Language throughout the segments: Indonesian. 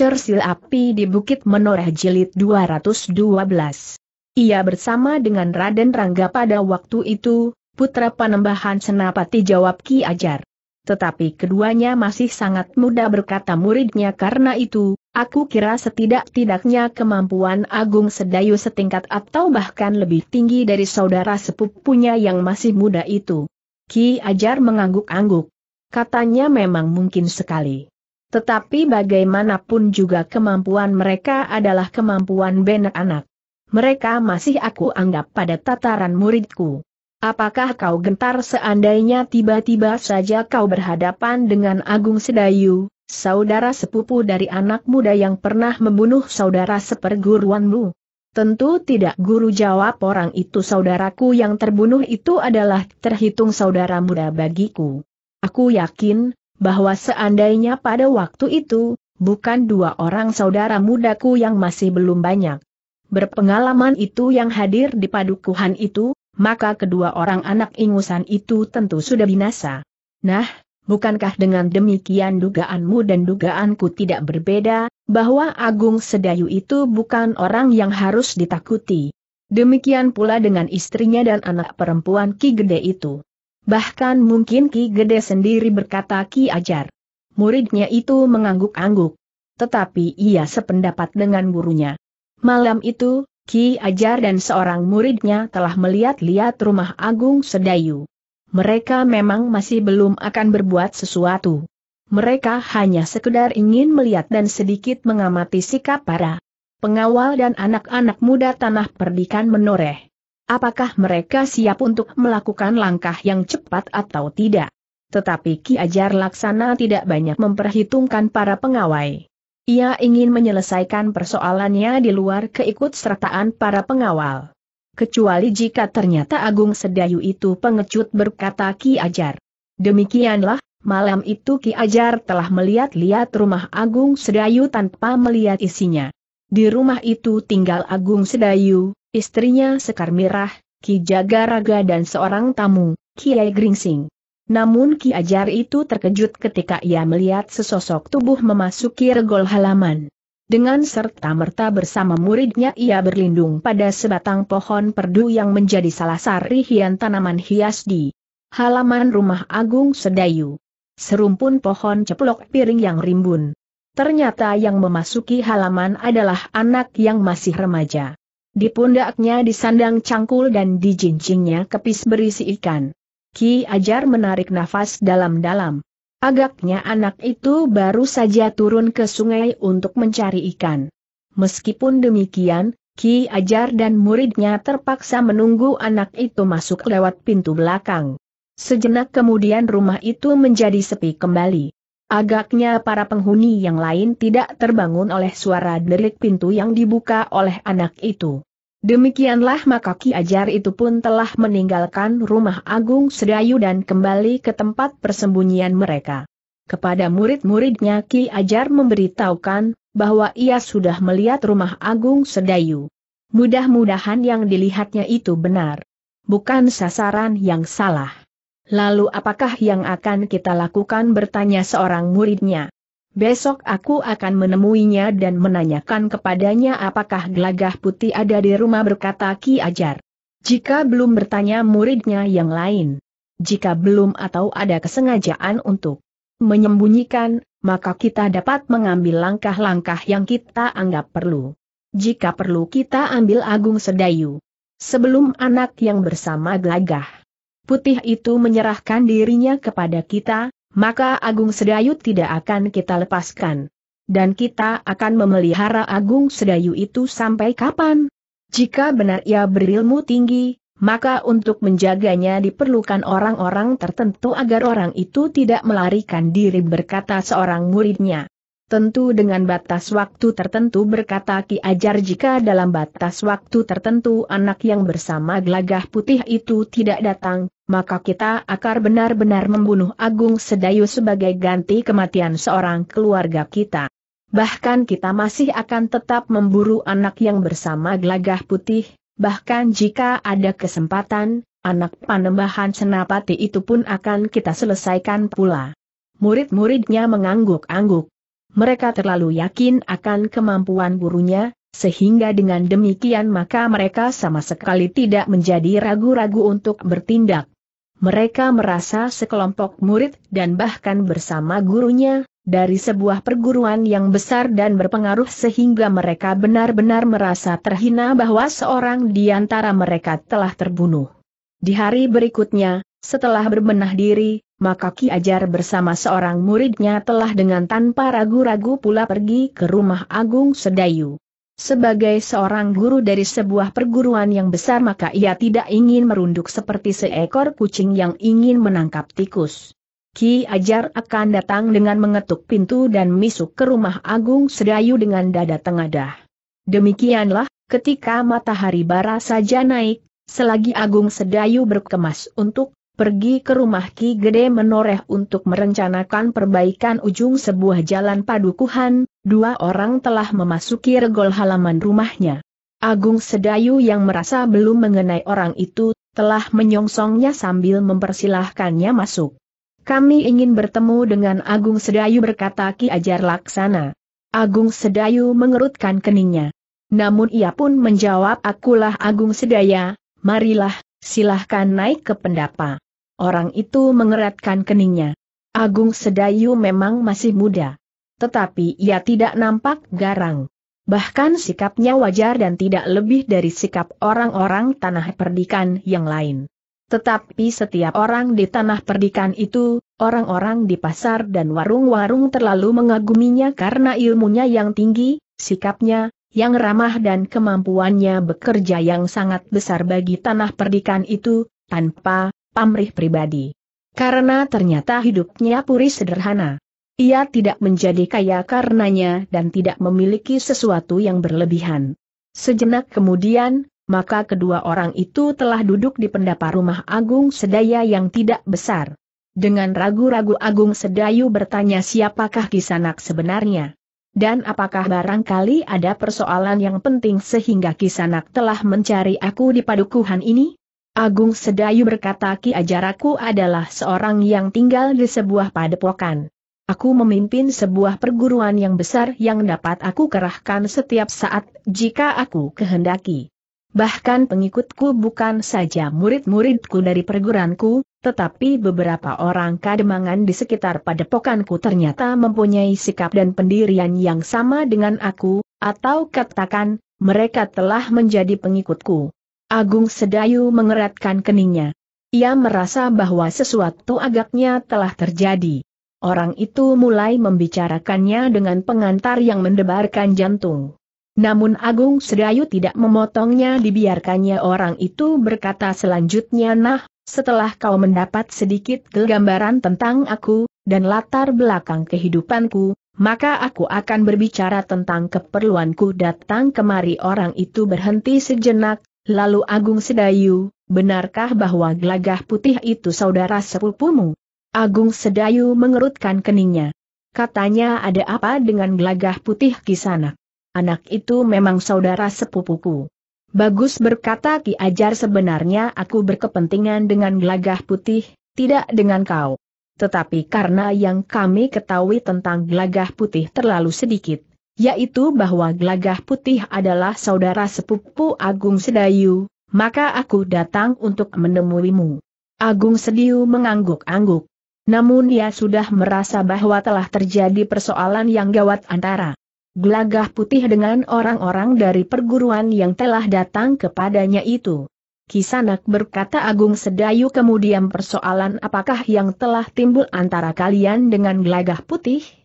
Cersil Api di Bukit Menoreh Jilid 212. Ia bersama dengan Raden Rangga pada waktu itu, putra panembahan Senapati jawab Ki Ajar. Tetapi keduanya masih sangat muda berkata muridnya karena itu, aku kira setidak-tidaknya kemampuan Agung Sedayu setingkat atau bahkan lebih tinggi dari saudara sepupunya yang masih muda itu. Ki Ajar mengangguk-angguk. Katanya memang mungkin sekali. Tetapi bagaimanapun juga kemampuan mereka adalah kemampuan benak anak. Mereka masih aku anggap pada tataran muridku. Apakah kau gentar seandainya tiba-tiba saja kau berhadapan dengan Agung Sedayu, saudara sepupu dari anak muda yang pernah membunuh saudara seperguruanmu? Tentu tidak guru jawab orang itu saudaraku yang terbunuh itu adalah terhitung saudara muda bagiku. Aku yakin, bahwa seandainya pada waktu itu, bukan dua orang saudara mudaku yang masih belum banyak berpengalaman itu yang hadir di padukuhan itu, maka kedua orang anak ingusan itu tentu sudah binasa. Nah, bukankah dengan demikian dugaanmu dan dugaanku tidak berbeda, bahwa Agung Sedayu itu bukan orang yang harus ditakuti? Demikian pula dengan istrinya dan anak perempuan Ki Gede itu. Bahkan mungkin Ki Gede sendiri berkata Ki Ajar. Muridnya itu mengangguk-angguk. Tetapi ia sependapat dengan gurunya. Malam itu, Ki Ajar dan seorang muridnya telah melihat-lihat rumah Agung Sedayu. Mereka memang masih belum akan berbuat sesuatu. Mereka hanya sekedar ingin melihat dan sedikit mengamati sikap para pengawal dan anak-anak muda tanah perdikan menoreh apakah mereka siap untuk melakukan langkah yang cepat atau tidak. Tetapi Ki Ajar Laksana tidak banyak memperhitungkan para pengawai. Ia ingin menyelesaikan persoalannya di luar keikutsertaan para pengawal. Kecuali jika ternyata Agung Sedayu itu pengecut berkata Ki Ajar. Demikianlah, malam itu Ki Ajar telah melihat-lihat rumah Agung Sedayu tanpa melihat isinya. Di rumah itu tinggal Agung Sedayu, istrinya Sekar Mirah, Ki Jagaraga dan seorang tamu, Kiai Gringsing. Namun Ki Ajar itu terkejut ketika ia melihat sesosok tubuh memasuki regol halaman. Dengan serta-merta bersama muridnya ia berlindung pada sebatang pohon perdu yang menjadi salah sari hian tanaman hias di halaman rumah Agung Sedayu. Serumpun pohon ceplok piring yang rimbun. Ternyata yang memasuki halaman adalah anak yang masih remaja. Di pundaknya disandang cangkul dan di jinjingnya kepis berisi ikan. Ki Ajar menarik nafas dalam-dalam. Agaknya anak itu baru saja turun ke sungai untuk mencari ikan. Meskipun demikian, Ki Ajar dan muridnya terpaksa menunggu anak itu masuk lewat pintu belakang. Sejenak kemudian rumah itu menjadi sepi kembali. Agaknya para penghuni yang lain tidak terbangun oleh suara derik pintu yang dibuka oleh anak itu. Demikianlah maka Ki Ajar itu pun telah meninggalkan rumah Agung Sedayu dan kembali ke tempat persembunyian mereka. Kepada murid-muridnya Ki Ajar memberitahukan bahwa ia sudah melihat rumah Agung Sedayu. Mudah-mudahan yang dilihatnya itu benar. Bukan sasaran yang salah. Lalu apakah yang akan kita lakukan bertanya seorang muridnya. Besok aku akan menemuinya dan menanyakan kepadanya apakah gelagah putih ada di rumah berkata Ki Ajar. Jika belum bertanya muridnya yang lain. Jika belum atau ada kesengajaan untuk menyembunyikan, maka kita dapat mengambil langkah-langkah yang kita anggap perlu. Jika perlu kita ambil Agung Sedayu. Sebelum anak yang bersama gelagah putih itu menyerahkan dirinya kepada kita, maka Agung Sedayu tidak akan kita lepaskan. Dan kita akan memelihara Agung Sedayu itu sampai kapan? Jika benar ia berilmu tinggi, maka untuk menjaganya diperlukan orang-orang tertentu agar orang itu tidak melarikan diri berkata seorang muridnya tentu dengan batas waktu tertentu berkata Ki Ajar jika dalam batas waktu tertentu anak yang bersama gelagah putih itu tidak datang, maka kita akan benar-benar membunuh Agung Sedayu sebagai ganti kematian seorang keluarga kita. Bahkan kita masih akan tetap memburu anak yang bersama gelagah putih, bahkan jika ada kesempatan, anak panembahan senapati itu pun akan kita selesaikan pula. Murid-muridnya mengangguk-angguk, mereka terlalu yakin akan kemampuan gurunya, sehingga dengan demikian maka mereka sama sekali tidak menjadi ragu-ragu untuk bertindak. Mereka merasa sekelompok murid dan bahkan bersama gurunya, dari sebuah perguruan yang besar dan berpengaruh sehingga mereka benar-benar merasa terhina bahwa seorang di antara mereka telah terbunuh. Di hari berikutnya, setelah berbenah diri, maka Ki Ajar bersama seorang muridnya telah dengan tanpa ragu-ragu pula pergi ke rumah Agung Sedayu. Sebagai seorang guru dari sebuah perguruan yang besar maka ia tidak ingin merunduk seperti seekor kucing yang ingin menangkap tikus. Ki Ajar akan datang dengan mengetuk pintu dan misuk ke rumah Agung Sedayu dengan dada tengadah. Demikianlah, ketika matahari bara saja naik, selagi Agung Sedayu berkemas untuk pergi ke rumah Ki Gede menoreh untuk merencanakan perbaikan ujung sebuah jalan padukuhan, dua orang telah memasuki regol halaman rumahnya. Agung Sedayu yang merasa belum mengenai orang itu, telah menyongsongnya sambil mempersilahkannya masuk. Kami ingin bertemu dengan Agung Sedayu berkata Ki Ajar Laksana. Agung Sedayu mengerutkan keningnya. Namun ia pun menjawab akulah Agung Sedaya, marilah, silahkan naik ke pendapa. Orang itu mengeratkan keningnya. Agung Sedayu memang masih muda. Tetapi ia tidak nampak garang. Bahkan sikapnya wajar dan tidak lebih dari sikap orang-orang tanah perdikan yang lain. Tetapi setiap orang di tanah perdikan itu, orang-orang di pasar dan warung-warung terlalu mengaguminya karena ilmunya yang tinggi, sikapnya, yang ramah dan kemampuannya bekerja yang sangat besar bagi tanah perdikan itu, tanpa, pamrih pribadi. Karena ternyata hidupnya puri sederhana. Ia tidak menjadi kaya karenanya dan tidak memiliki sesuatu yang berlebihan. Sejenak kemudian, maka kedua orang itu telah duduk di pendapa rumah Agung Sedaya yang tidak besar. Dengan ragu-ragu Agung Sedayu bertanya siapakah Kisanak sebenarnya. Dan apakah barangkali ada persoalan yang penting sehingga Kisanak telah mencari aku di padukuhan ini? Agung Sedayu berkata Ki Ajaraku adalah seorang yang tinggal di sebuah padepokan. Aku memimpin sebuah perguruan yang besar yang dapat aku kerahkan setiap saat jika aku kehendaki. Bahkan pengikutku bukan saja murid-muridku dari perguruanku, tetapi beberapa orang kademangan di sekitar padepokanku ternyata mempunyai sikap dan pendirian yang sama dengan aku, atau katakan, mereka telah menjadi pengikutku. Agung Sedayu mengeratkan keningnya. Ia merasa bahwa sesuatu agaknya telah terjadi. Orang itu mulai membicarakannya dengan pengantar yang mendebarkan jantung. Namun Agung Sedayu tidak memotongnya dibiarkannya orang itu berkata selanjutnya nah, setelah kau mendapat sedikit kegambaran tentang aku, dan latar belakang kehidupanku, maka aku akan berbicara tentang keperluanku datang kemari orang itu berhenti sejenak, Lalu Agung Sedayu, benarkah bahwa gelagah putih itu saudara sepupumu? Agung Sedayu mengerutkan keningnya. Katanya ada apa dengan gelagah putih kisana? Anak itu memang saudara sepupuku. Bagus berkata Ki Ajar sebenarnya aku berkepentingan dengan gelagah putih, tidak dengan kau. Tetapi karena yang kami ketahui tentang gelagah putih terlalu sedikit, yaitu bahwa glagah Putih adalah saudara sepupu Agung Sedayu, maka aku datang untuk menemuimu. Agung Sedayu mengangguk-angguk. Namun ia sudah merasa bahwa telah terjadi persoalan yang gawat antara glagah Putih dengan orang-orang dari perguruan yang telah datang kepadanya itu. Kisanak berkata Agung Sedayu kemudian persoalan apakah yang telah timbul antara kalian dengan glagah putih?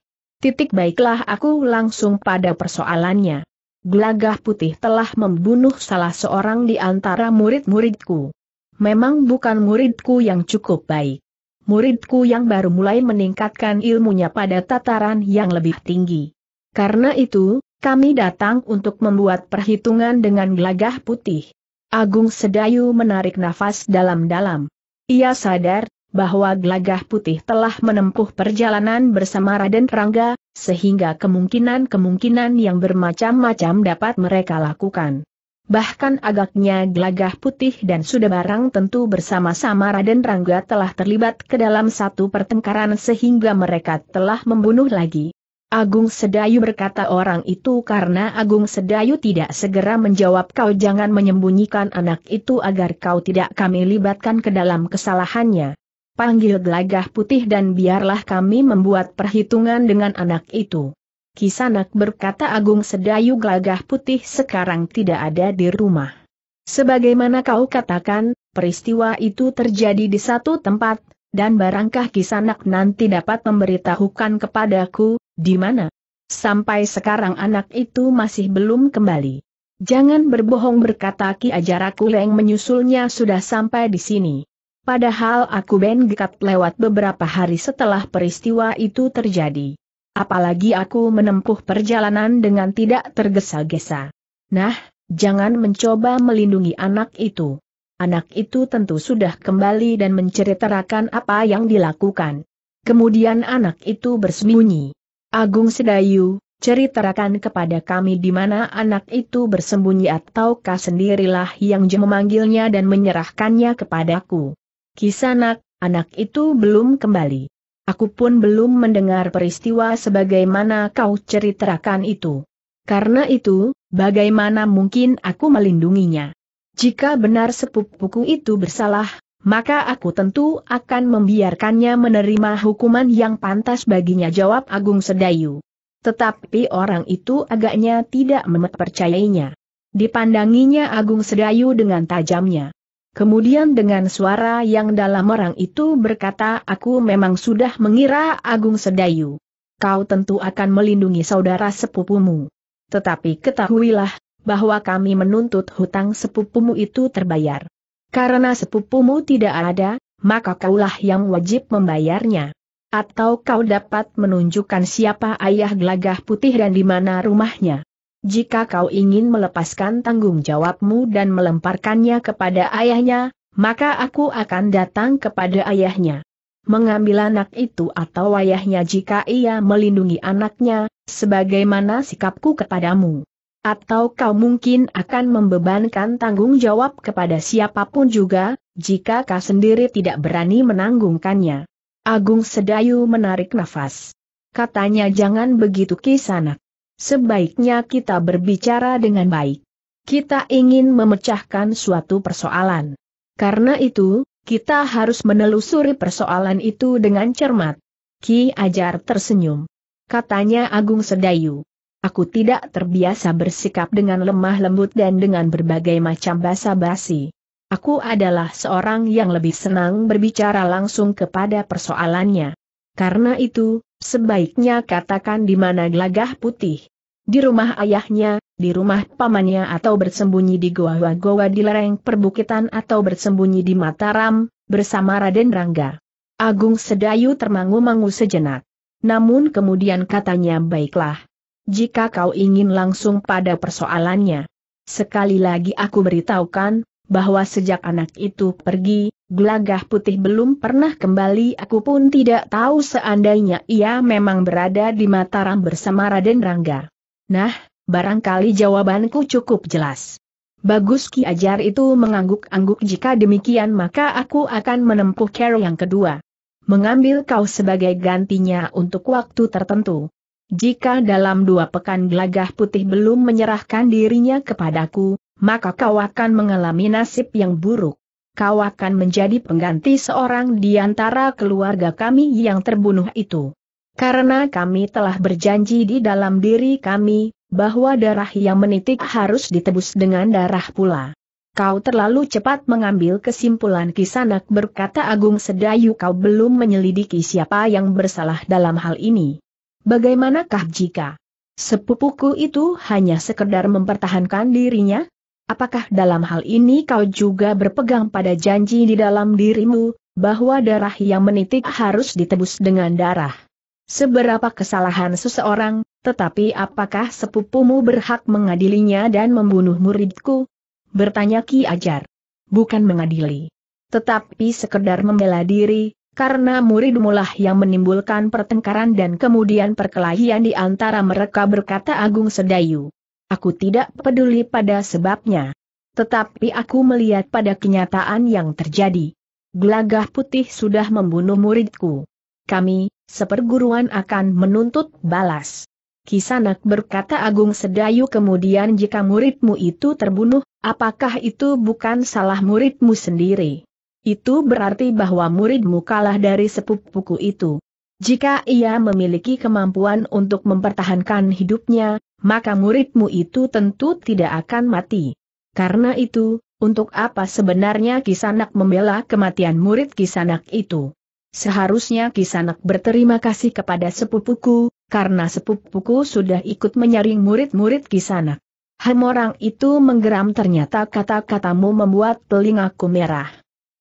Titik baiklah aku langsung pada persoalannya. Glagah putih telah membunuh salah seorang di antara murid-muridku. Memang bukan muridku yang cukup baik. Muridku yang baru mulai meningkatkan ilmunya pada tataran yang lebih tinggi. Karena itu, kami datang untuk membuat perhitungan dengan Glagah putih. Agung Sedayu menarik nafas dalam-dalam. Ia sadar, bahwa Gelagah Putih telah menempuh perjalanan bersama Raden Rangga, sehingga kemungkinan-kemungkinan yang bermacam-macam dapat mereka lakukan. Bahkan agaknya Gelagah Putih dan sudah barang tentu bersama-sama Raden Rangga telah terlibat ke dalam satu pertengkaran sehingga mereka telah membunuh lagi. Agung Sedayu berkata orang itu karena Agung Sedayu tidak segera menjawab kau jangan menyembunyikan anak itu agar kau tidak kami libatkan ke dalam kesalahannya panggil gelagah putih dan biarlah kami membuat perhitungan dengan anak itu. Kisanak berkata Agung Sedayu gelagah putih sekarang tidak ada di rumah. Sebagaimana kau katakan, peristiwa itu terjadi di satu tempat, dan barangkah Kisanak nanti dapat memberitahukan kepadaku, di mana. Sampai sekarang anak itu masih belum kembali. Jangan berbohong berkata Ki Ajaraku Leng menyusulnya sudah sampai di sini. Padahal aku ben bengkak lewat beberapa hari setelah peristiwa itu terjadi. Apalagi aku menempuh perjalanan dengan tidak tergesa-gesa. Nah, jangan mencoba melindungi anak itu. Anak itu tentu sudah kembali dan menceritakan apa yang dilakukan. Kemudian anak itu bersembunyi. Agung Sedayu, ceritakan kepada kami di mana anak itu bersembunyi ataukah sendirilah yang memanggilnya dan menyerahkannya kepadaku. Kisanak, anak itu belum kembali. Aku pun belum mendengar peristiwa sebagaimana kau ceritakan itu. Karena itu, bagaimana mungkin aku melindunginya? Jika benar sepupuku itu bersalah, maka aku tentu akan membiarkannya menerima hukuman yang pantas baginya jawab Agung Sedayu. Tetapi orang itu agaknya tidak mempercayainya. Dipandanginya Agung Sedayu dengan tajamnya. Kemudian dengan suara yang dalam orang itu berkata aku memang sudah mengira Agung Sedayu. Kau tentu akan melindungi saudara sepupumu. Tetapi ketahuilah, bahwa kami menuntut hutang sepupumu itu terbayar. Karena sepupumu tidak ada, maka kaulah yang wajib membayarnya. Atau kau dapat menunjukkan siapa ayah gelagah putih dan di mana rumahnya jika kau ingin melepaskan tanggung jawabmu dan melemparkannya kepada ayahnya, maka aku akan datang kepada ayahnya. Mengambil anak itu atau ayahnya jika ia melindungi anaknya, sebagaimana sikapku kepadamu. Atau kau mungkin akan membebankan tanggung jawab kepada siapapun juga, jika kau sendiri tidak berani menanggungkannya. Agung Sedayu menarik nafas. Katanya jangan begitu kisanak. Sebaiknya kita berbicara dengan baik. Kita ingin memecahkan suatu persoalan. Karena itu, kita harus menelusuri persoalan itu dengan cermat. Ki Ajar tersenyum. Katanya Agung Sedayu. Aku tidak terbiasa bersikap dengan lemah lembut dan dengan berbagai macam basa-basi. Aku adalah seorang yang lebih senang berbicara langsung kepada persoalannya. Karena itu, Sebaiknya katakan di mana gelagah putih. Di rumah ayahnya, di rumah pamannya atau bersembunyi di goa-goa di lereng perbukitan atau bersembunyi di Mataram, bersama Raden Rangga. Agung Sedayu termangu-mangu sejenak. Namun kemudian katanya baiklah. Jika kau ingin langsung pada persoalannya. Sekali lagi aku beritahukan, bahwa sejak anak itu pergi, gelagah putih belum pernah kembali aku pun tidak tahu seandainya ia memang berada di Mataram bersama Raden Rangga. Nah, barangkali jawabanku cukup jelas. Bagus Ki Ajar itu mengangguk-angguk jika demikian maka aku akan menempuh care yang kedua. Mengambil kau sebagai gantinya untuk waktu tertentu. Jika dalam dua pekan gelagah putih belum menyerahkan dirinya kepadaku, maka kau akan mengalami nasib yang buruk. Kau akan menjadi pengganti seorang di antara keluarga kami yang terbunuh itu. Karena kami telah berjanji di dalam diri kami, bahwa darah yang menitik harus ditebus dengan darah pula. Kau terlalu cepat mengambil kesimpulan kisanak berkata Agung Sedayu kau belum menyelidiki siapa yang bersalah dalam hal ini. Bagaimanakah jika sepupuku itu hanya sekedar mempertahankan dirinya? Apakah dalam hal ini kau juga berpegang pada janji di dalam dirimu, bahwa darah yang menitik harus ditebus dengan darah? Seberapa kesalahan seseorang, tetapi apakah sepupumu berhak mengadilinya dan membunuh muridku? Bertanya Ki Ajar. Bukan mengadili. Tetapi sekedar membela diri, karena muridmulah yang menimbulkan pertengkaran dan kemudian perkelahian di antara mereka berkata Agung Sedayu. Aku tidak peduli pada sebabnya. Tetapi aku melihat pada kenyataan yang terjadi. Gelagah putih sudah membunuh muridku. Kami, seperguruan akan menuntut balas. Kisanak berkata Agung Sedayu kemudian jika muridmu itu terbunuh, apakah itu bukan salah muridmu sendiri? Itu berarti bahwa muridmu kalah dari sepupuku itu. Jika ia memiliki kemampuan untuk mempertahankan hidupnya, maka muridmu itu tentu tidak akan mati. Karena itu, untuk apa sebenarnya Kisanak membela kematian murid Kisanak itu? Seharusnya Kisanak berterima kasih kepada sepupuku, karena sepupuku sudah ikut menyaring murid-murid Kisanak. orang itu menggeram ternyata kata-katamu membuat telingaku merah.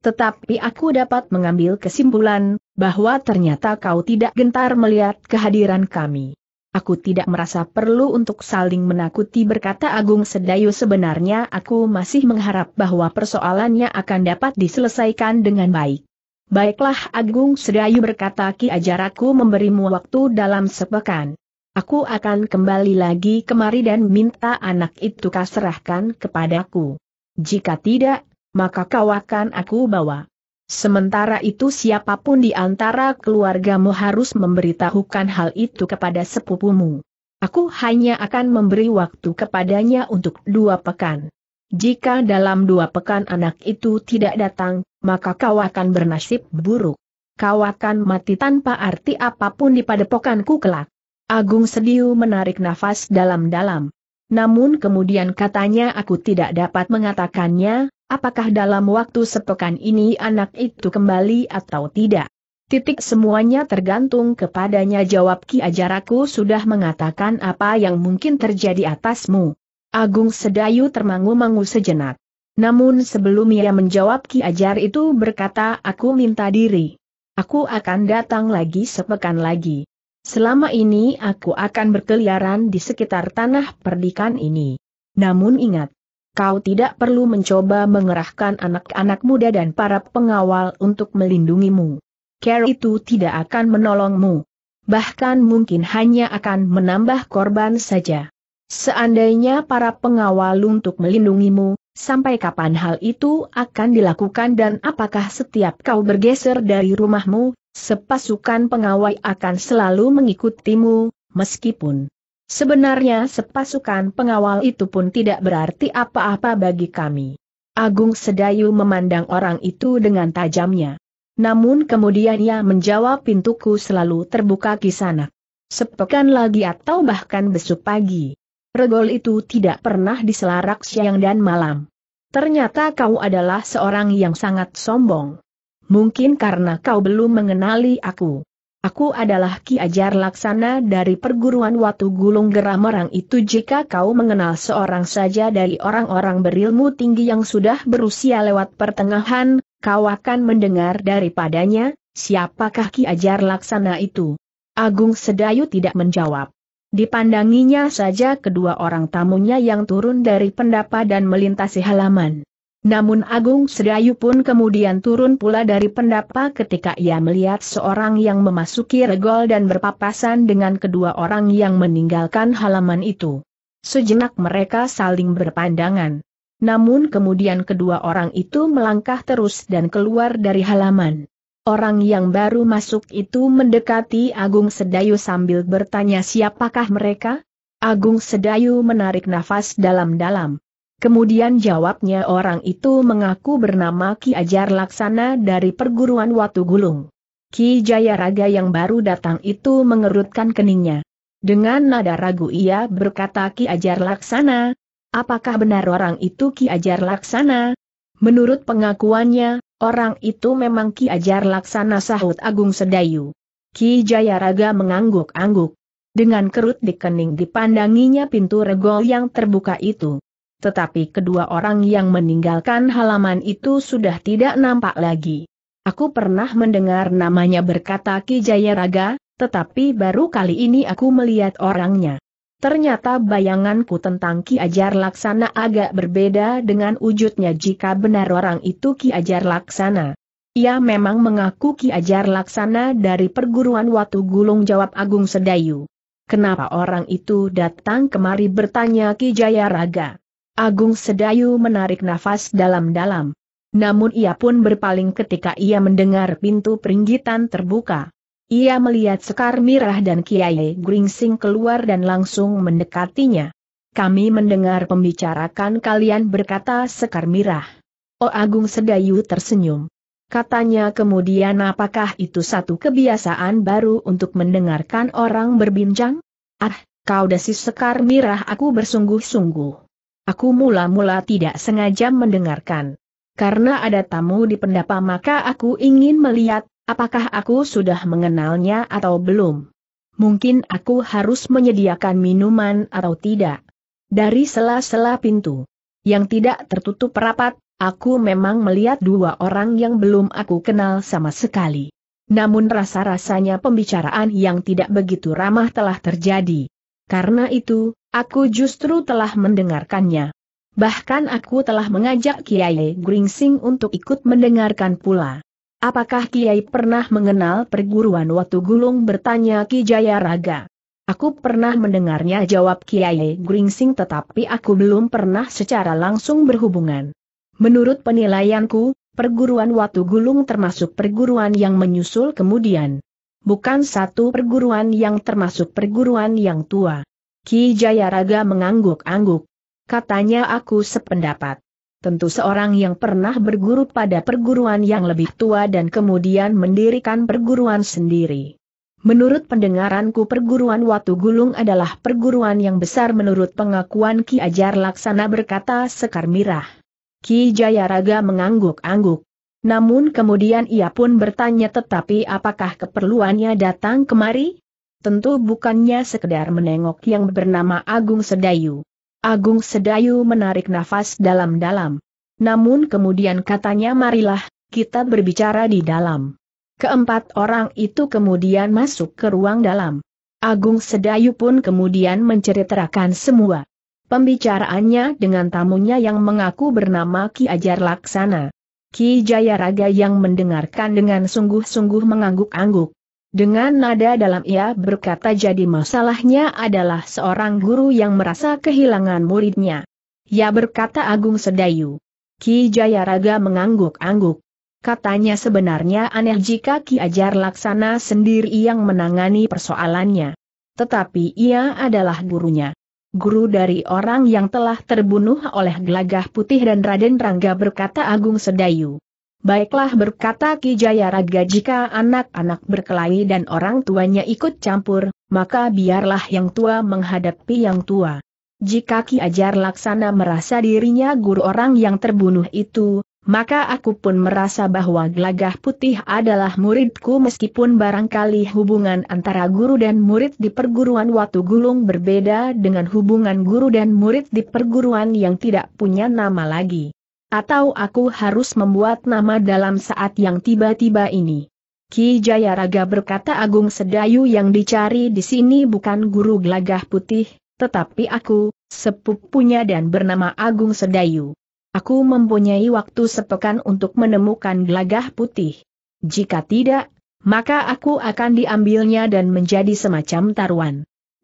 Tetapi aku dapat mengambil kesimpulan, bahwa ternyata kau tidak gentar melihat kehadiran kami. Aku tidak merasa perlu untuk saling menakuti berkata Agung Sedayu sebenarnya aku masih mengharap bahwa persoalannya akan dapat diselesaikan dengan baik. Baiklah Agung Sedayu berkata Ki ajar aku memberimu waktu dalam sepekan. Aku akan kembali lagi kemari dan minta anak itu kaserahkan kepadaku. Jika tidak, maka kau akan aku bawa. Sementara itu siapapun di antara keluargamu harus memberitahukan hal itu kepada sepupumu. Aku hanya akan memberi waktu kepadanya untuk dua pekan. Jika dalam dua pekan anak itu tidak datang, maka kau akan bernasib buruk. Kau akan mati tanpa arti apapun di padepokanku kelak. Agung Sediu menarik nafas dalam-dalam. Namun kemudian katanya aku tidak dapat mengatakannya, Apakah dalam waktu sepekan ini anak itu kembali atau tidak? Titik semuanya tergantung kepadanya jawab Ki Ajaraku sudah mengatakan apa yang mungkin terjadi atasmu. Agung Sedayu termangu-mangu sejenak. Namun sebelum ia menjawab Ki Ajar itu berkata aku minta diri. Aku akan datang lagi sepekan lagi. Selama ini aku akan berkeliaran di sekitar tanah perdikan ini. Namun ingat, kau tidak perlu mencoba mengerahkan anak-anak muda dan para pengawal untuk melindungimu. Care itu tidak akan menolongmu. Bahkan mungkin hanya akan menambah korban saja. Seandainya para pengawal untuk melindungimu, sampai kapan hal itu akan dilakukan dan apakah setiap kau bergeser dari rumahmu, sepasukan pengawal akan selalu mengikutimu, meskipun Sebenarnya sepasukan pengawal itu pun tidak berarti apa-apa bagi kami. Agung Sedayu memandang orang itu dengan tajamnya. Namun kemudian ia menjawab pintuku selalu terbuka di sana. Sepekan lagi atau bahkan besok pagi. Regol itu tidak pernah diselarak siang dan malam. Ternyata kau adalah seorang yang sangat sombong. Mungkin karena kau belum mengenali aku. Aku adalah Ki Ajar Laksana dari perguruan Watu Gulung Merang itu jika kau mengenal seorang saja dari orang-orang berilmu tinggi yang sudah berusia lewat pertengahan, kau akan mendengar daripadanya, siapakah Ki Ajar Laksana itu? Agung Sedayu tidak menjawab. Dipandanginya saja kedua orang tamunya yang turun dari pendapa dan melintasi halaman. Namun Agung Sedayu pun kemudian turun pula dari pendapa ketika ia melihat seorang yang memasuki regol dan berpapasan dengan kedua orang yang meninggalkan halaman itu. Sejenak mereka saling berpandangan. Namun kemudian kedua orang itu melangkah terus dan keluar dari halaman. Orang yang baru masuk itu mendekati Agung Sedayu sambil bertanya siapakah mereka? Agung Sedayu menarik nafas dalam-dalam. Kemudian jawabnya orang itu mengaku bernama Ki Ajar Laksana dari perguruan Watu Gulung. Ki Jayaraga yang baru datang itu mengerutkan keningnya. Dengan nada ragu ia berkata Ki Ajar Laksana, apakah benar orang itu Ki Ajar Laksana? Menurut pengakuannya, orang itu memang Ki Ajar Laksana sahut Agung Sedayu. Ki Jayaraga mengangguk-angguk. Dengan kerut di kening dipandanginya pintu regol yang terbuka itu tetapi kedua orang yang meninggalkan halaman itu sudah tidak nampak lagi. Aku pernah mendengar namanya berkata Ki Jayaraga, tetapi baru kali ini aku melihat orangnya. Ternyata bayanganku tentang Ki Ajar Laksana agak berbeda dengan wujudnya jika benar orang itu Ki Ajar Laksana. Ia memang mengaku Ki Ajar Laksana dari perguruan Watu Gulung jawab Agung Sedayu. Kenapa orang itu datang kemari bertanya Ki Jayaraga. Agung Sedayu menarik nafas dalam-dalam. Namun ia pun berpaling ketika ia mendengar pintu peringgitan terbuka. Ia melihat Sekar Mirah dan Kiai Gringsing keluar dan langsung mendekatinya. Kami mendengar pembicarakan kalian berkata Sekar Mirah. Oh Agung Sedayu tersenyum. Katanya kemudian apakah itu satu kebiasaan baru untuk mendengarkan orang berbincang? Ah, kau dasi Sekar Mirah aku bersungguh-sungguh. Aku mula-mula tidak sengaja mendengarkan. Karena ada tamu di pendapa maka aku ingin melihat, apakah aku sudah mengenalnya atau belum. Mungkin aku harus menyediakan minuman atau tidak. Dari sela-sela pintu yang tidak tertutup rapat, aku memang melihat dua orang yang belum aku kenal sama sekali. Namun rasa-rasanya pembicaraan yang tidak begitu ramah telah terjadi. Karena itu, Aku justru telah mendengarkannya. Bahkan aku telah mengajak Kiai Gringsing untuk ikut mendengarkan pula. Apakah Kiai pernah mengenal perguruan Watu Gulung bertanya Ki Jayaraga. Aku pernah mendengarnya jawab Kiai Gringsing tetapi aku belum pernah secara langsung berhubungan. Menurut penilaianku, perguruan Watu Gulung termasuk perguruan yang menyusul kemudian. Bukan satu perguruan yang termasuk perguruan yang tua. Ki Jayaraga mengangguk-angguk. Katanya aku sependapat. Tentu seorang yang pernah berguru pada perguruan yang lebih tua dan kemudian mendirikan perguruan sendiri. Menurut pendengaranku perguruan Watu Gulung adalah perguruan yang besar menurut pengakuan Ki Ajar Laksana berkata Sekar Mirah. Ki Jayaraga mengangguk-angguk. Namun kemudian ia pun bertanya tetapi apakah keperluannya datang kemari? tentu bukannya sekedar menengok yang bernama Agung Sedayu. Agung Sedayu menarik nafas dalam-dalam. Namun kemudian katanya marilah, kita berbicara di dalam. Keempat orang itu kemudian masuk ke ruang dalam. Agung Sedayu pun kemudian menceritakan semua. Pembicaraannya dengan tamunya yang mengaku bernama Ki Ajar Laksana. Ki Jayaraga yang mendengarkan dengan sungguh-sungguh mengangguk-angguk. Dengan nada dalam ia berkata jadi masalahnya adalah seorang guru yang merasa kehilangan muridnya. Ia berkata Agung Sedayu. Ki Jayaraga mengangguk-angguk. Katanya sebenarnya aneh jika Ki Ajar Laksana sendiri yang menangani persoalannya. Tetapi ia adalah gurunya. Guru dari orang yang telah terbunuh oleh gelagah putih dan Raden Rangga berkata Agung Sedayu. Baiklah berkata Ki Jayaraga jika anak-anak berkelahi dan orang tuanya ikut campur, maka biarlah yang tua menghadapi yang tua. Jika Ki Ajar Laksana merasa dirinya guru orang yang terbunuh itu, maka aku pun merasa bahwa gelagah putih adalah muridku meskipun barangkali hubungan antara guru dan murid di perguruan Watu Gulung berbeda dengan hubungan guru dan murid di perguruan yang tidak punya nama lagi. Atau aku harus membuat nama dalam saat yang tiba-tiba ini. Ki Jayaraga berkata Agung Sedayu yang dicari di sini bukan guru gelagah putih, tetapi aku, sepupunya dan bernama Agung Sedayu. Aku mempunyai waktu sepekan untuk menemukan gelagah putih. Jika tidak, maka aku akan diambilnya dan menjadi semacam taruhan.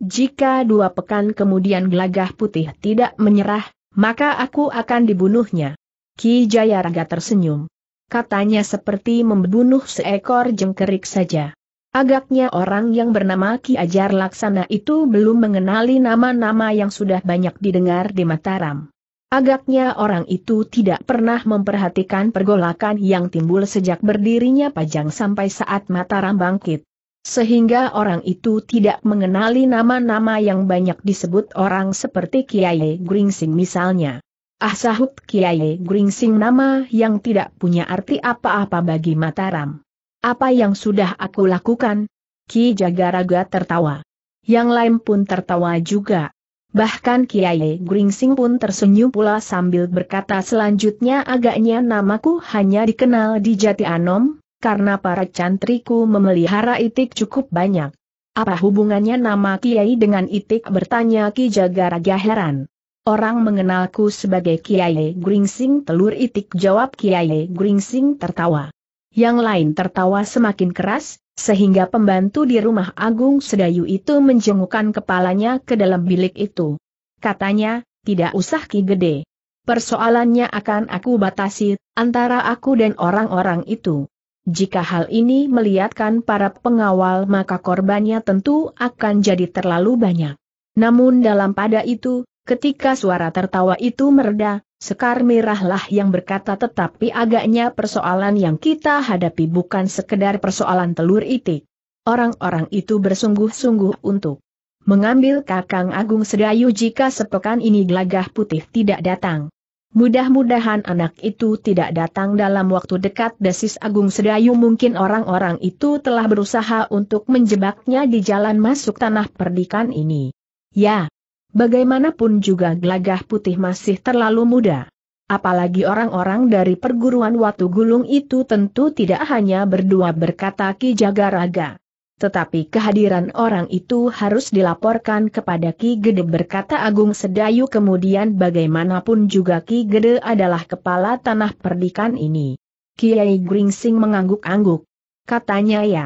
Jika dua pekan kemudian gelagah putih tidak menyerah, maka aku akan dibunuhnya. Ki Jayaraga tersenyum. Katanya seperti membunuh seekor jengkerik saja. Agaknya orang yang bernama Ki Ajar Laksana itu belum mengenali nama-nama yang sudah banyak didengar di Mataram. Agaknya orang itu tidak pernah memperhatikan pergolakan yang timbul sejak berdirinya Pajang sampai saat Mataram bangkit. Sehingga orang itu tidak mengenali nama-nama yang banyak disebut orang seperti Kiai Gringsing misalnya. Ah sahut Kiai Gringsing nama yang tidak punya arti apa-apa bagi Mataram. Apa yang sudah aku lakukan? Ki Jagaraga tertawa. Yang lain pun tertawa juga. Bahkan Kiai Gringsing pun tersenyum pula sambil berkata selanjutnya agaknya namaku hanya dikenal di Jati Anom, karena para cantriku memelihara itik cukup banyak. Apa hubungannya nama Kiai dengan itik bertanya Ki Jagaraga heran. Orang mengenalku sebagai Kiai Gringsing telur itik jawab Kiai Gringsing tertawa. Yang lain tertawa semakin keras, sehingga pembantu di rumah Agung Sedayu itu menjengukkan kepalanya ke dalam bilik itu. Katanya, tidak usah Ki Gede. Persoalannya akan aku batasi, antara aku dan orang-orang itu. Jika hal ini melihatkan para pengawal maka korbannya tentu akan jadi terlalu banyak. Namun dalam pada itu, Ketika suara tertawa itu mereda, Sekar Mirahlah yang berkata tetapi agaknya persoalan yang kita hadapi bukan sekedar persoalan telur itik. Orang-orang itu bersungguh-sungguh untuk mengambil Kakang Agung Sedayu jika sepekan ini gelagah putih tidak datang. Mudah-mudahan anak itu tidak datang dalam waktu dekat desis Agung Sedayu mungkin orang-orang itu telah berusaha untuk menjebaknya di jalan masuk tanah perdikan ini. Ya, Bagaimanapun juga gelagah putih masih terlalu muda. Apalagi orang-orang dari perguruan Watu Gulung itu tentu tidak hanya berdua berkata Ki Jagaraga. Tetapi kehadiran orang itu harus dilaporkan kepada Ki Gede berkata Agung Sedayu kemudian bagaimanapun juga Ki Gede adalah kepala tanah perdikan ini. Kiai Gringsing mengangguk-angguk. Katanya ya,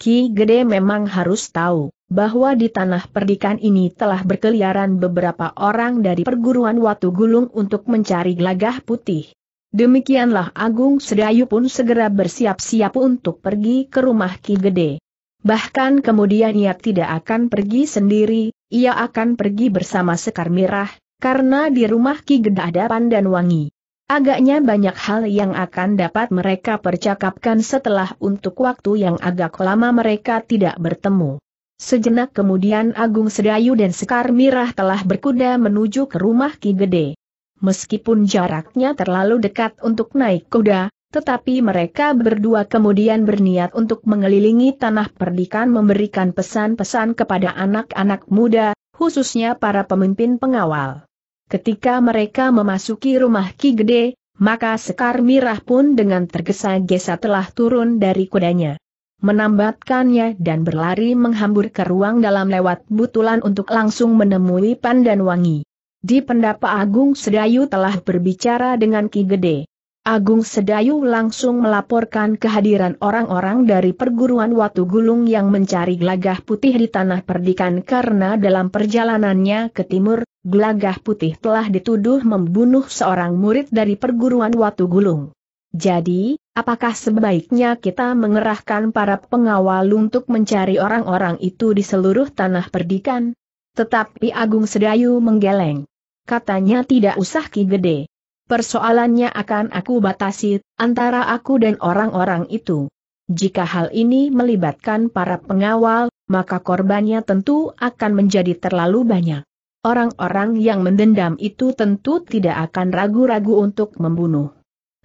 Ki Gede memang harus tahu bahwa di tanah perdikan ini telah berkeliaran beberapa orang dari perguruan Watu Gulung untuk mencari gelagah putih. Demikianlah Agung Sedayu pun segera bersiap-siap untuk pergi ke rumah Ki Gede. Bahkan kemudian ia tidak akan pergi sendiri, ia akan pergi bersama Sekar Mirah, karena di rumah Ki Gede ada pandan wangi. Agaknya banyak hal yang akan dapat mereka percakapkan setelah untuk waktu yang agak lama mereka tidak bertemu. Sejenak kemudian Agung Sedayu dan Sekar Mirah telah berkuda menuju ke rumah Ki Gede. Meskipun jaraknya terlalu dekat untuk naik kuda, tetapi mereka berdua kemudian berniat untuk mengelilingi tanah perdikan memberikan pesan-pesan kepada anak-anak muda, khususnya para pemimpin pengawal. Ketika mereka memasuki rumah Ki Gede, maka Sekar Mirah pun dengan tergesa-gesa telah turun dari kudanya menambatkannya dan berlari menghambur ke ruang dalam lewat butulan untuk langsung menemui Wangi. Di pendapa Agung Sedayu telah berbicara dengan Ki Gede. Agung Sedayu langsung melaporkan kehadiran orang-orang dari perguruan Watu Gulung yang mencari gelagah putih di tanah perdikan karena dalam perjalanannya ke timur, gelagah putih telah dituduh membunuh seorang murid dari perguruan Watu Gulung. Jadi, apakah sebaiknya kita mengerahkan para pengawal untuk mencari orang-orang itu di seluruh tanah perdikan? Tetapi Agung Sedayu menggeleng. Katanya tidak usah ki gede. Persoalannya akan aku batasi, antara aku dan orang-orang itu. Jika hal ini melibatkan para pengawal, maka korbannya tentu akan menjadi terlalu banyak. Orang-orang yang mendendam itu tentu tidak akan ragu-ragu untuk membunuh.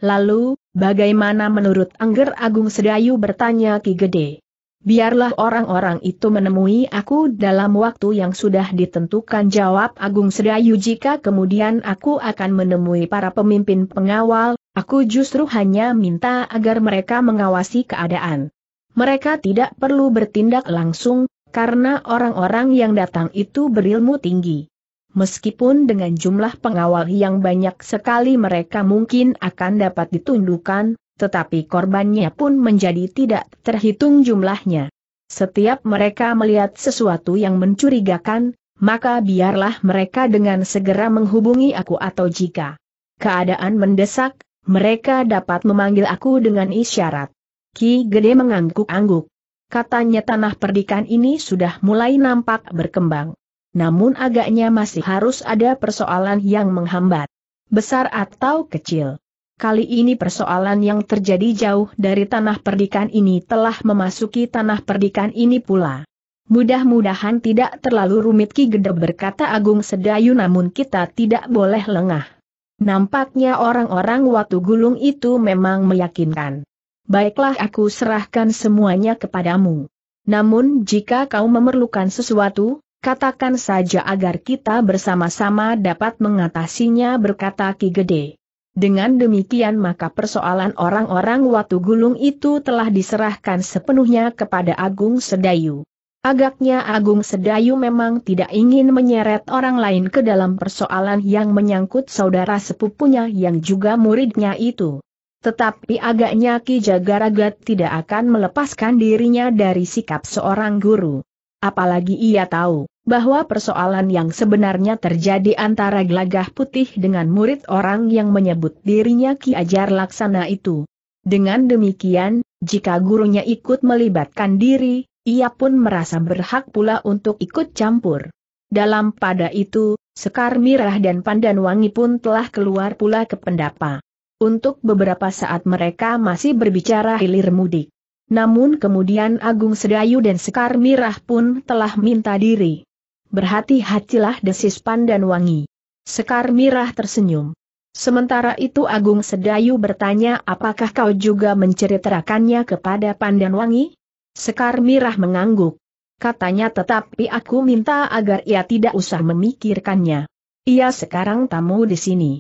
Lalu, bagaimana menurut Angger Agung Sedayu bertanya Ki Gede? Biarlah orang-orang itu menemui aku dalam waktu yang sudah ditentukan jawab Agung Sedayu jika kemudian aku akan menemui para pemimpin pengawal, aku justru hanya minta agar mereka mengawasi keadaan. Mereka tidak perlu bertindak langsung, karena orang-orang yang datang itu berilmu tinggi meskipun dengan jumlah pengawal yang banyak sekali mereka mungkin akan dapat ditundukkan, tetapi korbannya pun menjadi tidak terhitung jumlahnya. Setiap mereka melihat sesuatu yang mencurigakan, maka biarlah mereka dengan segera menghubungi aku atau jika keadaan mendesak, mereka dapat memanggil aku dengan isyarat. Ki Gede mengangguk-angguk. Katanya tanah perdikan ini sudah mulai nampak berkembang namun agaknya masih harus ada persoalan yang menghambat. Besar atau kecil. Kali ini persoalan yang terjadi jauh dari tanah perdikan ini telah memasuki tanah perdikan ini pula. Mudah-mudahan tidak terlalu rumit Ki Gede berkata Agung Sedayu namun kita tidak boleh lengah. Nampaknya orang-orang Watu Gulung itu memang meyakinkan. Baiklah aku serahkan semuanya kepadamu. Namun jika kau memerlukan sesuatu, Katakan saja agar kita bersama-sama dapat mengatasinya berkata Ki Gede. Dengan demikian maka persoalan orang-orang Watu Gulung itu telah diserahkan sepenuhnya kepada Agung Sedayu. Agaknya Agung Sedayu memang tidak ingin menyeret orang lain ke dalam persoalan yang menyangkut saudara sepupunya yang juga muridnya itu. Tetapi agaknya Ki Jagaragat tidak akan melepaskan dirinya dari sikap seorang guru. Apalagi ia tahu, bahwa persoalan yang sebenarnya terjadi antara gelagah putih dengan murid orang yang menyebut dirinya Ki Ajar Laksana itu. Dengan demikian, jika gurunya ikut melibatkan diri, ia pun merasa berhak pula untuk ikut campur. Dalam pada itu, Sekar Mirah dan Pandan Wangi pun telah keluar pula ke pendapa. Untuk beberapa saat mereka masih berbicara hilir mudik. Namun kemudian Agung Sedayu dan Sekar Mirah pun telah minta diri. Berhati-hatilah desis pandan wangi. Sekar Mirah tersenyum. Sementara itu Agung Sedayu bertanya apakah kau juga menceritakannya kepada pandan wangi? Sekar Mirah mengangguk. Katanya tetapi aku minta agar ia tidak usah memikirkannya. Ia sekarang tamu di sini.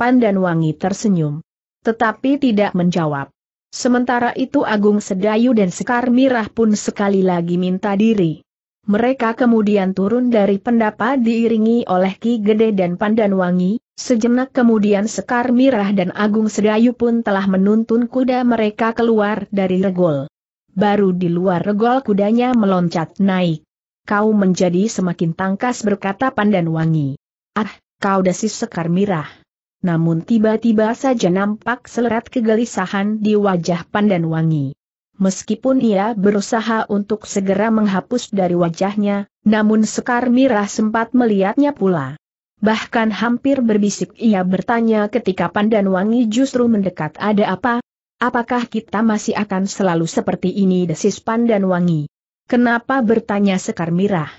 Pandan wangi tersenyum. Tetapi tidak menjawab. Sementara itu Agung Sedayu dan Sekar Mirah pun sekali lagi minta diri. Mereka kemudian turun dari pendapa diiringi oleh Ki Gede dan Pandanwangi, sejenak kemudian Sekar Mirah dan Agung Sedayu pun telah menuntun kuda mereka keluar dari regol. Baru di luar regol kudanya meloncat naik. Kau menjadi semakin tangkas berkata Pandanwangi. Ah, kau dasi Sekar Mirah. Namun tiba-tiba saja nampak selerat kegelisahan di wajah Pandanwangi. Meskipun ia berusaha untuk segera menghapus dari wajahnya, namun Sekar Mirah sempat melihatnya pula. Bahkan hampir berbisik ia bertanya ketika Pandan Wangi justru mendekat ada apa? Apakah kita masih akan selalu seperti ini desis Pandan Wangi? Kenapa bertanya Sekar Mirah?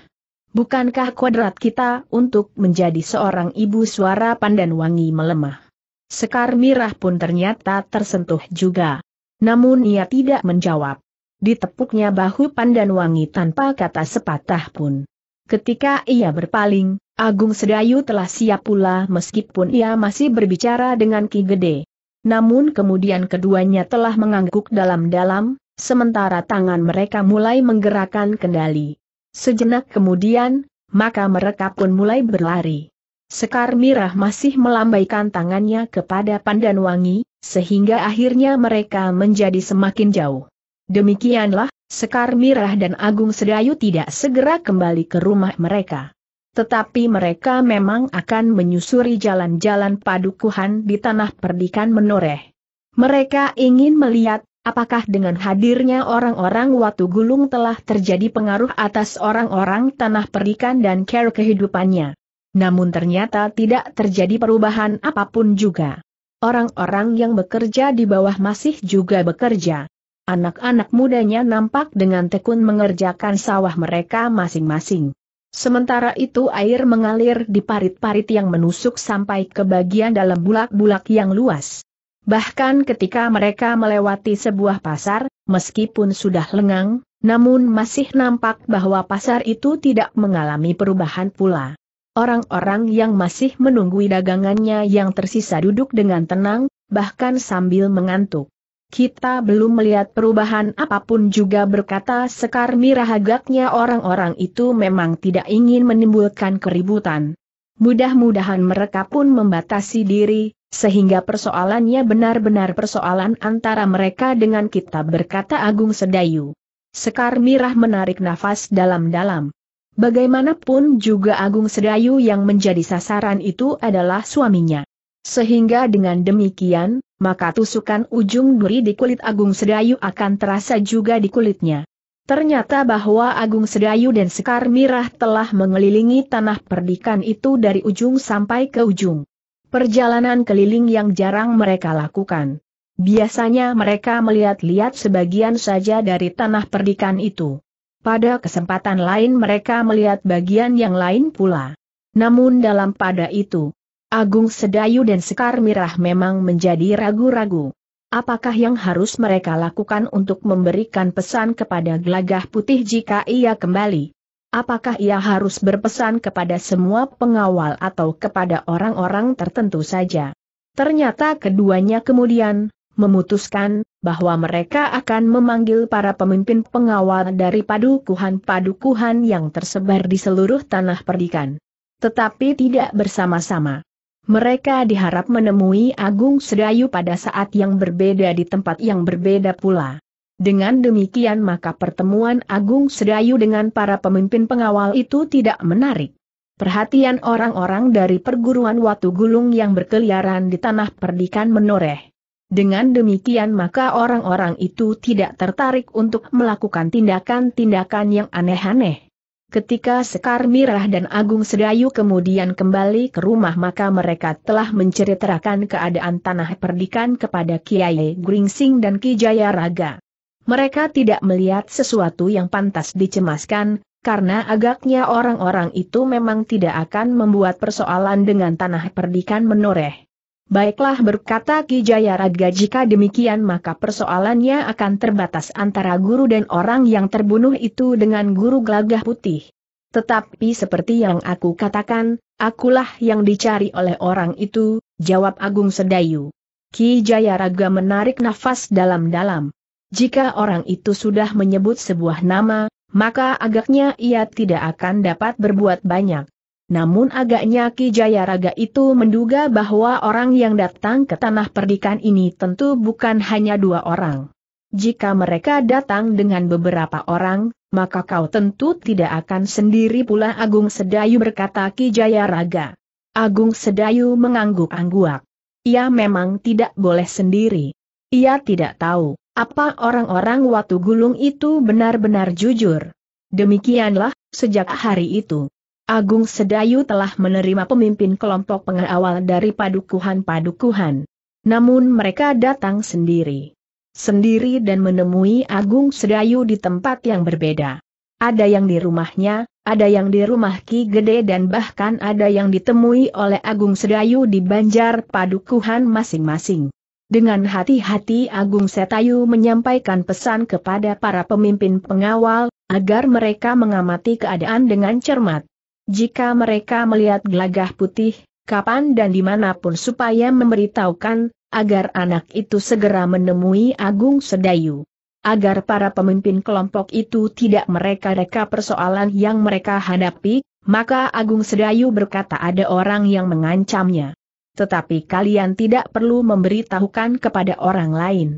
Bukankah kodrat kita untuk menjadi seorang ibu suara Pandan Wangi melemah? Sekar Mirah pun ternyata tersentuh juga. Namun ia tidak menjawab. Ditepuknya bahu Pandan Wangi tanpa kata sepatah pun. Ketika ia berpaling, Agung Sedayu telah siap pula meskipun ia masih berbicara dengan Ki Gede. Namun kemudian keduanya telah mengangguk dalam-dalam, sementara tangan mereka mulai menggerakkan kendali. Sejenak kemudian, maka mereka pun mulai berlari. Sekar Mirah masih melambaikan tangannya kepada Pandan Wangi sehingga akhirnya mereka menjadi semakin jauh. Demikianlah, Sekar Mirah dan Agung Sedayu tidak segera kembali ke rumah mereka. Tetapi mereka memang akan menyusuri jalan-jalan padukuhan di tanah perdikan menoreh. Mereka ingin melihat, apakah dengan hadirnya orang-orang Watu Gulung telah terjadi pengaruh atas orang-orang tanah perdikan dan care kehidupannya. Namun ternyata tidak terjadi perubahan apapun juga. Orang-orang yang bekerja di bawah masih juga bekerja. Anak-anak mudanya nampak dengan tekun mengerjakan sawah mereka masing-masing. Sementara itu air mengalir di parit-parit yang menusuk sampai ke bagian dalam bulak-bulak yang luas. Bahkan ketika mereka melewati sebuah pasar, meskipun sudah lengang, namun masih nampak bahwa pasar itu tidak mengalami perubahan pula. Orang-orang yang masih menunggui dagangannya yang tersisa duduk dengan tenang, bahkan sambil mengantuk. Kita belum melihat perubahan apapun juga berkata Sekar Mirah agaknya orang-orang itu memang tidak ingin menimbulkan keributan. Mudah-mudahan mereka pun membatasi diri, sehingga persoalannya benar-benar persoalan antara mereka dengan kita berkata Agung Sedayu. Sekar Mirah menarik nafas dalam-dalam. Bagaimanapun juga Agung Sedayu yang menjadi sasaran itu adalah suaminya. Sehingga dengan demikian, maka tusukan ujung duri di kulit Agung Sedayu akan terasa juga di kulitnya. Ternyata bahwa Agung Sedayu dan Sekar Mirah telah mengelilingi tanah perdikan itu dari ujung sampai ke ujung. Perjalanan keliling yang jarang mereka lakukan. Biasanya mereka melihat-lihat sebagian saja dari tanah perdikan itu. Pada kesempatan lain mereka melihat bagian yang lain pula. Namun dalam pada itu, Agung Sedayu dan Sekar Mirah memang menjadi ragu-ragu. Apakah yang harus mereka lakukan untuk memberikan pesan kepada Glagah putih jika ia kembali? Apakah ia harus berpesan kepada semua pengawal atau kepada orang-orang tertentu saja? Ternyata keduanya kemudian memutuskan bahwa mereka akan memanggil para pemimpin pengawal dari padukuhan-padukuhan yang tersebar di seluruh tanah perdikan. Tetapi tidak bersama-sama. Mereka diharap menemui Agung Sedayu pada saat yang berbeda di tempat yang berbeda pula. Dengan demikian maka pertemuan Agung Sedayu dengan para pemimpin pengawal itu tidak menarik. Perhatian orang-orang dari perguruan Watu Gulung yang berkeliaran di tanah perdikan menoreh. Dengan demikian maka orang-orang itu tidak tertarik untuk melakukan tindakan-tindakan yang aneh-aneh. Ketika Sekar Mirah dan Agung Sedayu kemudian kembali ke rumah maka mereka telah menceritakan keadaan tanah perdikan kepada Kiai Gringsing dan Kijaya Raga. Mereka tidak melihat sesuatu yang pantas dicemaskan, karena agaknya orang-orang itu memang tidak akan membuat persoalan dengan tanah perdikan menoreh. Baiklah berkata Ki Jayaraga jika demikian maka persoalannya akan terbatas antara guru dan orang yang terbunuh itu dengan guru gelagah putih. Tetapi seperti yang aku katakan, akulah yang dicari oleh orang itu, jawab Agung Sedayu. Ki Jayaraga menarik nafas dalam-dalam. Jika orang itu sudah menyebut sebuah nama, maka agaknya ia tidak akan dapat berbuat banyak. Namun agaknya Ki Jayaraga itu menduga bahwa orang yang datang ke tanah perdikan ini tentu bukan hanya dua orang. Jika mereka datang dengan beberapa orang, maka kau tentu tidak akan sendiri pula Agung Sedayu berkata Ki Jayaraga. Agung Sedayu mengangguk-angguak. Ia memang tidak boleh sendiri. Ia tidak tahu apa orang-orang Watu Gulung itu benar-benar jujur. Demikianlah, sejak hari itu. Agung Sedayu telah menerima pemimpin kelompok pengawal dari padukuhan-padukuhan. Namun mereka datang sendiri. Sendiri dan menemui Agung Sedayu di tempat yang berbeda. Ada yang di rumahnya, ada yang di rumah Ki Gede dan bahkan ada yang ditemui oleh Agung Sedayu di banjar padukuhan masing-masing. Dengan hati-hati Agung Setayu menyampaikan pesan kepada para pemimpin pengawal, agar mereka mengamati keadaan dengan cermat. Jika mereka melihat gelagah putih, kapan dan dimanapun supaya memberitahukan, agar anak itu segera menemui Agung Sedayu. Agar para pemimpin kelompok itu tidak mereka-reka persoalan yang mereka hadapi, maka Agung Sedayu berkata ada orang yang mengancamnya. Tetapi kalian tidak perlu memberitahukan kepada orang lain.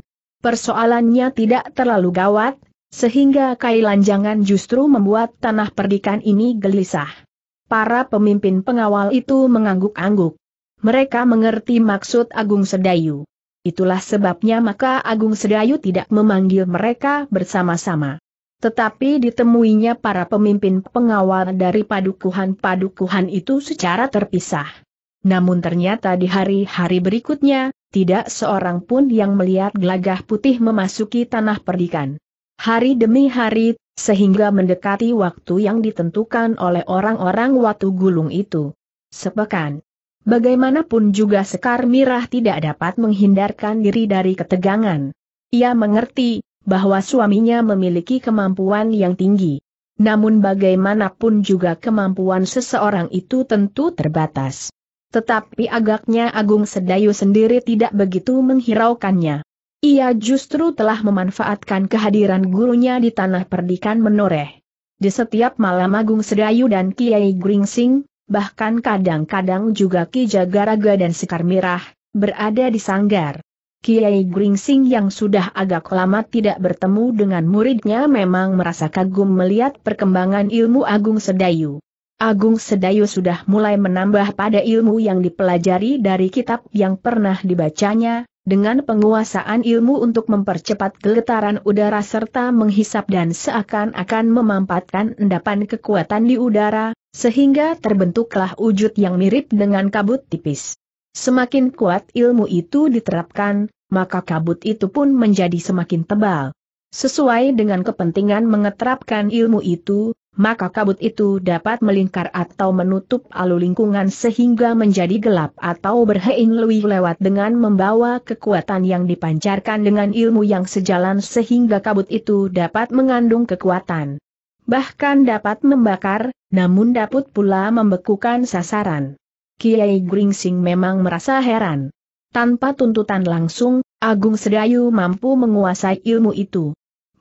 Persoalannya tidak terlalu gawat, sehingga kailanjangan justru membuat tanah perdikan ini gelisah. Para pemimpin pengawal itu mengangguk-angguk. Mereka mengerti maksud Agung Sedayu. Itulah sebabnya maka Agung Sedayu tidak memanggil mereka bersama-sama. Tetapi ditemuinya para pemimpin pengawal dari padukuhan-padukuhan itu secara terpisah. Namun ternyata di hari-hari berikutnya, tidak seorang pun yang melihat gelagah putih memasuki tanah perdikan. Hari demi hari sehingga mendekati waktu yang ditentukan oleh orang-orang Watu Gulung itu. Sepekan. Bagaimanapun juga Sekar Mirah tidak dapat menghindarkan diri dari ketegangan. Ia mengerti, bahwa suaminya memiliki kemampuan yang tinggi. Namun bagaimanapun juga kemampuan seseorang itu tentu terbatas. Tetapi agaknya Agung Sedayu sendiri tidak begitu menghiraukannya. Ia justru telah memanfaatkan kehadiran gurunya di tanah perdikan menoreh. Di setiap malam Agung Sedayu dan Kiai Gringsing, bahkan kadang-kadang juga Ki Jagaraga dan Sekar Mirah, berada di sanggar. Kiai Gringsing yang sudah agak lama tidak bertemu dengan muridnya memang merasa kagum melihat perkembangan ilmu Agung Sedayu. Agung Sedayu sudah mulai menambah pada ilmu yang dipelajari dari kitab yang pernah dibacanya, dengan penguasaan ilmu untuk mempercepat geletaran udara serta menghisap dan seakan-akan memampatkan endapan kekuatan di udara, sehingga terbentuklah wujud yang mirip dengan kabut tipis. Semakin kuat ilmu itu diterapkan, maka kabut itu pun menjadi semakin tebal. Sesuai dengan kepentingan mengeterapkan ilmu itu, maka kabut itu dapat melingkar atau menutup alu lingkungan sehingga menjadi gelap atau berheing lewat dengan membawa kekuatan yang dipancarkan dengan ilmu yang sejalan sehingga kabut itu dapat mengandung kekuatan. Bahkan dapat membakar, namun dapat pula membekukan sasaran. Kiai Gringsing memang merasa heran. Tanpa tuntutan langsung, Agung Sedayu mampu menguasai ilmu itu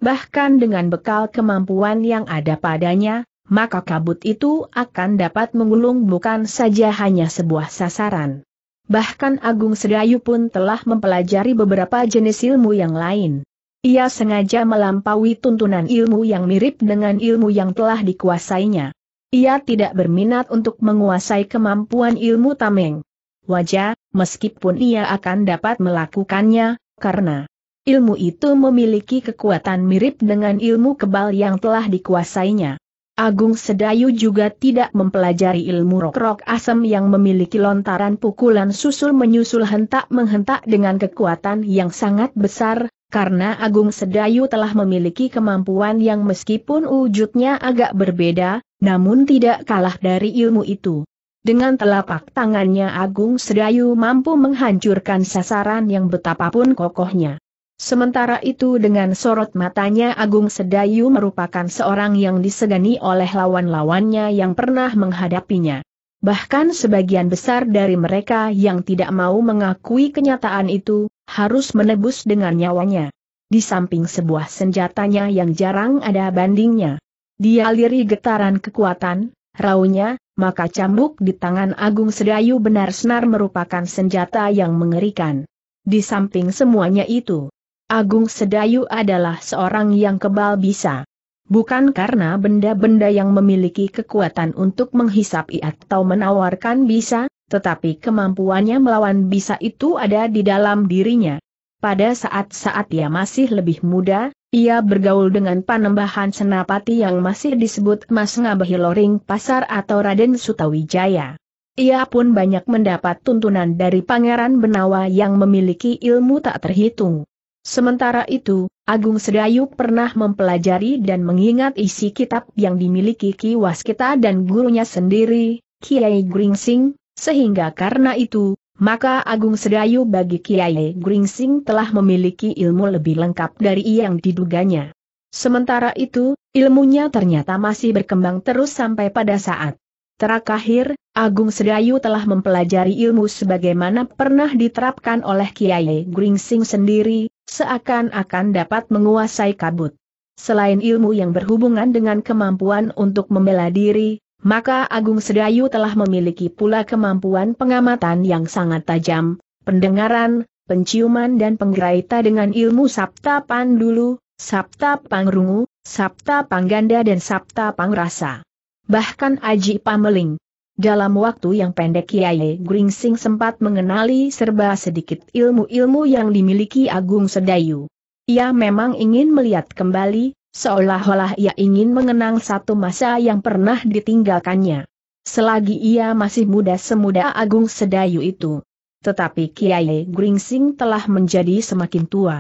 bahkan dengan bekal kemampuan yang ada padanya, maka kabut itu akan dapat mengulung bukan saja hanya sebuah sasaran. Bahkan Agung Sedayu pun telah mempelajari beberapa jenis ilmu yang lain. Ia sengaja melampaui tuntunan ilmu yang mirip dengan ilmu yang telah dikuasainya. Ia tidak berminat untuk menguasai kemampuan ilmu tameng. Wajah, meskipun ia akan dapat melakukannya, karena Ilmu itu memiliki kekuatan mirip dengan ilmu kebal yang telah dikuasainya. Agung Sedayu juga tidak mempelajari ilmu rok-rok asem yang memiliki lontaran pukulan susul menyusul hentak menghentak dengan kekuatan yang sangat besar, karena Agung Sedayu telah memiliki kemampuan yang meskipun wujudnya agak berbeda, namun tidak kalah dari ilmu itu. Dengan telapak tangannya Agung Sedayu mampu menghancurkan sasaran yang betapapun kokohnya. Sementara itu dengan sorot matanya Agung Sedayu merupakan seorang yang disegani oleh lawan-lawannya yang pernah menghadapinya. Bahkan sebagian besar dari mereka yang tidak mau mengakui kenyataan itu, harus menebus dengan nyawanya. Di samping sebuah senjatanya yang jarang ada bandingnya. Dialiri getaran kekuatan, raunya, maka cambuk di tangan Agung Sedayu benar-benar merupakan senjata yang mengerikan. Di samping semuanya itu, Agung Sedayu adalah seorang yang kebal bisa. Bukan karena benda-benda yang memiliki kekuatan untuk menghisap atau menawarkan bisa, tetapi kemampuannya melawan bisa itu ada di dalam dirinya. Pada saat-saat ia masih lebih muda, ia bergaul dengan panembahan senapati yang masih disebut Mas Ngabahi Loring Pasar atau Raden Sutawijaya. Ia pun banyak mendapat tuntunan dari Pangeran Benawa yang memiliki ilmu tak terhitung. Sementara itu, Agung Sedayu pernah mempelajari dan mengingat isi kitab yang dimiliki Ki Waskita dan gurunya sendiri, Kiai Gringsing, sehingga karena itu, maka Agung Sedayu bagi Kiai Gringsing telah memiliki ilmu lebih lengkap dari yang diduganya. Sementara itu, ilmunya ternyata masih berkembang terus sampai pada saat Terakhir, Agung Sedayu telah mempelajari ilmu sebagaimana pernah diterapkan oleh Kiai Gringsing sendiri, seakan-akan dapat menguasai kabut. Selain ilmu yang berhubungan dengan kemampuan untuk membela diri, maka Agung Sedayu telah memiliki pula kemampuan pengamatan yang sangat tajam, pendengaran, penciuman dan penggeraita dengan ilmu Sabta Pandulu, Sapta Pangrungu, Sapta Pangganda dan Sapta Pangrasa. Bahkan Aji Pameling, dalam waktu yang pendek Kiai Gringsing sempat mengenali serba sedikit ilmu-ilmu yang dimiliki Agung Sedayu. Ia memang ingin melihat kembali, seolah-olah ia ingin mengenang satu masa yang pernah ditinggalkannya. Selagi ia masih muda semuda Agung Sedayu itu. Tetapi Kiai Gringsing telah menjadi semakin tua.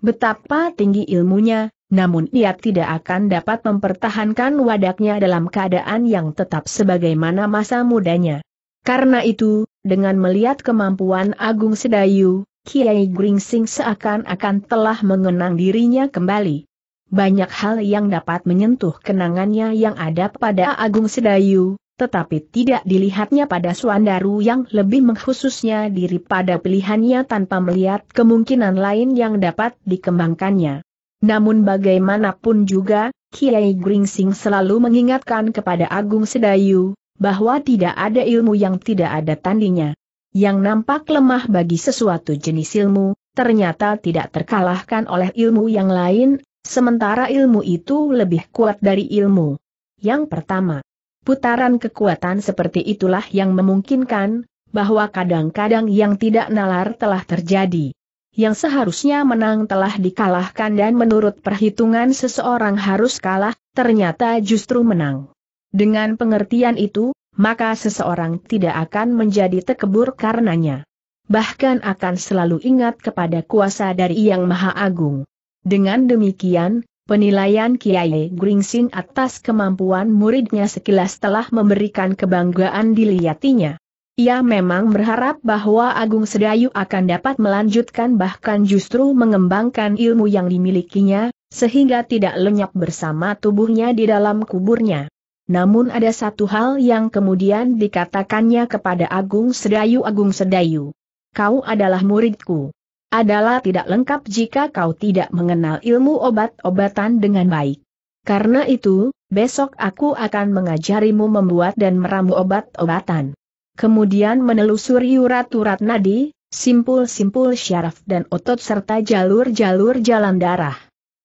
Betapa tinggi ilmunya, namun ia tidak akan dapat mempertahankan wadaknya dalam keadaan yang tetap sebagaimana masa mudanya. Karena itu, dengan melihat kemampuan Agung Sedayu, Kiai Gringsing seakan-akan telah mengenang dirinya kembali. Banyak hal yang dapat menyentuh kenangannya yang ada pada Agung Sedayu, tetapi tidak dilihatnya pada Suandaru yang lebih mengkhususnya diri pada pilihannya tanpa melihat kemungkinan lain yang dapat dikembangkannya. Namun bagaimanapun juga, Kiai Gringsing selalu mengingatkan kepada Agung Sedayu, bahwa tidak ada ilmu yang tidak ada tandinya. Yang nampak lemah bagi sesuatu jenis ilmu, ternyata tidak terkalahkan oleh ilmu yang lain, sementara ilmu itu lebih kuat dari ilmu. Yang pertama, putaran kekuatan seperti itulah yang memungkinkan, bahwa kadang-kadang yang tidak nalar telah terjadi yang seharusnya menang telah dikalahkan dan menurut perhitungan seseorang harus kalah, ternyata justru menang. Dengan pengertian itu, maka seseorang tidak akan menjadi tekebur karenanya. Bahkan akan selalu ingat kepada kuasa dari Yang Maha Agung. Dengan demikian, penilaian Kiai Gringsing atas kemampuan muridnya sekilas telah memberikan kebanggaan dilihatinya. Ia memang berharap bahwa Agung Sedayu akan dapat melanjutkan bahkan justru mengembangkan ilmu yang dimilikinya, sehingga tidak lenyap bersama tubuhnya di dalam kuburnya. Namun ada satu hal yang kemudian dikatakannya kepada Agung Sedayu Agung Sedayu. Kau adalah muridku. Adalah tidak lengkap jika kau tidak mengenal ilmu obat-obatan dengan baik. Karena itu, besok aku akan mengajarimu membuat dan meramu obat-obatan kemudian menelusuri urat-urat nadi, simpul-simpul syaraf dan otot serta jalur-jalur jalan darah.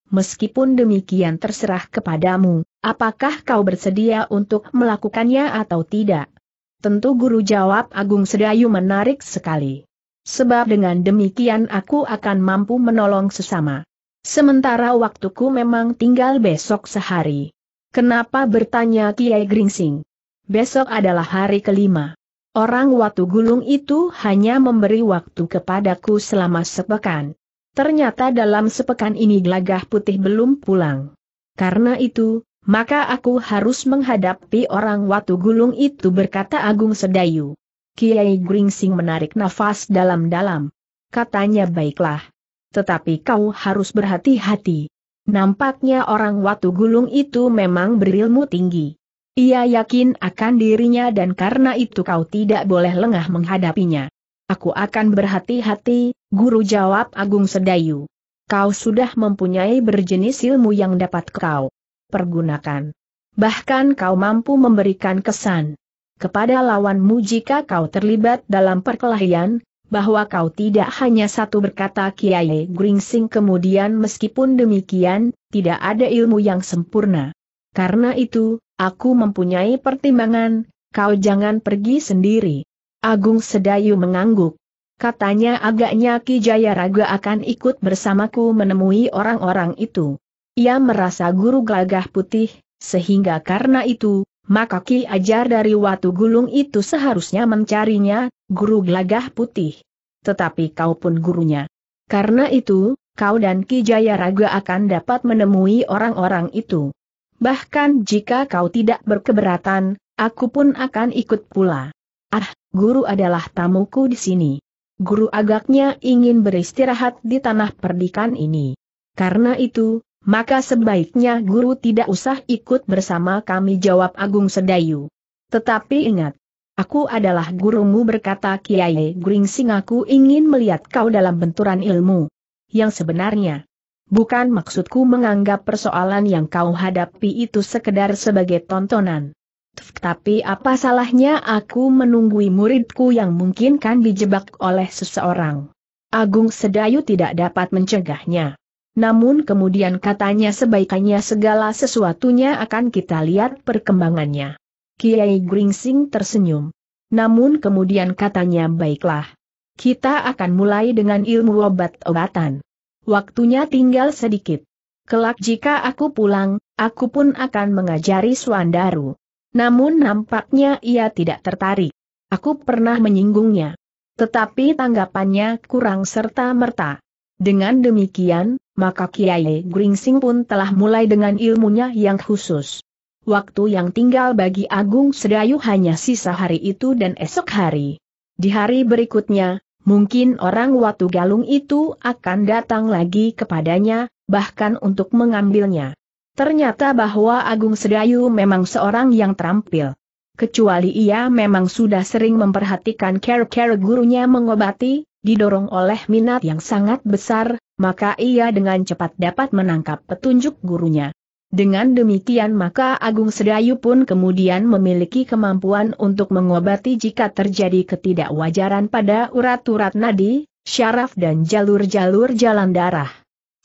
Meskipun demikian terserah kepadamu, apakah kau bersedia untuk melakukannya atau tidak? Tentu guru jawab Agung Sedayu menarik sekali. Sebab dengan demikian aku akan mampu menolong sesama. Sementara waktuku memang tinggal besok sehari. Kenapa bertanya Kiai Gringsing? Besok adalah hari kelima. Orang Watu Gulung itu hanya memberi waktu kepadaku selama sepekan. Ternyata dalam sepekan ini gelagah putih belum pulang. Karena itu, maka aku harus menghadapi orang Watu Gulung itu berkata Agung Sedayu. Kiai Gringsing menarik nafas dalam-dalam. Katanya baiklah. Tetapi kau harus berhati-hati. Nampaknya orang Watu Gulung itu memang berilmu tinggi. Ia yakin akan dirinya dan karena itu kau tidak boleh lengah menghadapinya. Aku akan berhati-hati, guru jawab Agung Sedayu. Kau sudah mempunyai berjenis ilmu yang dapat kau pergunakan. Bahkan kau mampu memberikan kesan kepada lawanmu jika kau terlibat dalam perkelahian, bahwa kau tidak hanya satu berkata Kiai Gringsing kemudian meskipun demikian, tidak ada ilmu yang sempurna. Karena itu, Aku mempunyai pertimbangan, kau jangan pergi sendiri. Agung Sedayu mengangguk. Katanya agaknya Ki Jayaraga akan ikut bersamaku menemui orang-orang itu. Ia merasa guru gagah putih, sehingga karena itu, maka Ki Ajar dari Watu Gulung itu seharusnya mencarinya, guru gelagah putih. Tetapi kau pun gurunya. Karena itu, kau dan Ki Jayaraga akan dapat menemui orang-orang itu. Bahkan jika kau tidak berkeberatan, aku pun akan ikut pula. Ah, guru adalah tamuku di sini. Guru agaknya ingin beristirahat di tanah perdikan ini. Karena itu, maka sebaiknya guru tidak usah ikut bersama kami jawab Agung Sedayu. Tetapi ingat, aku adalah gurumu berkata Kiai Gringsing aku ingin melihat kau dalam benturan ilmu. Yang sebenarnya, Bukan maksudku menganggap persoalan yang kau hadapi itu sekedar sebagai tontonan. Tapi apa salahnya aku menunggui muridku yang mungkin kan dijebak oleh seseorang. Agung Sedayu tidak dapat mencegahnya. Namun kemudian katanya sebaikannya segala sesuatunya akan kita lihat perkembangannya. Kiai Gringsing tersenyum. Namun kemudian katanya baiklah. Kita akan mulai dengan ilmu obat-obatan waktunya tinggal sedikit. Kelak jika aku pulang, aku pun akan mengajari Suandaru. Namun nampaknya ia tidak tertarik. Aku pernah menyinggungnya. Tetapi tanggapannya kurang serta-merta. Dengan demikian, maka Kiai Gringsing pun telah mulai dengan ilmunya yang khusus. Waktu yang tinggal bagi Agung Sedayu hanya sisa hari itu dan esok hari. Di hari berikutnya, mungkin orang Watu Galung itu akan datang lagi kepadanya, bahkan untuk mengambilnya. Ternyata bahwa Agung Sedayu memang seorang yang terampil. Kecuali ia memang sudah sering memperhatikan care-care gurunya mengobati, didorong oleh minat yang sangat besar, maka ia dengan cepat dapat menangkap petunjuk gurunya. Dengan demikian maka Agung Sedayu pun kemudian memiliki kemampuan untuk mengobati jika terjadi ketidakwajaran pada urat-urat nadi, syaraf dan jalur-jalur jalan darah.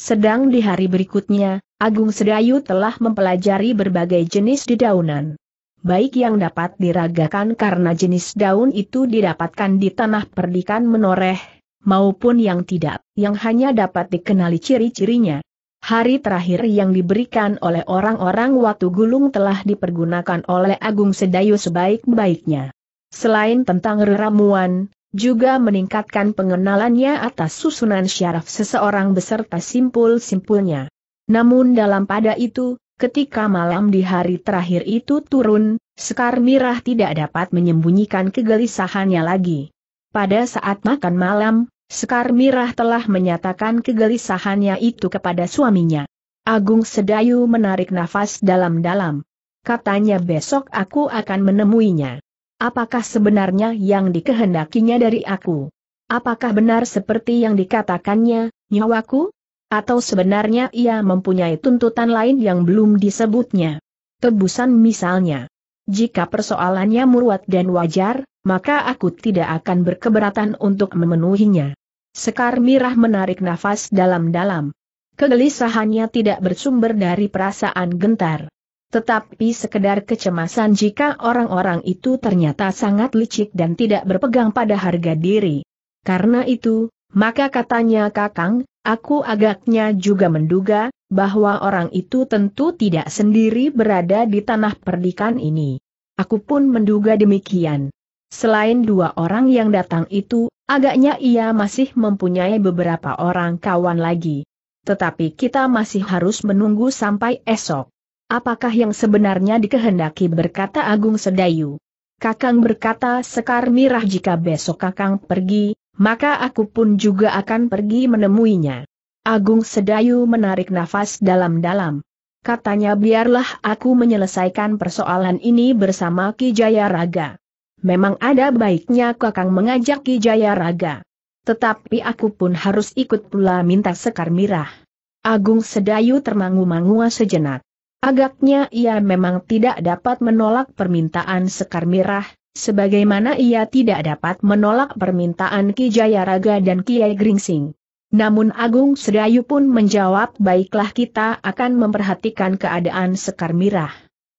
Sedang di hari berikutnya, Agung Sedayu telah mempelajari berbagai jenis dedaunan. Baik yang dapat diragakan karena jenis daun itu didapatkan di tanah perdikan menoreh, maupun yang tidak, yang hanya dapat dikenali ciri-cirinya hari terakhir yang diberikan oleh orang-orang Watu Gulung telah dipergunakan oleh Agung Sedayu sebaik-baiknya. Selain tentang reramuan, juga meningkatkan pengenalannya atas susunan syaraf seseorang beserta simpul-simpulnya. Namun dalam pada itu, ketika malam di hari terakhir itu turun, Sekar Mirah tidak dapat menyembunyikan kegelisahannya lagi. Pada saat makan malam, Sekar Mirah telah menyatakan kegelisahannya itu kepada suaminya. Agung Sedayu menarik nafas dalam-dalam. Katanya besok aku akan menemuinya. Apakah sebenarnya yang dikehendakinya dari aku? Apakah benar seperti yang dikatakannya, nyawaku? Atau sebenarnya ia mempunyai tuntutan lain yang belum disebutnya? Tebusan misalnya. Jika persoalannya murwat dan wajar, maka aku tidak akan berkeberatan untuk memenuhinya. Sekar Mirah menarik nafas dalam-dalam. Kegelisahannya tidak bersumber dari perasaan gentar. Tetapi sekedar kecemasan jika orang-orang itu ternyata sangat licik dan tidak berpegang pada harga diri. Karena itu, maka katanya Kakang, aku agaknya juga menduga, bahwa orang itu tentu tidak sendiri berada di tanah perdikan ini. Aku pun menduga demikian. Selain dua orang yang datang itu, agaknya ia masih mempunyai beberapa orang kawan lagi. Tetapi kita masih harus menunggu sampai esok. Apakah yang sebenarnya dikehendaki berkata Agung Sedayu? Kakang berkata Sekar Mirah jika besok Kakang pergi, maka aku pun juga akan pergi menemuinya. Agung Sedayu menarik nafas dalam-dalam. Katanya biarlah aku menyelesaikan persoalan ini bersama Ki Jaya Raga memang ada baiknya Kakang mengajak Ki Jaya Raga. Tetapi aku pun harus ikut pula minta sekar mirah. Agung Sedayu termangu-mangua sejenak. Agaknya ia memang tidak dapat menolak permintaan sekar mirah, sebagaimana ia tidak dapat menolak permintaan Ki Jayaraga dan Kiai Gringsing. Namun Agung Sedayu pun menjawab baiklah kita akan memperhatikan keadaan Sekar Mirah.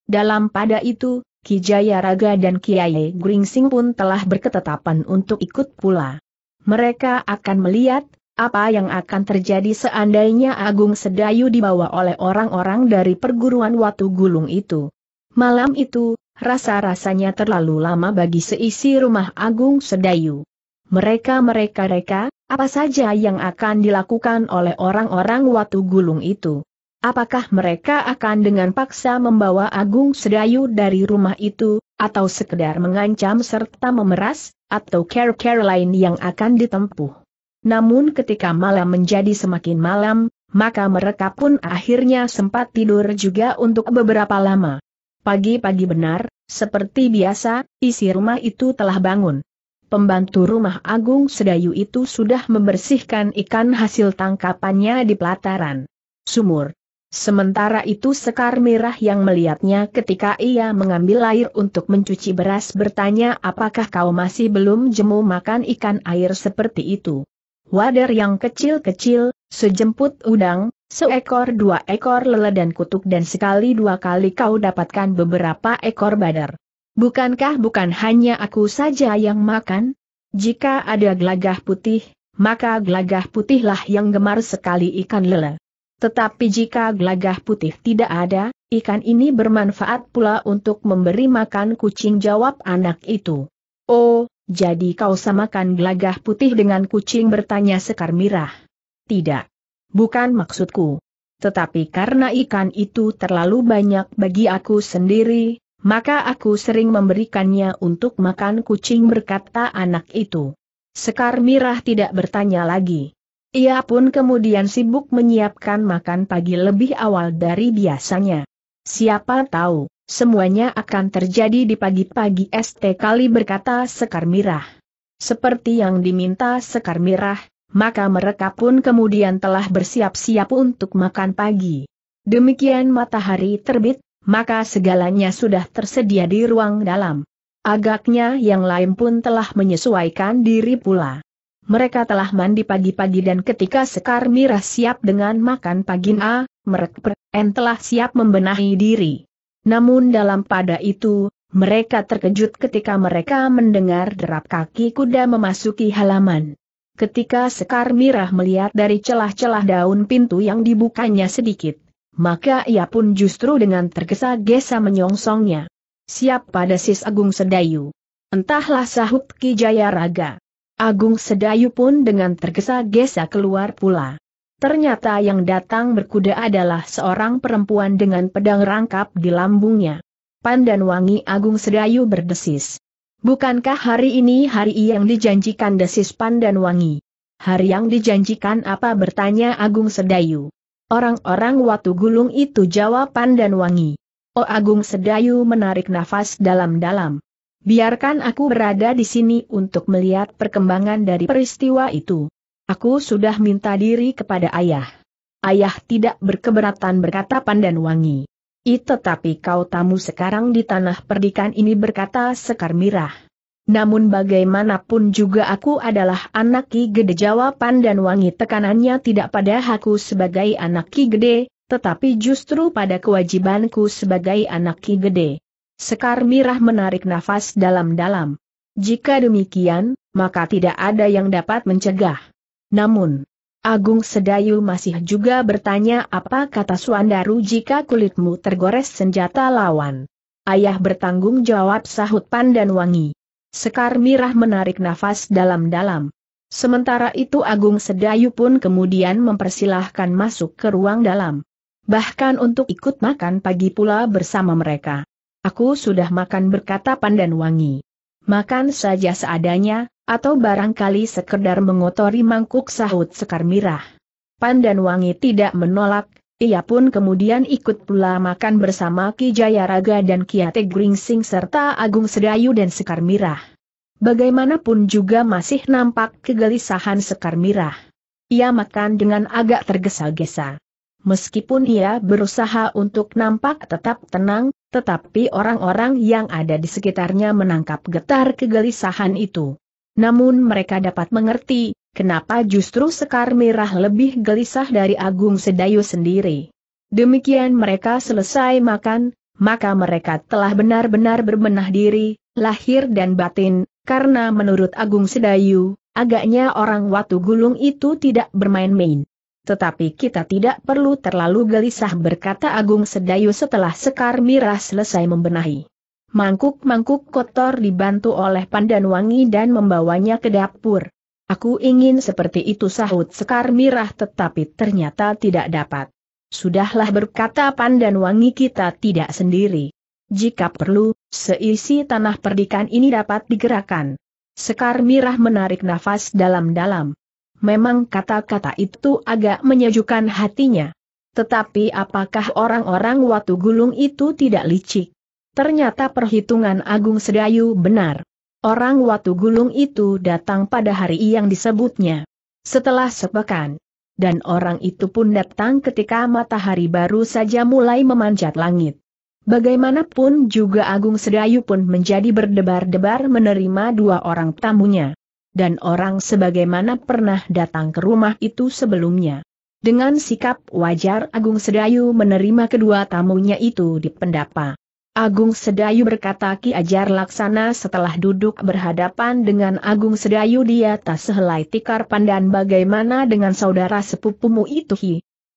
Dalam pada itu, Kijaya Raga dan Kiai Gringsing pun telah berketetapan untuk ikut pula. Mereka akan melihat, apa yang akan terjadi seandainya Agung Sedayu dibawa oleh orang-orang dari perguruan Watu Gulung itu? Malam itu, rasa-rasanya terlalu lama bagi seisi rumah Agung Sedayu. Mereka-mereka-reka, apa saja yang akan dilakukan oleh orang-orang Watu Gulung itu? Apakah mereka akan dengan paksa membawa Agung Sedayu dari rumah itu, atau sekedar mengancam serta memeras, atau care-care lain yang akan ditempuh? Namun ketika malam menjadi semakin malam, maka mereka pun akhirnya sempat tidur juga untuk beberapa lama. Pagi-pagi benar, seperti biasa, isi rumah itu telah bangun. Pembantu rumah Agung Sedayu itu sudah membersihkan ikan hasil tangkapannya di pelataran sumur. Sementara itu Sekar Merah yang melihatnya ketika ia mengambil air untuk mencuci beras bertanya apakah kau masih belum jemu makan ikan air seperti itu. Wader yang kecil-kecil, sejemput udang, seekor dua ekor lele dan kutuk dan sekali dua kali kau dapatkan beberapa ekor badar. Bukankah bukan hanya aku saja yang makan? Jika ada gelagah putih, maka gelagah putihlah yang gemar sekali ikan lele. Tetapi jika gelagah putih tidak ada, ikan ini bermanfaat pula untuk memberi makan kucing jawab anak itu. Oh, jadi kau samakan gelagah putih dengan kucing bertanya Sekar Mirah. Tidak. Bukan maksudku. Tetapi karena ikan itu terlalu banyak bagi aku sendiri, maka aku sering memberikannya untuk makan kucing berkata anak itu. Sekar Mirah tidak bertanya lagi. Ia pun kemudian sibuk menyiapkan makan pagi lebih awal dari biasanya. Siapa tahu, semuanya akan terjadi di pagi-pagi ST kali berkata Sekar Mirah. Seperti yang diminta Sekar Mirah, maka mereka pun kemudian telah bersiap-siap untuk makan pagi. Demikian matahari terbit, maka segalanya sudah tersedia di ruang dalam. Agaknya yang lain pun telah menyesuaikan diri pula. Mereka telah mandi pagi-pagi dan ketika Sekar Mirah siap dengan makan pagi A, mereka telah siap membenahi diri. Namun dalam pada itu, mereka terkejut ketika mereka mendengar derap kaki kuda memasuki halaman. Ketika Sekar Mirah melihat dari celah-celah daun pintu yang dibukanya sedikit, maka ia pun justru dengan tergesa-gesa menyongsongnya. Siap pada Sis Agung Sedayu. Entahlah sahut Ki Jayaraga. Agung Sedayu pun dengan tergesa-gesa keluar pula. Ternyata yang datang berkuda adalah seorang perempuan dengan pedang rangkap di lambungnya. Pandan wangi Agung Sedayu berdesis. Bukankah hari ini hari yang dijanjikan desis Pandan wangi? Hari yang dijanjikan apa bertanya Agung Sedayu. Orang-orang Watu Gulung itu jawab Pandan wangi. Oh Agung Sedayu menarik nafas dalam-dalam. Biarkan aku berada di sini untuk melihat perkembangan dari peristiwa itu. Aku sudah minta diri kepada ayah. Ayah tidak berkeberatan berkata Pandan Wangi. I tetapi kau tamu sekarang di tanah perdikan ini berkata Sekar Mirah. Namun bagaimanapun juga aku adalah anak Ki Gede jawaban dan wangi tekanannya tidak pada aku sebagai anak Ki Gede, tetapi justru pada kewajibanku sebagai anak Ki Gede. Sekar Mirah menarik nafas dalam-dalam. Jika demikian, maka tidak ada yang dapat mencegah. Namun, Agung Sedayu masih juga bertanya apa kata Suandaru jika kulitmu tergores senjata lawan. Ayah bertanggung jawab sahut pandan Wangi. Sekar Mirah menarik nafas dalam-dalam. Sementara itu Agung Sedayu pun kemudian mempersilahkan masuk ke ruang dalam. Bahkan untuk ikut makan pagi pula bersama mereka. Aku sudah makan berkata pandan wangi. Makan saja seadanya, atau barangkali sekedar mengotori mangkuk sahut sekar mirah. Pandan wangi tidak menolak, ia pun kemudian ikut pula makan bersama Ki Jayaraga dan Kiate Gringsing serta Agung Sedayu dan Sekar Mirah. Bagaimanapun juga masih nampak kegelisahan Sekar Mirah. Ia makan dengan agak tergesa-gesa. Meskipun ia berusaha untuk nampak tetap tenang, tetapi orang-orang yang ada di sekitarnya menangkap getar kegelisahan itu. Namun mereka dapat mengerti, kenapa justru Sekar Merah lebih gelisah dari Agung Sedayu sendiri. Demikian mereka selesai makan, maka mereka telah benar-benar berbenah diri, lahir dan batin, karena menurut Agung Sedayu, agaknya orang Watu Gulung itu tidak bermain-main tetapi kita tidak perlu terlalu gelisah berkata Agung Sedayu setelah Sekar Mirah selesai membenahi. Mangkuk-mangkuk kotor dibantu oleh pandan wangi dan membawanya ke dapur. Aku ingin seperti itu sahut Sekar Mirah tetapi ternyata tidak dapat. Sudahlah berkata pandan wangi kita tidak sendiri. Jika perlu, seisi tanah perdikan ini dapat digerakkan. Sekar Mirah menarik nafas dalam-dalam. Memang kata-kata itu agak menyejukkan hatinya. Tetapi apakah orang-orang Watu Gulung itu tidak licik? Ternyata perhitungan Agung Sedayu benar. Orang Watu Gulung itu datang pada hari yang disebutnya. Setelah sepekan. Dan orang itu pun datang ketika matahari baru saja mulai memanjat langit. Bagaimanapun juga Agung Sedayu pun menjadi berdebar-debar menerima dua orang tamunya dan orang sebagaimana pernah datang ke rumah itu sebelumnya. Dengan sikap wajar Agung Sedayu menerima kedua tamunya itu di pendapa. Agung Sedayu berkata Ki Ajar Laksana setelah duduk berhadapan dengan Agung Sedayu di atas sehelai tikar pandan bagaimana dengan saudara sepupumu itu Hi?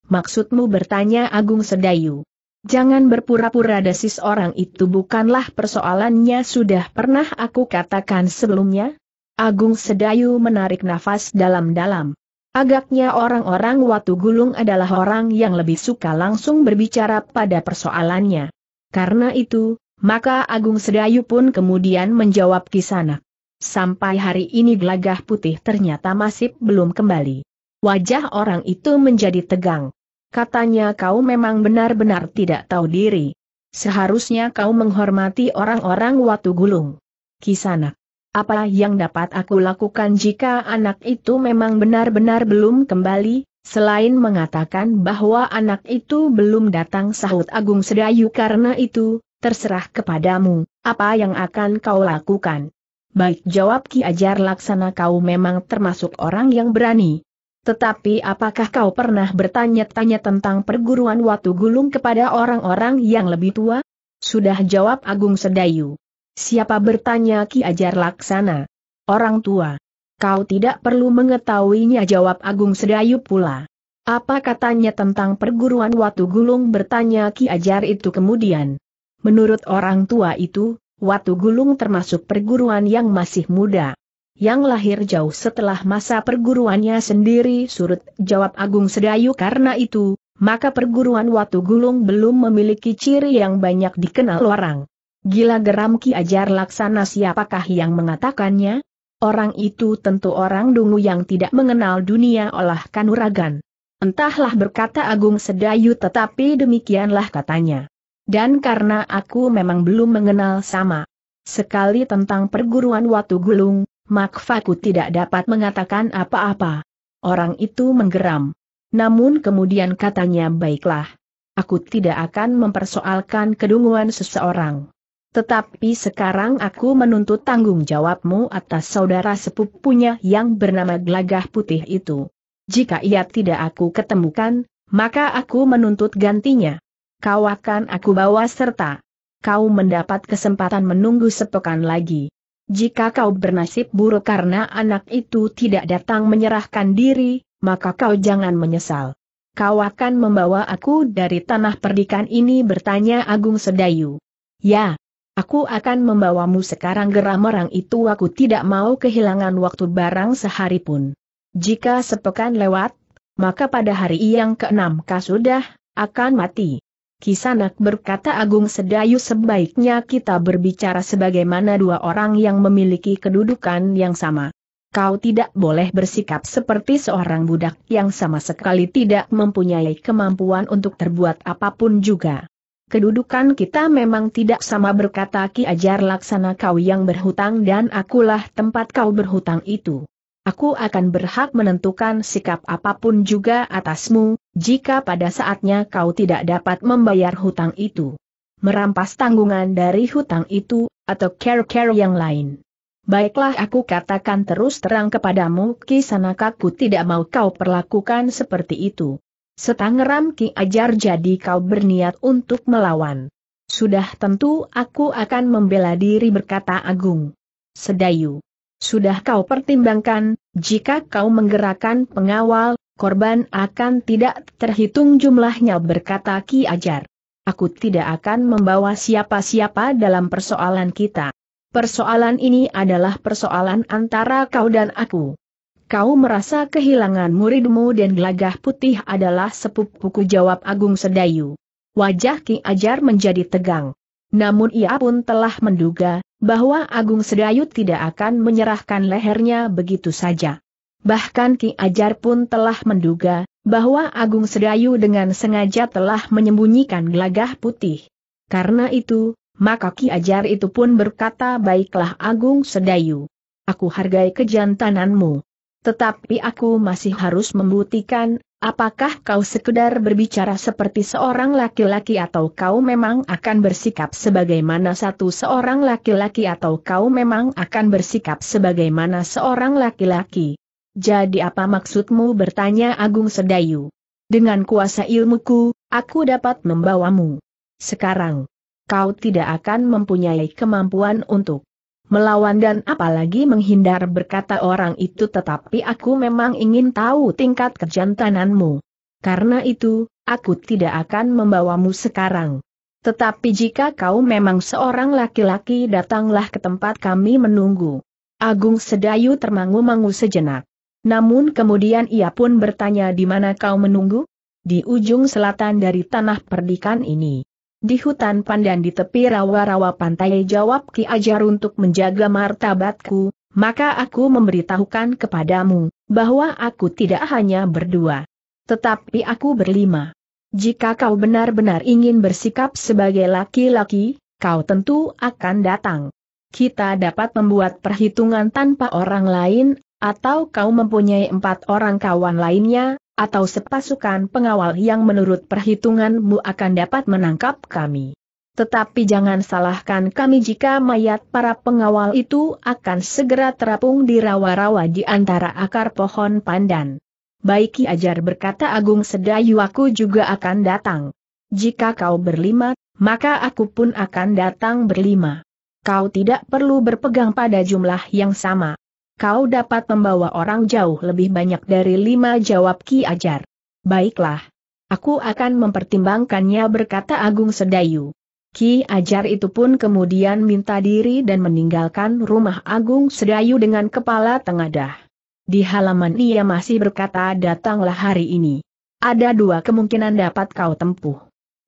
Maksudmu bertanya Agung Sedayu. Jangan berpura-pura desis orang itu bukanlah persoalannya sudah pernah aku katakan sebelumnya, Agung Sedayu menarik nafas dalam-dalam. Agaknya orang-orang Watu Gulung adalah orang yang lebih suka langsung berbicara pada persoalannya. Karena itu, maka Agung Sedayu pun kemudian menjawab Kisanak. Sampai hari ini gelagah putih ternyata masih belum kembali. Wajah orang itu menjadi tegang. Katanya kau memang benar-benar tidak tahu diri. Seharusnya kau menghormati orang-orang Watu Gulung. Kisanak. Apa yang dapat aku lakukan jika anak itu memang benar-benar belum kembali? Selain mengatakan bahwa anak itu belum datang sahut Agung Sedayu karena itu, terserah kepadamu, apa yang akan kau lakukan? Baik jawab Ki Ajar Laksana kau memang termasuk orang yang berani. Tetapi apakah kau pernah bertanya-tanya tentang perguruan Watu Gulung kepada orang-orang yang lebih tua? Sudah jawab Agung Sedayu. Siapa bertanya Ki Ajar Laksana? Orang tua. Kau tidak perlu mengetahuinya jawab Agung Sedayu pula. Apa katanya tentang perguruan Watu Gulung bertanya Ki Ajar itu kemudian. Menurut orang tua itu, Watu Gulung termasuk perguruan yang masih muda. Yang lahir jauh setelah masa perguruannya sendiri surut jawab Agung Sedayu karena itu, maka perguruan Watu Gulung belum memiliki ciri yang banyak dikenal orang. Gila geram Ki Ajar Laksana siapakah yang mengatakannya? Orang itu tentu orang dungu yang tidak mengenal dunia olah kanuragan. Entahlah berkata Agung Sedayu tetapi demikianlah katanya. Dan karena aku memang belum mengenal sama sekali tentang perguruan Watu Gulung, Makfaku tidak dapat mengatakan apa-apa. Orang itu menggeram. Namun kemudian katanya baiklah. Aku tidak akan mempersoalkan kedunguan seseorang. Tetapi sekarang aku menuntut tanggung jawabmu atas saudara sepupunya yang bernama Glagah Putih itu. Jika ia tidak aku ketemukan, maka aku menuntut gantinya. Kau akan aku bawa serta. Kau mendapat kesempatan menunggu sepekan lagi. Jika kau bernasib buruk karena anak itu tidak datang menyerahkan diri, maka kau jangan menyesal. Kau akan membawa aku dari tanah perdikan ini bertanya Agung Sedayu. Ya, Aku akan membawamu sekarang geram orang itu aku tidak mau kehilangan waktu barang sehari pun. Jika sepekan lewat, maka pada hari yang keenam kau sudah akan mati. Kisanak berkata Agung Sedayu sebaiknya kita berbicara sebagaimana dua orang yang memiliki kedudukan yang sama. Kau tidak boleh bersikap seperti seorang budak yang sama sekali tidak mempunyai kemampuan untuk terbuat apapun juga kedudukan kita memang tidak sama berkata Ki Ajar Laksana kau yang berhutang dan akulah tempat kau berhutang itu. Aku akan berhak menentukan sikap apapun juga atasmu, jika pada saatnya kau tidak dapat membayar hutang itu. Merampas tanggungan dari hutang itu, atau care-care yang lain. Baiklah aku katakan terus terang kepadamu Ki Sanakaku tidak mau kau perlakukan seperti itu. Setangeram Ki Ajar jadi kau berniat untuk melawan. Sudah tentu aku akan membela diri berkata Agung. Sedayu. Sudah kau pertimbangkan, jika kau menggerakkan pengawal, korban akan tidak terhitung jumlahnya berkata Ki Ajar. Aku tidak akan membawa siapa-siapa dalam persoalan kita. Persoalan ini adalah persoalan antara kau dan aku kau merasa kehilangan muridmu dan gelagah putih adalah sepupuku jawab Agung Sedayu. Wajah Ki Ajar menjadi tegang. Namun ia pun telah menduga, bahwa Agung Sedayu tidak akan menyerahkan lehernya begitu saja. Bahkan Ki Ajar pun telah menduga, bahwa Agung Sedayu dengan sengaja telah menyembunyikan gelagah putih. Karena itu, maka Ki Ajar itu pun berkata baiklah Agung Sedayu. Aku hargai kejantananmu. Tetapi aku masih harus membuktikan, apakah kau sekedar berbicara seperti seorang laki-laki atau kau memang akan bersikap sebagaimana satu seorang laki-laki atau kau memang akan bersikap sebagaimana seorang laki-laki. Jadi apa maksudmu bertanya Agung Sedayu? Dengan kuasa ilmuku, aku dapat membawamu. Sekarang, kau tidak akan mempunyai kemampuan untuk melawan dan apalagi menghindar berkata orang itu tetapi aku memang ingin tahu tingkat kejantananmu. Karena itu, aku tidak akan membawamu sekarang. Tetapi jika kau memang seorang laki-laki datanglah ke tempat kami menunggu. Agung Sedayu termangu-mangu sejenak. Namun kemudian ia pun bertanya di mana kau menunggu? Di ujung selatan dari tanah perdikan ini. Di hutan pandan di tepi rawa-rawa pantai jawab Ki Ajar untuk menjaga martabatku, maka aku memberitahukan kepadamu, bahwa aku tidak hanya berdua. Tetapi aku berlima. Jika kau benar-benar ingin bersikap sebagai laki-laki, kau tentu akan datang. Kita dapat membuat perhitungan tanpa orang lain, atau kau mempunyai empat orang kawan lainnya, atau sepasukan pengawal yang menurut perhitunganmu akan dapat menangkap kami. Tetapi jangan salahkan kami jika mayat para pengawal itu akan segera terapung di rawa-rawa di antara akar pohon pandan. Baiki Ajar berkata Agung Sedayu aku juga akan datang. Jika kau berlima, maka aku pun akan datang berlima. Kau tidak perlu berpegang pada jumlah yang sama kau dapat membawa orang jauh lebih banyak dari lima jawab Ki Ajar. Baiklah. Aku akan mempertimbangkannya berkata Agung Sedayu. Ki Ajar itu pun kemudian minta diri dan meninggalkan rumah Agung Sedayu dengan kepala tengadah. Di halaman ia masih berkata datanglah hari ini. Ada dua kemungkinan dapat kau tempuh.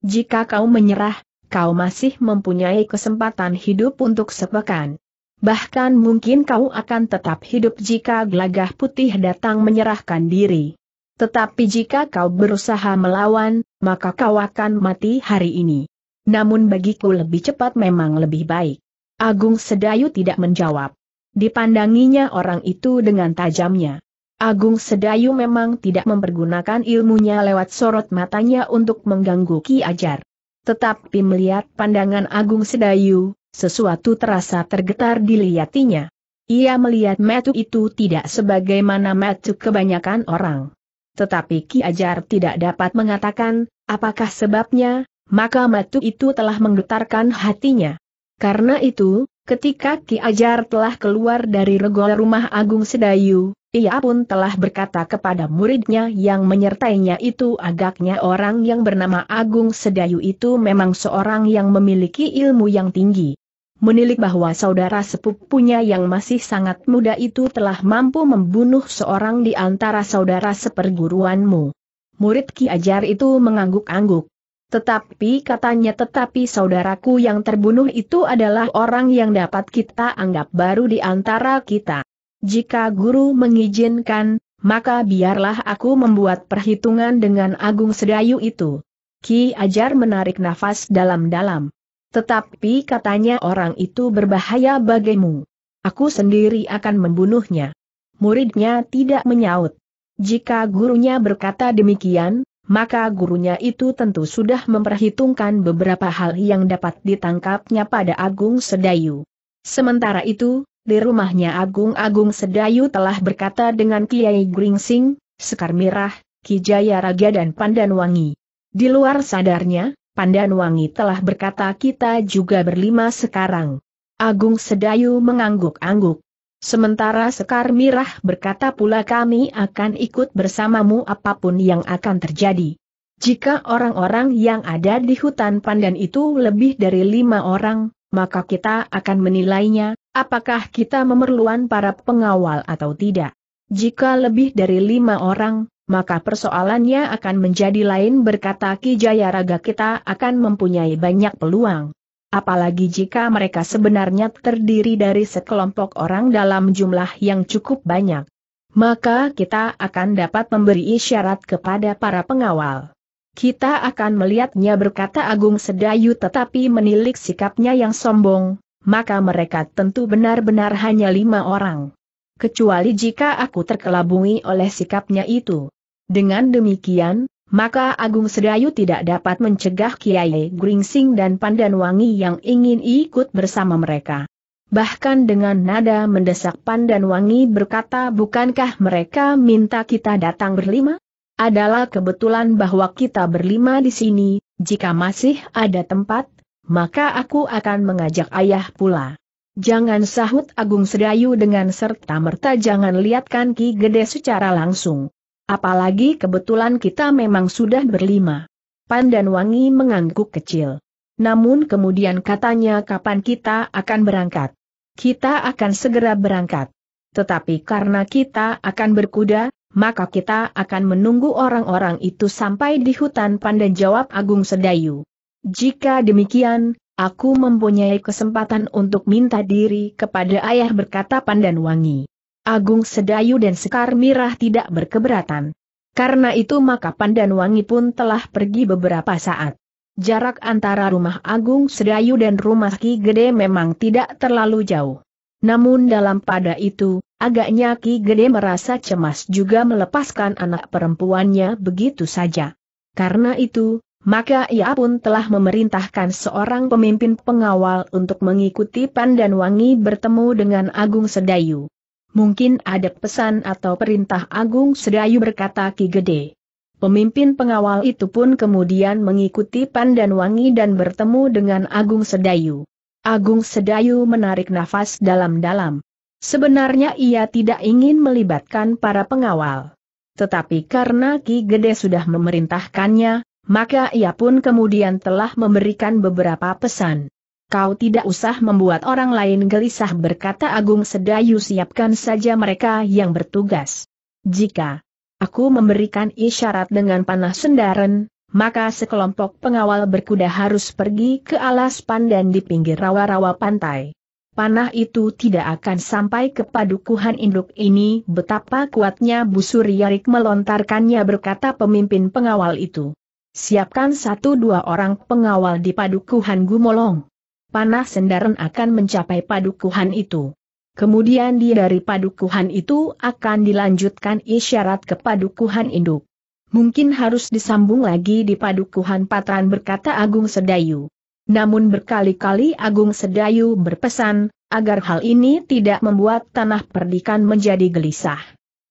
Jika kau menyerah, kau masih mempunyai kesempatan hidup untuk sepekan. Bahkan mungkin kau akan tetap hidup jika gelagah putih datang menyerahkan diri. Tetapi jika kau berusaha melawan, maka kau akan mati hari ini. Namun bagiku lebih cepat memang lebih baik. Agung Sedayu tidak menjawab. Dipandanginya orang itu dengan tajamnya. Agung Sedayu memang tidak mempergunakan ilmunya lewat sorot matanya untuk mengganggu Ki Ajar. Tetapi melihat pandangan Agung Sedayu, sesuatu terasa tergetar dilihatinya. Ia melihat metu itu tidak sebagaimana metu kebanyakan orang. Tetapi Ki Ajar tidak dapat mengatakan, apakah sebabnya, maka metu itu telah menggetarkan hatinya. Karena itu, ketika Ki Ajar telah keluar dari regol rumah Agung Sedayu, ia pun telah berkata kepada muridnya yang menyertainya itu agaknya orang yang bernama Agung Sedayu itu memang seorang yang memiliki ilmu yang tinggi menilik bahwa saudara sepupunya yang masih sangat muda itu telah mampu membunuh seorang di antara saudara seperguruanmu. Murid Ki Ajar itu mengangguk-angguk. Tetapi katanya tetapi saudaraku yang terbunuh itu adalah orang yang dapat kita anggap baru di antara kita. Jika guru mengizinkan, maka biarlah aku membuat perhitungan dengan Agung Sedayu itu. Ki Ajar menarik nafas dalam-dalam. Tetapi katanya orang itu berbahaya bagimu. Aku sendiri akan membunuhnya. Muridnya tidak menyaut. Jika gurunya berkata demikian, maka gurunya itu tentu sudah memperhitungkan beberapa hal yang dapat ditangkapnya pada Agung Sedayu. Sementara itu, di rumahnya Agung-Agung Sedayu telah berkata dengan Kiai Gringsing, Sekar Mirah, Kijaya Raga dan Pandan Wangi. Di luar sadarnya, Pandan Wangi telah berkata kita juga berlima sekarang. Agung Sedayu mengangguk-angguk. Sementara Sekar Mirah berkata pula kami akan ikut bersamamu apapun yang akan terjadi. Jika orang-orang yang ada di hutan pandan itu lebih dari lima orang, maka kita akan menilainya, apakah kita memerlukan para pengawal atau tidak. Jika lebih dari lima orang, maka persoalannya akan menjadi lain berkata Ki Jayaraga kita akan mempunyai banyak peluang. Apalagi jika mereka sebenarnya terdiri dari sekelompok orang dalam jumlah yang cukup banyak. Maka kita akan dapat memberi isyarat kepada para pengawal. Kita akan melihatnya berkata Agung Sedayu tetapi menilik sikapnya yang sombong, maka mereka tentu benar-benar hanya lima orang. Kecuali jika aku terkelabungi oleh sikapnya itu. Dengan demikian, maka Agung Sedayu tidak dapat mencegah Kiai Gringsing dan Pandanwangi yang ingin ikut bersama mereka. Bahkan dengan nada mendesak Pandanwangi berkata bukankah mereka minta kita datang berlima? Adalah kebetulan bahwa kita berlima di sini, jika masih ada tempat, maka aku akan mengajak ayah pula. Jangan sahut Agung Sedayu dengan serta-merta jangan lihatkan Ki Gede secara langsung. Apalagi kebetulan kita memang sudah berlima. Pandan Wangi mengangguk kecil. Namun kemudian katanya kapan kita akan berangkat. Kita akan segera berangkat. Tetapi karena kita akan berkuda, maka kita akan menunggu orang-orang itu sampai di hutan pandan jawab Agung Sedayu. Jika demikian, aku mempunyai kesempatan untuk minta diri kepada ayah berkata Pandan Wangi. Agung Sedayu dan Sekar Mirah tidak berkeberatan. Karena itu maka Pandan Wangi pun telah pergi beberapa saat. Jarak antara rumah Agung Sedayu dan rumah Ki Gede memang tidak terlalu jauh. Namun dalam pada itu, agaknya Ki Gede merasa cemas juga melepaskan anak perempuannya begitu saja. Karena itu, maka ia pun telah memerintahkan seorang pemimpin pengawal untuk mengikuti Pandan Wangi bertemu dengan Agung Sedayu. Mungkin ada pesan atau perintah Agung Sedayu berkata Ki Gede. Pemimpin pengawal itu pun kemudian mengikuti Pandan Wangi dan bertemu dengan Agung Sedayu. Agung Sedayu menarik nafas dalam-dalam. Sebenarnya ia tidak ingin melibatkan para pengawal. Tetapi karena Ki Gede sudah memerintahkannya, maka ia pun kemudian telah memberikan beberapa pesan. Kau tidak usah membuat orang lain gelisah berkata Agung Sedayu siapkan saja mereka yang bertugas. Jika aku memberikan isyarat dengan panah sendaren, maka sekelompok pengawal berkuda harus pergi ke alas pandan di pinggir rawa-rawa pantai. Panah itu tidak akan sampai ke padukuhan induk ini betapa kuatnya busur Yarik melontarkannya berkata pemimpin pengawal itu. Siapkan satu dua orang pengawal di padukuhan Gumolong. Panah sendaran akan mencapai padukuhan itu. Kemudian di dari padukuhan itu akan dilanjutkan isyarat ke padukuhan induk. Mungkin harus disambung lagi di padukuhan patran berkata Agung Sedayu. Namun berkali-kali Agung Sedayu berpesan, agar hal ini tidak membuat tanah perdikan menjadi gelisah.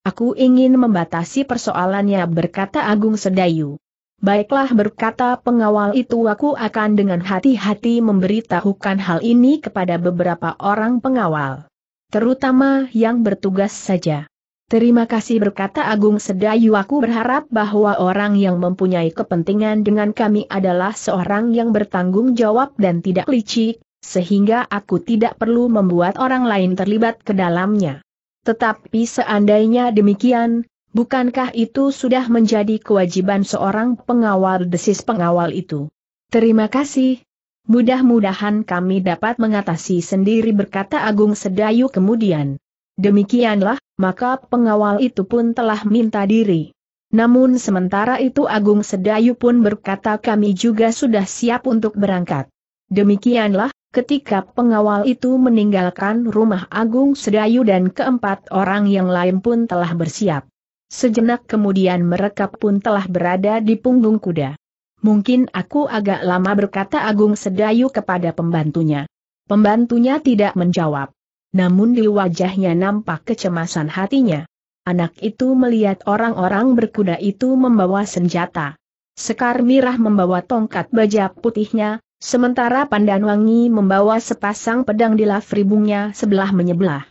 Aku ingin membatasi persoalannya berkata Agung Sedayu. Baiklah berkata pengawal itu aku akan dengan hati-hati memberitahukan hal ini kepada beberapa orang pengawal. Terutama yang bertugas saja. Terima kasih berkata Agung Sedayu aku berharap bahwa orang yang mempunyai kepentingan dengan kami adalah seorang yang bertanggung jawab dan tidak licik, sehingga aku tidak perlu membuat orang lain terlibat ke dalamnya. Tetapi seandainya demikian, Bukankah itu sudah menjadi kewajiban seorang pengawal desis pengawal itu? Terima kasih. Mudah-mudahan kami dapat mengatasi sendiri berkata Agung Sedayu kemudian. Demikianlah, maka pengawal itu pun telah minta diri. Namun sementara itu Agung Sedayu pun berkata kami juga sudah siap untuk berangkat. Demikianlah, ketika pengawal itu meninggalkan rumah Agung Sedayu dan keempat orang yang lain pun telah bersiap. Sejenak kemudian mereka pun telah berada di punggung kuda. Mungkin aku agak lama berkata Agung Sedayu kepada pembantunya. Pembantunya tidak menjawab. Namun di wajahnya nampak kecemasan hatinya. Anak itu melihat orang-orang berkuda itu membawa senjata. Sekar Mirah membawa tongkat baja putihnya, sementara Pandan Wangi membawa sepasang pedang di lafribungnya sebelah menyebelah.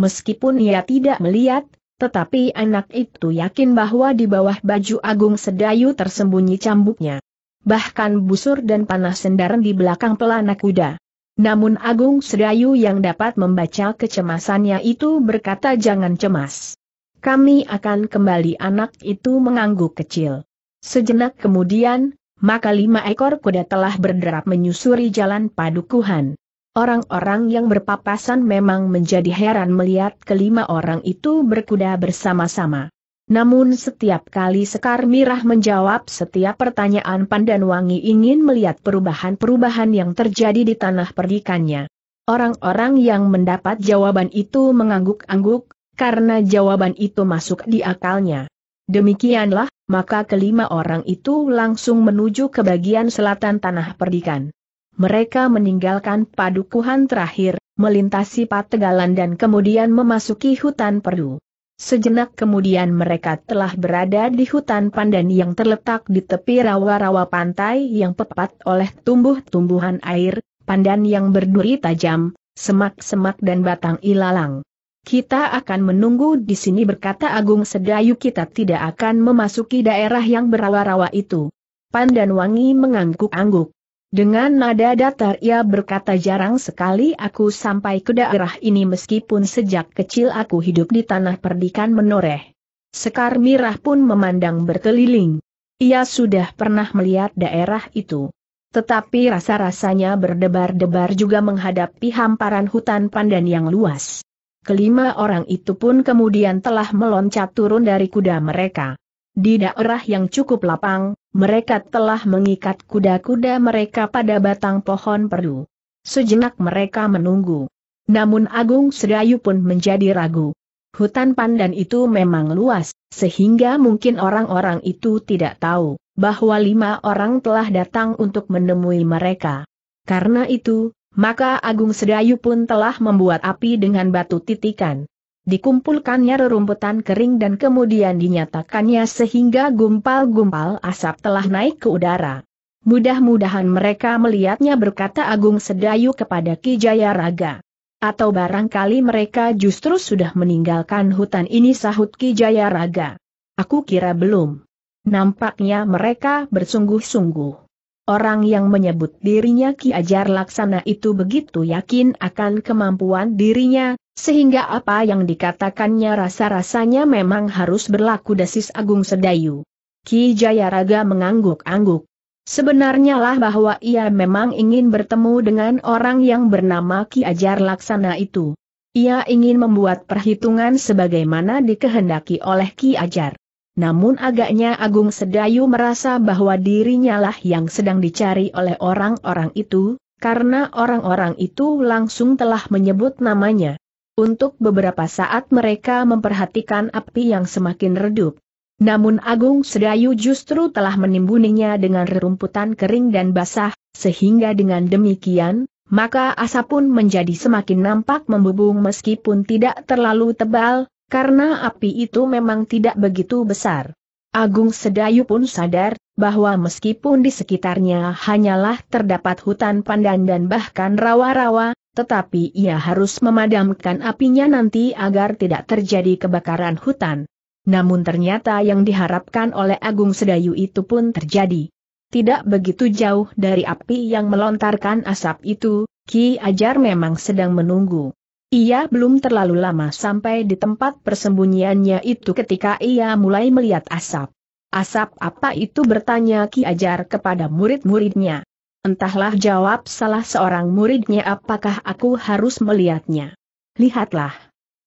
Meskipun ia tidak melihat, tetapi anak itu yakin bahwa di bawah baju Agung Sedayu tersembunyi cambuknya. Bahkan busur dan panah sendaran di belakang pelana kuda. Namun Agung Sedayu yang dapat membaca kecemasannya itu berkata jangan cemas. Kami akan kembali anak itu mengangguk kecil. Sejenak kemudian, maka lima ekor kuda telah berderap menyusuri jalan padukuhan. Orang-orang yang berpapasan memang menjadi heran melihat kelima orang itu berkuda bersama-sama. Namun setiap kali Sekar Mirah menjawab setiap pertanyaan Pandan Wangi ingin melihat perubahan-perubahan yang terjadi di tanah perdikannya. Orang-orang yang mendapat jawaban itu mengangguk-angguk, karena jawaban itu masuk di akalnya. Demikianlah, maka kelima orang itu langsung menuju ke bagian selatan tanah perdikan mereka meninggalkan padukuhan terakhir, melintasi pategalan dan kemudian memasuki hutan perdu. Sejenak kemudian mereka telah berada di hutan pandan yang terletak di tepi rawa-rawa pantai yang pepat oleh tumbuh-tumbuhan air, pandan yang berduri tajam, semak-semak dan batang ilalang. Kita akan menunggu di sini berkata Agung Sedayu kita tidak akan memasuki daerah yang berawa-rawa itu. Pandan Wangi mengangguk-angguk. Dengan nada datar ia berkata jarang sekali aku sampai ke daerah ini meskipun sejak kecil aku hidup di tanah perdikan menoreh. Sekar Mirah pun memandang berkeliling. Ia sudah pernah melihat daerah itu. Tetapi rasa-rasanya berdebar-debar juga menghadapi hamparan hutan pandan yang luas. Kelima orang itu pun kemudian telah meloncat turun dari kuda mereka. Di daerah yang cukup lapang, mereka telah mengikat kuda-kuda mereka pada batang pohon perdu. Sejenak mereka menunggu. Namun Agung Sedayu pun menjadi ragu. Hutan pandan itu memang luas, sehingga mungkin orang-orang itu tidak tahu bahwa lima orang telah datang untuk menemui mereka. Karena itu, maka Agung Sedayu pun telah membuat api dengan batu titikan dikumpulkannya rerumputan kering dan kemudian dinyatakannya sehingga gumpal-gumpal asap telah naik ke udara. Mudah-mudahan mereka melihatnya berkata Agung Sedayu kepada Ki Jayaraga. Atau barangkali mereka justru sudah meninggalkan hutan ini sahut Ki Jayaraga. Aku kira belum. Nampaknya mereka bersungguh-sungguh. Orang yang menyebut dirinya Ki Ajar Laksana itu begitu yakin akan kemampuan dirinya, sehingga apa yang dikatakannya rasa-rasanya memang harus berlaku desis Agung Sedayu. Ki Jayaraga mengangguk-angguk. Sebenarnya lah bahwa ia memang ingin bertemu dengan orang yang bernama Ki Ajar Laksana itu. Ia ingin membuat perhitungan sebagaimana dikehendaki oleh Ki Ajar. Namun agaknya Agung Sedayu merasa bahwa dirinya lah yang sedang dicari oleh orang-orang itu, karena orang-orang itu langsung telah menyebut namanya. Untuk beberapa saat mereka memperhatikan api yang semakin redup. Namun Agung Sedayu justru telah menimbuninya dengan rerumputan kering dan basah, sehingga dengan demikian, maka asap pun menjadi semakin nampak membubung meskipun tidak terlalu tebal, karena api itu memang tidak begitu besar. Agung Sedayu pun sadar, bahwa meskipun di sekitarnya hanyalah terdapat hutan pandan dan bahkan rawa-rawa, tetapi ia harus memadamkan apinya nanti agar tidak terjadi kebakaran hutan. Namun ternyata yang diharapkan oleh Agung Sedayu itu pun terjadi. Tidak begitu jauh dari api yang melontarkan asap itu, Ki Ajar memang sedang menunggu. Ia belum terlalu lama sampai di tempat persembunyiannya itu ketika ia mulai melihat asap. Asap apa itu bertanya Ki Ajar kepada murid-muridnya. Entahlah jawab salah seorang muridnya apakah aku harus melihatnya. Lihatlah.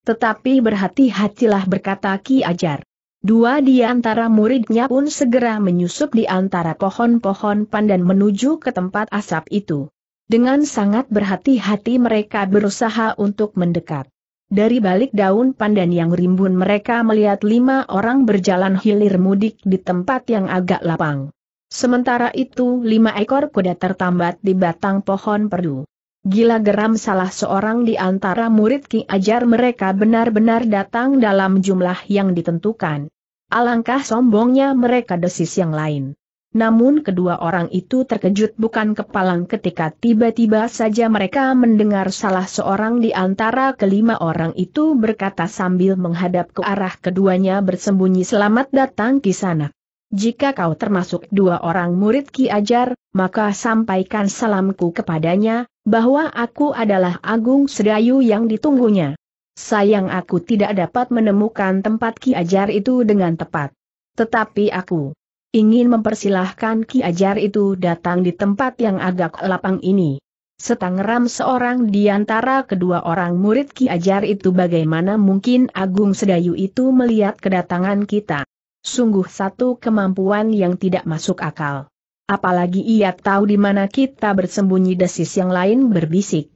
Tetapi berhati-hatilah berkata Ki Ajar. Dua di antara muridnya pun segera menyusup di antara pohon-pohon pandan menuju ke tempat asap itu. Dengan sangat berhati-hati mereka berusaha untuk mendekat. Dari balik daun pandan yang rimbun mereka melihat lima orang berjalan hilir mudik di tempat yang agak lapang. Sementara itu lima ekor kuda tertambat di batang pohon perdu. Gila geram salah seorang di antara murid Ki Ajar mereka benar-benar datang dalam jumlah yang ditentukan. Alangkah sombongnya mereka desis yang lain. Namun kedua orang itu terkejut bukan kepalang ketika tiba-tiba saja mereka mendengar salah seorang di antara kelima orang itu berkata sambil menghadap ke arah keduanya bersembunyi selamat datang di sana. Jika kau termasuk dua orang murid Ki Ajar, maka sampaikan salamku kepadanya, bahwa aku adalah Agung Sedayu yang ditunggunya. Sayang aku tidak dapat menemukan tempat Ki Ajar itu dengan tepat. Tetapi aku ingin mempersilahkan Ki Ajar itu datang di tempat yang agak lapang ini. Setangeram seorang di antara kedua orang murid Ki Ajar itu bagaimana mungkin Agung Sedayu itu melihat kedatangan kita. Sungguh satu kemampuan yang tidak masuk akal. Apalagi ia tahu di mana kita bersembunyi desis yang lain berbisik.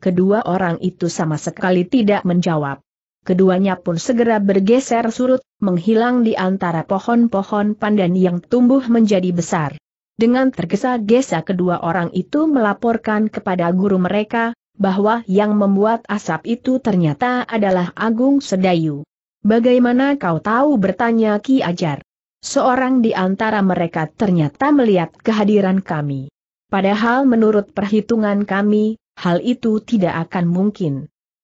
Kedua orang itu sama sekali tidak menjawab keduanya pun segera bergeser surut, menghilang di antara pohon-pohon pandan yang tumbuh menjadi besar. Dengan tergesa-gesa kedua orang itu melaporkan kepada guru mereka, bahwa yang membuat asap itu ternyata adalah Agung Sedayu. Bagaimana kau tahu bertanya Ki Ajar? Seorang di antara mereka ternyata melihat kehadiran kami. Padahal menurut perhitungan kami, hal itu tidak akan mungkin.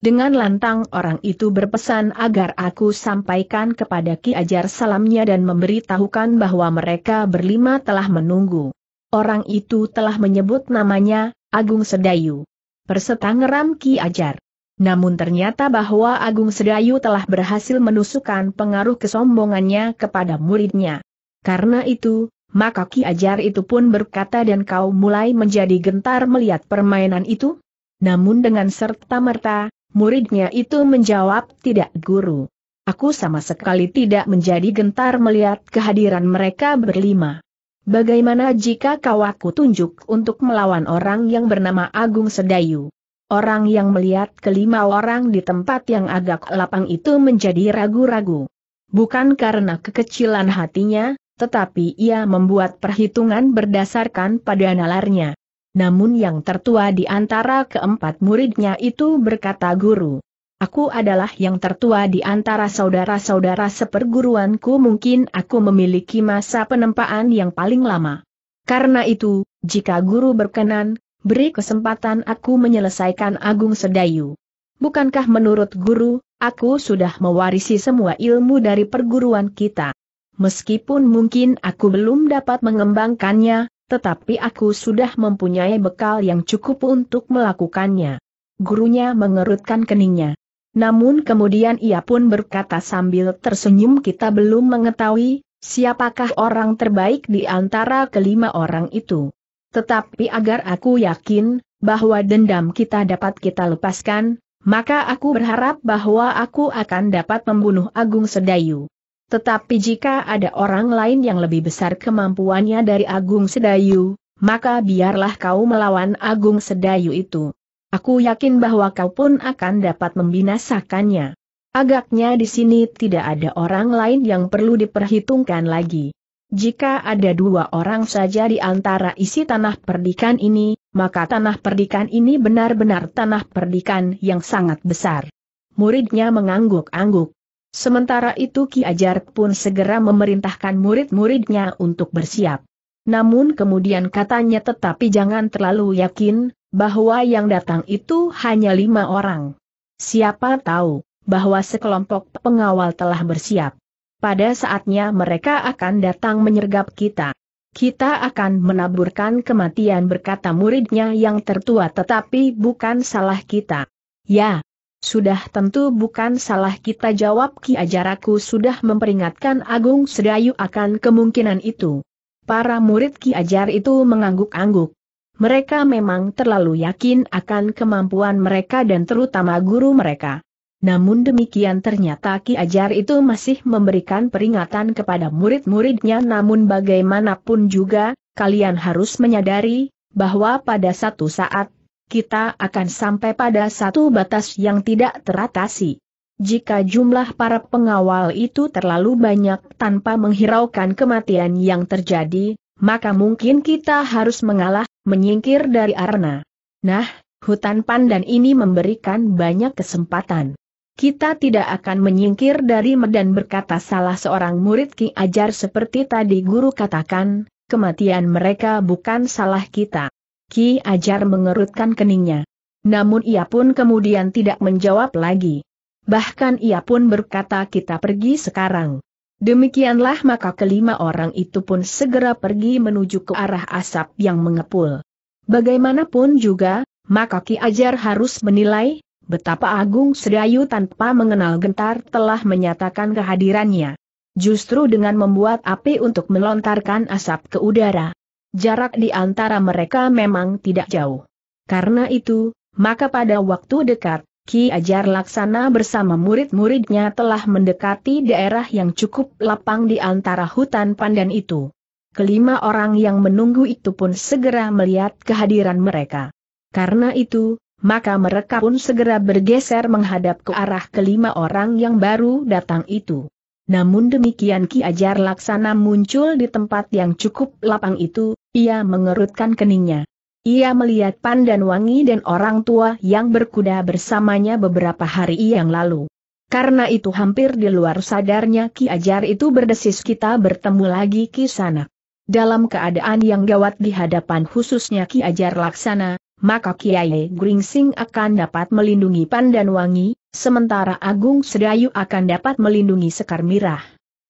Dengan lantang orang itu berpesan agar aku sampaikan kepada Ki Ajar salamnya dan memberitahukan bahwa mereka berlima telah menunggu. Orang itu telah menyebut namanya, Agung Sedayu. Persetangeram Ki Ajar. Namun ternyata bahwa Agung Sedayu telah berhasil menusukkan pengaruh kesombongannya kepada muridnya. Karena itu, maka Ki Ajar itu pun berkata dan kau mulai menjadi gentar melihat permainan itu? Namun dengan serta-merta, Muridnya itu menjawab, tidak guru. Aku sama sekali tidak menjadi gentar melihat kehadiran mereka berlima. Bagaimana jika kau aku tunjuk untuk melawan orang yang bernama Agung Sedayu? Orang yang melihat kelima orang di tempat yang agak lapang itu menjadi ragu-ragu. Bukan karena kekecilan hatinya, tetapi ia membuat perhitungan berdasarkan pada nalarnya. Namun yang tertua di antara keempat muridnya itu berkata guru. Aku adalah yang tertua di antara saudara-saudara seperguruanku mungkin aku memiliki masa penempaan yang paling lama. Karena itu, jika guru berkenan, beri kesempatan aku menyelesaikan Agung Sedayu. Bukankah menurut guru, aku sudah mewarisi semua ilmu dari perguruan kita? Meskipun mungkin aku belum dapat mengembangkannya, tetapi aku sudah mempunyai bekal yang cukup untuk melakukannya. Gurunya mengerutkan keningnya. Namun kemudian ia pun berkata sambil tersenyum kita belum mengetahui, siapakah orang terbaik di antara kelima orang itu. Tetapi agar aku yakin, bahwa dendam kita dapat kita lepaskan, maka aku berharap bahwa aku akan dapat membunuh Agung Sedayu. Tetapi jika ada orang lain yang lebih besar kemampuannya dari Agung Sedayu, maka biarlah kau melawan Agung Sedayu itu. Aku yakin bahwa kau pun akan dapat membinasakannya. Agaknya di sini tidak ada orang lain yang perlu diperhitungkan lagi. Jika ada dua orang saja di antara isi tanah perdikan ini, maka tanah perdikan ini benar-benar tanah perdikan yang sangat besar. Muridnya mengangguk-angguk. Sementara itu Ki Ajar pun segera memerintahkan murid-muridnya untuk bersiap. Namun kemudian katanya tetapi jangan terlalu yakin, bahwa yang datang itu hanya lima orang. Siapa tahu, bahwa sekelompok pengawal telah bersiap. Pada saatnya mereka akan datang menyergap kita. Kita akan menaburkan kematian berkata muridnya yang tertua tetapi bukan salah kita. Ya, sudah tentu bukan salah kita jawab Ki Ajaraku sudah memperingatkan Agung Sedayu akan kemungkinan itu. Para murid Ki Ajar itu mengangguk-angguk. Mereka memang terlalu yakin akan kemampuan mereka dan terutama guru mereka. Namun demikian ternyata Ki Ajar itu masih memberikan peringatan kepada murid-muridnya namun bagaimanapun juga, kalian harus menyadari, bahwa pada satu saat kita akan sampai pada satu batas yang tidak teratasi. Jika jumlah para pengawal itu terlalu banyak tanpa menghiraukan kematian yang terjadi, maka mungkin kita harus mengalah, menyingkir dari arena. Nah, hutan pandan ini memberikan banyak kesempatan. Kita tidak akan menyingkir dari medan berkata salah seorang murid Ki Ajar seperti tadi guru katakan, kematian mereka bukan salah kita. Ki Ajar mengerutkan keningnya. Namun ia pun kemudian tidak menjawab lagi. Bahkan ia pun berkata kita pergi sekarang. Demikianlah maka kelima orang itu pun segera pergi menuju ke arah asap yang mengepul. Bagaimanapun juga, maka Ki Ajar harus menilai, betapa Agung Sedayu tanpa mengenal gentar telah menyatakan kehadirannya. Justru dengan membuat api untuk melontarkan asap ke udara, Jarak di antara mereka memang tidak jauh. Karena itu, maka pada waktu dekat, Ki Ajar Laksana bersama murid-muridnya telah mendekati daerah yang cukup lapang di antara hutan pandan itu. Kelima orang yang menunggu itu pun segera melihat kehadiran mereka. Karena itu, maka mereka pun segera bergeser menghadap ke arah kelima orang yang baru datang itu. Namun demikian Ki Ajar Laksana muncul di tempat yang cukup lapang itu, ia mengerutkan keningnya. Ia melihat Pandan Wangi dan orang tua yang berkuda bersamanya beberapa hari yang lalu. Karena itu hampir di luar sadarnya Ki Ajar itu berdesis kita bertemu lagi Ki Sana. Dalam keadaan yang gawat di hadapan khususnya Ki Ajar Laksana, maka Kiai Gringsing akan dapat melindungi Pandan Wangi, sementara Agung Sedayu akan dapat melindungi Sekar Mirah.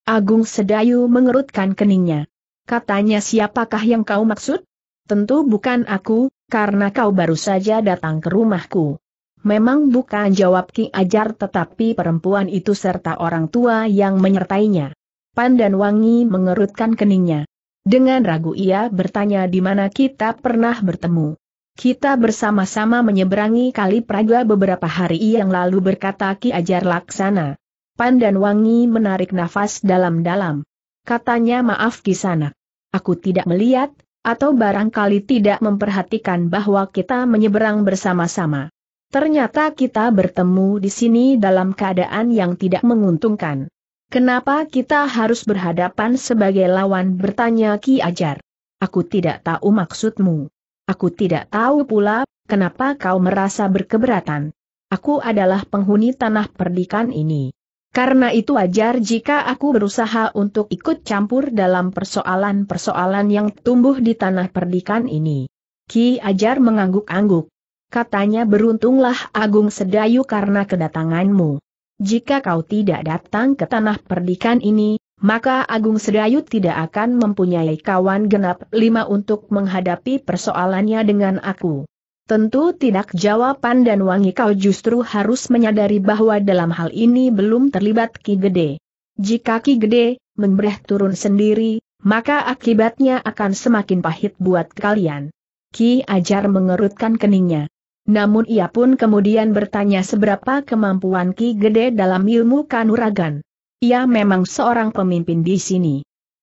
Agung Sedayu mengerutkan keningnya. Katanya siapakah yang kau maksud? Tentu bukan aku, karena kau baru saja datang ke rumahku. Memang bukan jawab Ki Ajar tetapi perempuan itu serta orang tua yang menyertainya. Pandan Wangi mengerutkan keningnya. Dengan ragu ia bertanya di mana kita pernah bertemu. Kita bersama-sama menyeberangi Kali Praga beberapa hari yang lalu berkata Ki Ajar Laksana. Pandan Wangi menarik nafas dalam-dalam. Katanya maaf Ki Sanak. Aku tidak melihat, atau barangkali tidak memperhatikan bahwa kita menyeberang bersama-sama. Ternyata kita bertemu di sini dalam keadaan yang tidak menguntungkan. Kenapa kita harus berhadapan sebagai lawan bertanya Ki Ajar? Aku tidak tahu maksudmu. Aku tidak tahu pula, kenapa kau merasa berkeberatan. Aku adalah penghuni tanah perdikan ini. Karena itu wajar jika aku berusaha untuk ikut campur dalam persoalan-persoalan yang tumbuh di tanah perdikan ini. Ki Ajar mengangguk-angguk. Katanya beruntunglah Agung Sedayu karena kedatanganmu. Jika kau tidak datang ke tanah perdikan ini, maka Agung Sedayut tidak akan mempunyai kawan genap lima untuk menghadapi persoalannya dengan aku. Tentu tidak jawaban dan wangi kau justru harus menyadari bahwa dalam hal ini belum terlibat Ki Gede. Jika Ki Gede, membreh turun sendiri, maka akibatnya akan semakin pahit buat kalian. Ki Ajar mengerutkan keningnya. Namun ia pun kemudian bertanya seberapa kemampuan Ki Gede dalam ilmu kanuragan. Ia memang seorang pemimpin di sini.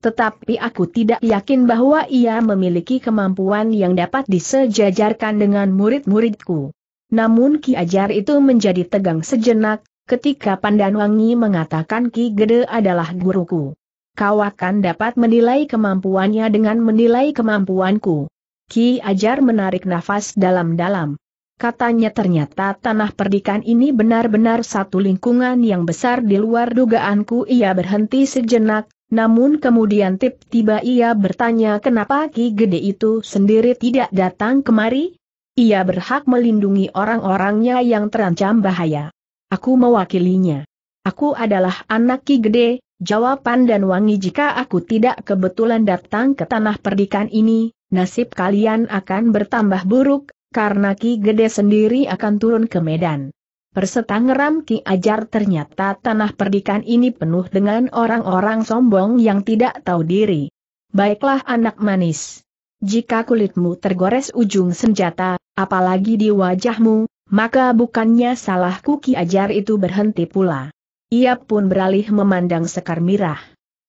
Tetapi aku tidak yakin bahwa ia memiliki kemampuan yang dapat disejajarkan dengan murid-muridku. Namun Ki Ajar itu menjadi tegang sejenak, ketika Pandanwangi mengatakan Ki Gede adalah guruku. Kau akan dapat menilai kemampuannya dengan menilai kemampuanku. Ki Ajar menarik nafas dalam-dalam. Katanya ternyata tanah perdikan ini benar-benar satu lingkungan yang besar di luar dugaanku ia berhenti sejenak, namun kemudian tiba-tiba ia bertanya kenapa Ki Gede itu sendiri tidak datang kemari? Ia berhak melindungi orang-orangnya yang terancam bahaya. Aku mewakilinya. Aku adalah anak Ki Gede, jawab dan Wangi jika aku tidak kebetulan datang ke tanah perdikan ini, nasib kalian akan bertambah buruk, karena Ki Gede sendiri akan turun ke Medan. Persetangeram Ki Ajar ternyata tanah perdikan ini penuh dengan orang-orang sombong yang tidak tahu diri. Baiklah anak manis. Jika kulitmu tergores ujung senjata, apalagi di wajahmu, maka bukannya salah. Ki Ajar itu berhenti pula. Ia pun beralih memandang Sekar Mirah.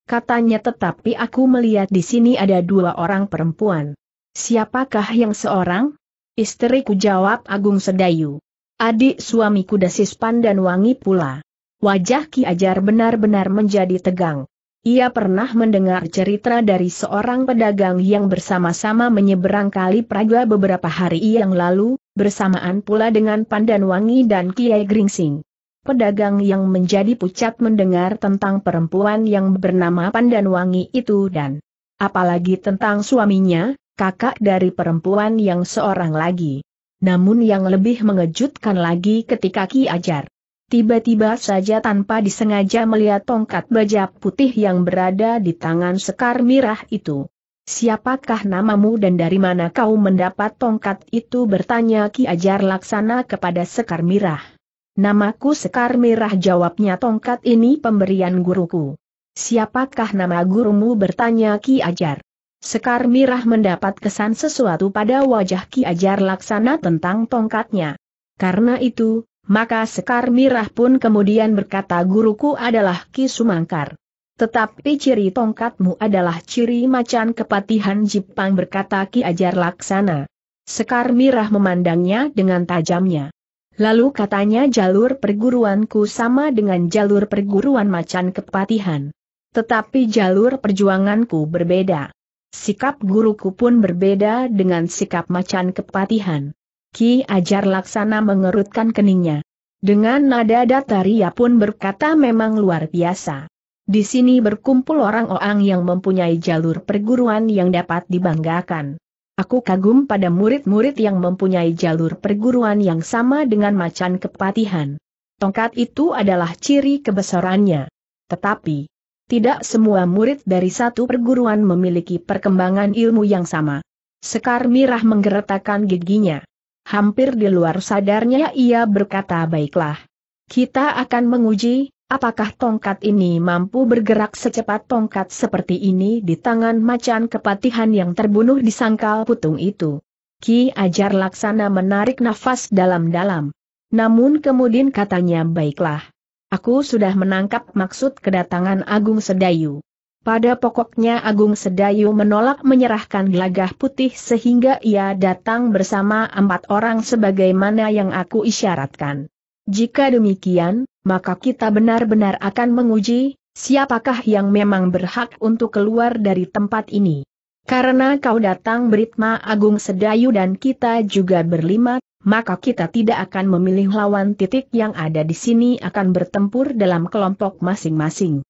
Katanya tetapi aku melihat di sini ada dua orang perempuan. Siapakah yang seorang? Istriku jawab Agung Sedayu. Adik suamiku Dasis wangi pula. Wajah Ki Ajar benar-benar menjadi tegang. Ia pernah mendengar cerita dari seorang pedagang yang bersama-sama menyeberang kali Praga beberapa hari yang lalu, bersamaan pula dengan pandan wangi dan Kiai Gringsing. Pedagang yang menjadi pucat mendengar tentang perempuan yang bernama Pandanwangi itu dan apalagi tentang suaminya, kakak dari perempuan yang seorang lagi. Namun yang lebih mengejutkan lagi ketika Ki Ajar tiba-tiba saja tanpa disengaja melihat tongkat baja putih yang berada di tangan Sekar Mirah itu. Siapakah namamu dan dari mana kau mendapat tongkat itu bertanya Ki Ajar Laksana kepada Sekar Mirah. Namaku Sekar Mirah jawabnya tongkat ini pemberian guruku. Siapakah nama gurumu bertanya Ki Ajar. Sekar Mirah mendapat kesan sesuatu pada wajah Ki Ajar Laksana tentang tongkatnya. Karena itu, maka Sekar Mirah pun kemudian berkata guruku adalah Ki Sumangkar. Tetapi ciri tongkatmu adalah ciri macan kepatihan Jepang,” berkata Ki Ajar Laksana. Sekar Mirah memandangnya dengan tajamnya. Lalu katanya jalur perguruanku sama dengan jalur perguruan macan kepatihan. Tetapi jalur perjuanganku berbeda. Sikap guruku pun berbeda dengan sikap macan kepatihan. Ki Ajar Laksana mengerutkan keningnya. Dengan nada datar ia pun berkata memang luar biasa. Di sini berkumpul orang-orang yang mempunyai jalur perguruan yang dapat dibanggakan. Aku kagum pada murid-murid yang mempunyai jalur perguruan yang sama dengan macan kepatihan. Tongkat itu adalah ciri kebesarannya. Tetapi, tidak semua murid dari satu perguruan memiliki perkembangan ilmu yang sama. Sekar Mirah menggeretakkan giginya. Hampir di luar sadarnya ia berkata baiklah. Kita akan menguji, apakah tongkat ini mampu bergerak secepat tongkat seperti ini di tangan macan kepatihan yang terbunuh di sangkal putung itu. Ki Ajar Laksana menarik nafas dalam-dalam. Namun kemudian katanya baiklah. Aku sudah menangkap maksud kedatangan Agung Sedayu. Pada pokoknya Agung Sedayu menolak menyerahkan gelagah putih sehingga ia datang bersama empat orang sebagaimana yang aku isyaratkan. Jika demikian, maka kita benar-benar akan menguji, siapakah yang memang berhak untuk keluar dari tempat ini. Karena kau datang beritma Agung Sedayu dan kita juga berlima, maka kita tidak akan memilih lawan titik yang ada di sini akan bertempur dalam kelompok masing-masing.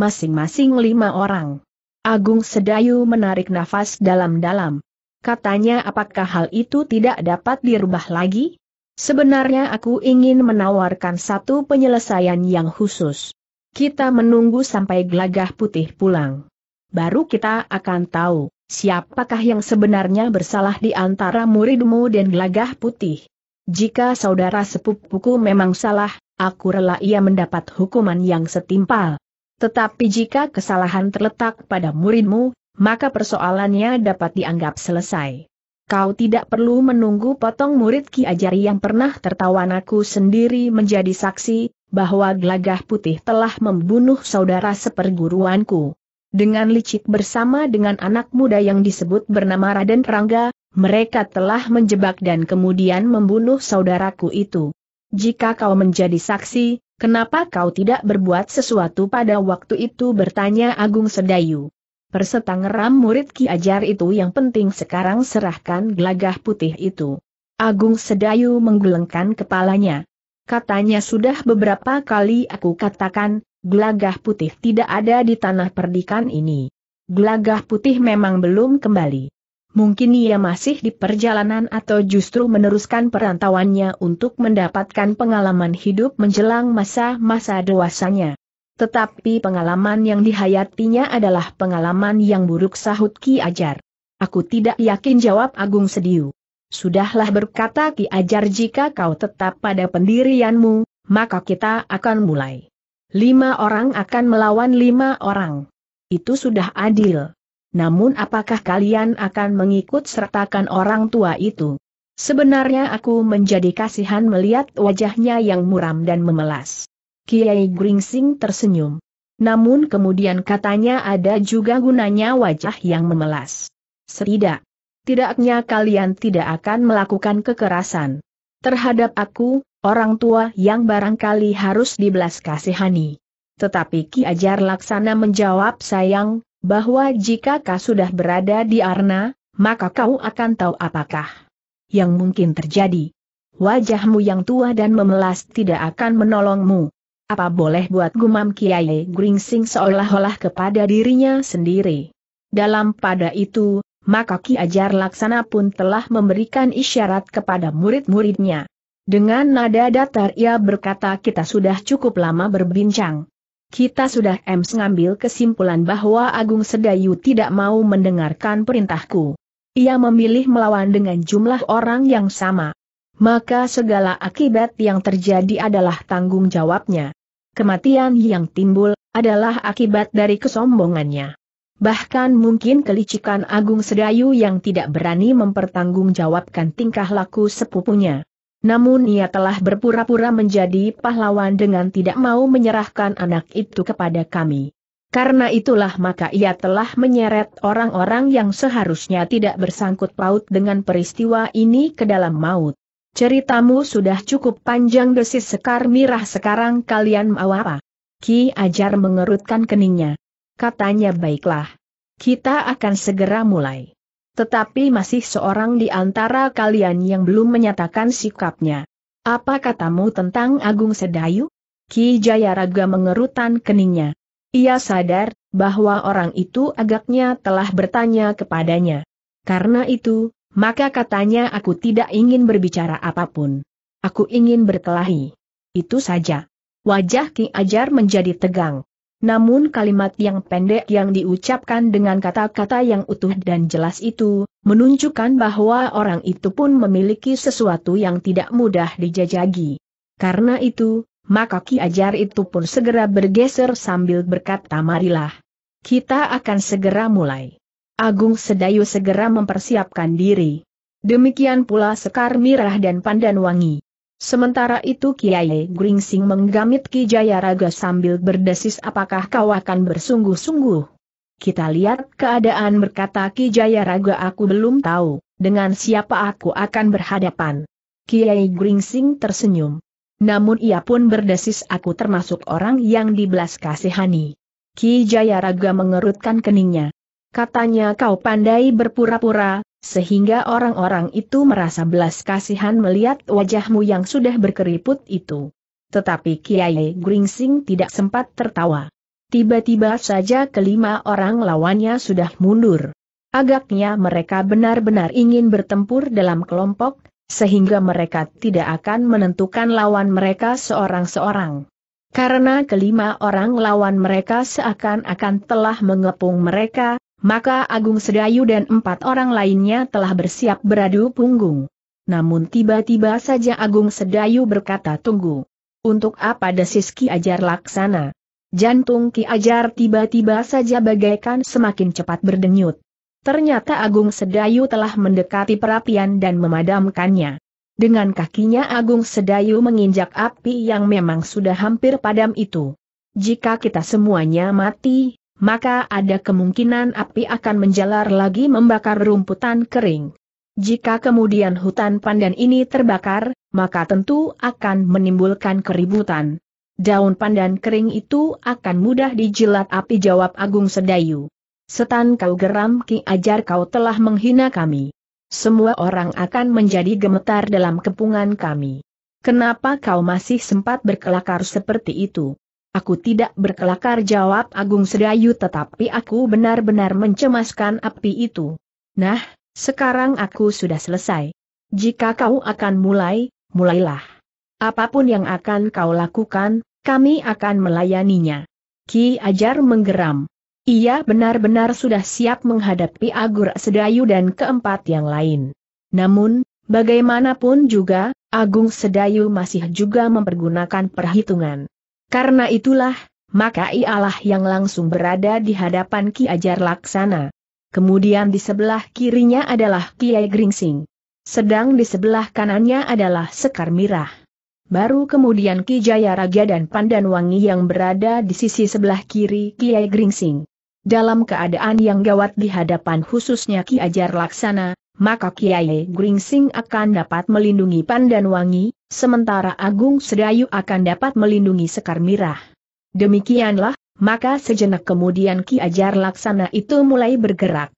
Masing-masing lima orang. Agung Sedayu menarik nafas dalam-dalam. Katanya apakah hal itu tidak dapat dirubah lagi? Sebenarnya aku ingin menawarkan satu penyelesaian yang khusus. Kita menunggu sampai gelagah putih pulang. Baru kita akan tahu siapakah yang sebenarnya bersalah di antara muridmu dan gelagah putih? Jika saudara sepupuku memang salah, aku rela ia mendapat hukuman yang setimpal. Tetapi jika kesalahan terletak pada muridmu, maka persoalannya dapat dianggap selesai. Kau tidak perlu menunggu potong murid Ki Ajari yang pernah tertawan aku sendiri menjadi saksi, bahwa gelagah putih telah membunuh saudara seperguruanku. Dengan licik bersama dengan anak muda yang disebut bernama Raden Rangga, mereka telah menjebak dan kemudian membunuh saudaraku itu. Jika kau menjadi saksi, kenapa kau tidak berbuat sesuatu pada waktu itu bertanya Agung Sedayu. Persetangeram murid Ki Ajar itu yang penting sekarang serahkan gelagah putih itu. Agung Sedayu menggelengkan kepalanya katanya sudah beberapa kali aku katakan, gelagah putih tidak ada di tanah perdikan ini. Gelagah putih memang belum kembali. Mungkin ia masih di perjalanan atau justru meneruskan perantauannya untuk mendapatkan pengalaman hidup menjelang masa-masa dewasanya. Tetapi pengalaman yang dihayatinya adalah pengalaman yang buruk sahut Ki Ajar. Aku tidak yakin jawab Agung Sediu. Sudahlah berkata Ki Ajar jika kau tetap pada pendirianmu, maka kita akan mulai. Lima orang akan melawan lima orang. Itu sudah adil. Namun apakah kalian akan mengikut sertakan orang tua itu? Sebenarnya aku menjadi kasihan melihat wajahnya yang muram dan memelas. Kiai Gringsing tersenyum. Namun kemudian katanya ada juga gunanya wajah yang memelas. Setidak tidaknya kalian tidak akan melakukan kekerasan. Terhadap aku, orang tua yang barangkali harus dibelas kasihani. Tetapi Ki Ajar Laksana menjawab sayang, bahwa jika kau sudah berada di Arna, maka kau akan tahu apakah yang mungkin terjadi. Wajahmu yang tua dan memelas tidak akan menolongmu. Apa boleh buat gumam Kiai Gringsing seolah-olah kepada dirinya sendiri. Dalam pada itu, maka Ki Ajar Laksana pun telah memberikan isyarat kepada murid-muridnya. Dengan nada datar ia berkata kita sudah cukup lama berbincang. Kita sudah ems ngambil kesimpulan bahwa Agung Sedayu tidak mau mendengarkan perintahku. Ia memilih melawan dengan jumlah orang yang sama. Maka segala akibat yang terjadi adalah tanggung jawabnya. Kematian yang timbul adalah akibat dari kesombongannya bahkan mungkin kelicikan Agung Sedayu yang tidak berani mempertanggungjawabkan tingkah laku sepupunya. Namun ia telah berpura-pura menjadi pahlawan dengan tidak mau menyerahkan anak itu kepada kami. Karena itulah maka ia telah menyeret orang-orang yang seharusnya tidak bersangkut paut dengan peristiwa ini ke dalam maut. Ceritamu sudah cukup panjang desis sekar mirah sekarang kalian mau apa? Ki Ajar mengerutkan keningnya katanya baiklah. Kita akan segera mulai. Tetapi masih seorang di antara kalian yang belum menyatakan sikapnya. Apa katamu tentang Agung Sedayu? Ki Jayaraga mengerutan keningnya. Ia sadar, bahwa orang itu agaknya telah bertanya kepadanya. Karena itu, maka katanya aku tidak ingin berbicara apapun. Aku ingin berkelahi. Itu saja. Wajah Ki Ajar menjadi tegang. Namun kalimat yang pendek yang diucapkan dengan kata-kata yang utuh dan jelas itu, menunjukkan bahwa orang itu pun memiliki sesuatu yang tidak mudah dijajagi. Karena itu, maka Ki Ajar itu pun segera bergeser sambil berkata marilah. Kita akan segera mulai. Agung Sedayu segera mempersiapkan diri. Demikian pula Sekar Mirah dan Pandan Wangi. Sementara itu Kiai Gringsing menggamit Ki Jayaraga sambil berdesis apakah kau akan bersungguh-sungguh. Kita lihat keadaan berkata Ki Jayaraga aku belum tahu, dengan siapa aku akan berhadapan. Kiai Gringsing tersenyum. Namun ia pun berdesis aku termasuk orang yang dibelas kasihani. Ki Jayaraga mengerutkan keningnya. Katanya kau pandai berpura-pura, sehingga orang-orang itu merasa belas kasihan melihat wajahmu yang sudah berkeriput itu. Tetapi Kiai Gringsing tidak sempat tertawa. Tiba-tiba saja kelima orang lawannya sudah mundur. Agaknya mereka benar-benar ingin bertempur dalam kelompok, sehingga mereka tidak akan menentukan lawan mereka seorang-seorang. Karena kelima orang lawan mereka seakan-akan telah mengepung mereka, maka Agung Sedayu dan empat orang lainnya telah bersiap beradu punggung. Namun tiba-tiba saja Agung Sedayu berkata tunggu. Untuk apa desis Ki Ajar Laksana? Jantung Ki Ajar tiba-tiba saja bagaikan semakin cepat berdenyut. Ternyata Agung Sedayu telah mendekati perapian dan memadamkannya. Dengan kakinya Agung Sedayu menginjak api yang memang sudah hampir padam itu. Jika kita semuanya mati, maka ada kemungkinan api akan menjalar lagi membakar rumputan kering. Jika kemudian hutan pandan ini terbakar, maka tentu akan menimbulkan keributan. Daun pandan kering itu akan mudah dijilat api jawab Agung Sedayu. Setan kau geram ki ajar kau telah menghina kami. Semua orang akan menjadi gemetar dalam kepungan kami. Kenapa kau masih sempat berkelakar seperti itu? Aku tidak berkelakar jawab Agung Sedayu tetapi aku benar-benar mencemaskan api itu. Nah, sekarang aku sudah selesai. Jika kau akan mulai, mulailah. Apapun yang akan kau lakukan, kami akan melayaninya. Ki Ajar menggeram. Ia benar-benar sudah siap menghadapi Agur Sedayu dan keempat yang lain. Namun, bagaimanapun juga, Agung Sedayu masih juga mempergunakan perhitungan. Karena itulah, maka ialah yang langsung berada di hadapan Ki Ajar Laksana. Kemudian di sebelah kirinya adalah Kiai Gringsing. Sedang di sebelah kanannya adalah Sekar Mirah. Baru kemudian Ki Jaya Raja dan Pandan Wangi yang berada di sisi sebelah kiri Kiai Gringsing. Dalam keadaan yang gawat di hadapan khususnya Ki Ajar Laksana, maka Kiai Gringsing akan dapat melindungi Pandan Wangi sementara Agung Sedayu akan dapat melindungi Sekar Mirah. Demikianlah, maka sejenak kemudian Ki Ajar Laksana itu mulai bergerak.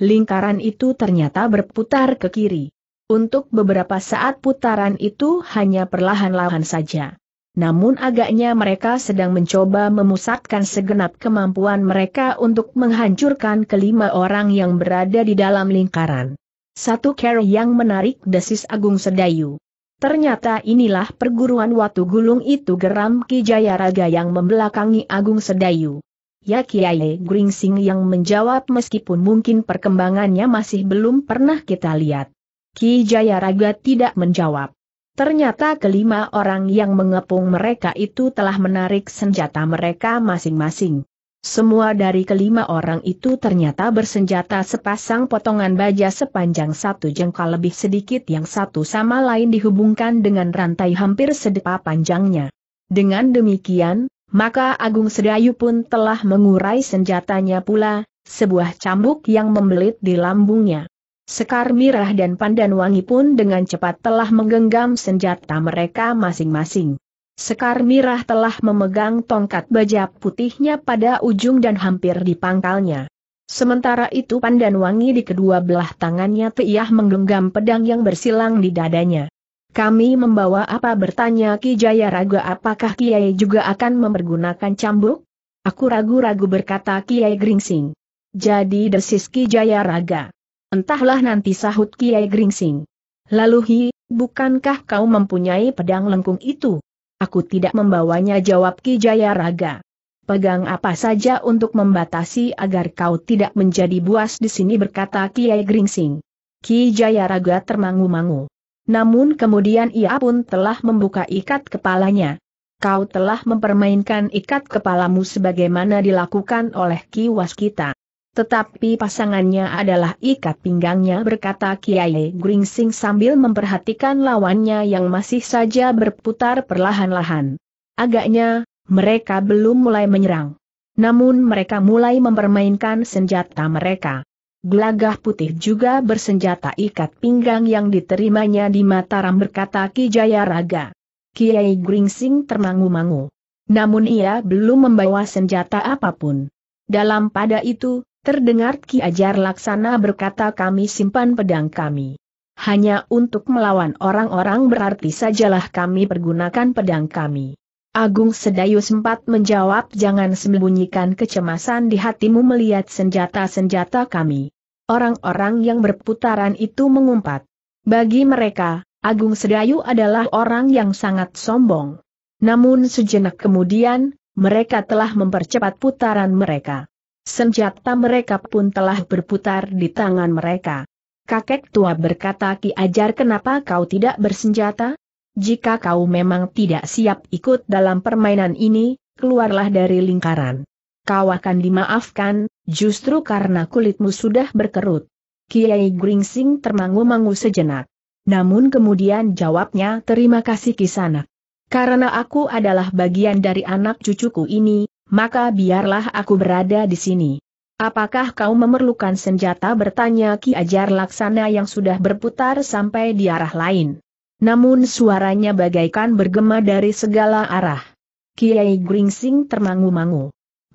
Lingkaran itu ternyata berputar ke kiri. Untuk beberapa saat putaran itu hanya perlahan-lahan saja. Namun agaknya mereka sedang mencoba memusatkan segenap kemampuan mereka untuk menghancurkan kelima orang yang berada di dalam lingkaran. Satu cara yang menarik desis Agung Sedayu. Ternyata inilah perguruan Watu Gulung itu geram Ki Jayaraga yang membelakangi Agung Sedayu. Ya Kiai Gringsing yang menjawab meskipun mungkin perkembangannya masih belum pernah kita lihat. Ki Jayaraga tidak menjawab. Ternyata kelima orang yang mengepung mereka itu telah menarik senjata mereka masing-masing. Semua dari kelima orang itu ternyata bersenjata sepasang potongan baja sepanjang satu jengkal lebih sedikit yang satu sama lain dihubungkan dengan rantai hampir sedepa panjangnya. Dengan demikian, maka Agung Sedayu pun telah mengurai senjatanya pula, sebuah cambuk yang membelit di lambungnya. Sekar Mirah dan Pandan Wangi pun dengan cepat telah menggenggam senjata mereka masing-masing. Sekar Mirah telah memegang tongkat baja putihnya pada ujung dan hampir di pangkalnya. Sementara itu pandan Wangi di kedua belah tangannya tiyah menggenggam pedang yang bersilang di dadanya. Kami membawa apa bertanya Ki Jaya Raga apakah Kiai juga akan mempergunakan cambuk? Aku ragu-ragu berkata Kiai Gringsing. Jadi desis Ki Jaya Raga. Entahlah nanti sahut Kiai Gringsing. Lalu hi, bukankah kau mempunyai pedang lengkung itu? Aku tidak membawanya jawab Ki Jaya Raga. Pegang apa saja untuk membatasi agar kau tidak menjadi buas di sini berkata Kiai Gringsing. Ki Jaya Raga termangu-mangu. Namun kemudian ia pun telah membuka ikat kepalanya. Kau telah mempermainkan ikat kepalamu sebagaimana dilakukan oleh Ki Waskita. Tetapi pasangannya adalah ikat pinggangnya berkata Kiai Gringsing sambil memperhatikan lawannya yang masih saja berputar perlahan-lahan. Agaknya, mereka belum mulai menyerang. Namun mereka mulai mempermainkan senjata mereka. Gelagah putih juga bersenjata ikat pinggang yang diterimanya di Mataram berkata Ki Raga. Kiai Gringsing termangu-mangu. Namun ia belum membawa senjata apapun. Dalam pada itu, Terdengar Ki Ajar Laksana berkata kami simpan pedang kami. Hanya untuk melawan orang-orang berarti sajalah kami pergunakan pedang kami. Agung Sedayu sempat menjawab jangan sembunyikan kecemasan di hatimu melihat senjata-senjata kami. Orang-orang yang berputaran itu mengumpat. Bagi mereka, Agung Sedayu adalah orang yang sangat sombong. Namun sejenak kemudian, mereka telah mempercepat putaran mereka. Senjata mereka pun telah berputar di tangan mereka. Kakek tua berkata Ki Ajar kenapa kau tidak bersenjata? Jika kau memang tidak siap ikut dalam permainan ini, keluarlah dari lingkaran. Kau akan dimaafkan, justru karena kulitmu sudah berkerut. Kiai Gringsing termangu-mangu sejenak. Namun kemudian jawabnya terima kasih kisanak. Karena aku adalah bagian dari anak cucuku ini, maka biarlah aku berada di sini. Apakah kau memerlukan senjata bertanya Ki Ajar Laksana yang sudah berputar sampai di arah lain. Namun suaranya bagaikan bergema dari segala arah. Kiai Gringsing termangu-mangu.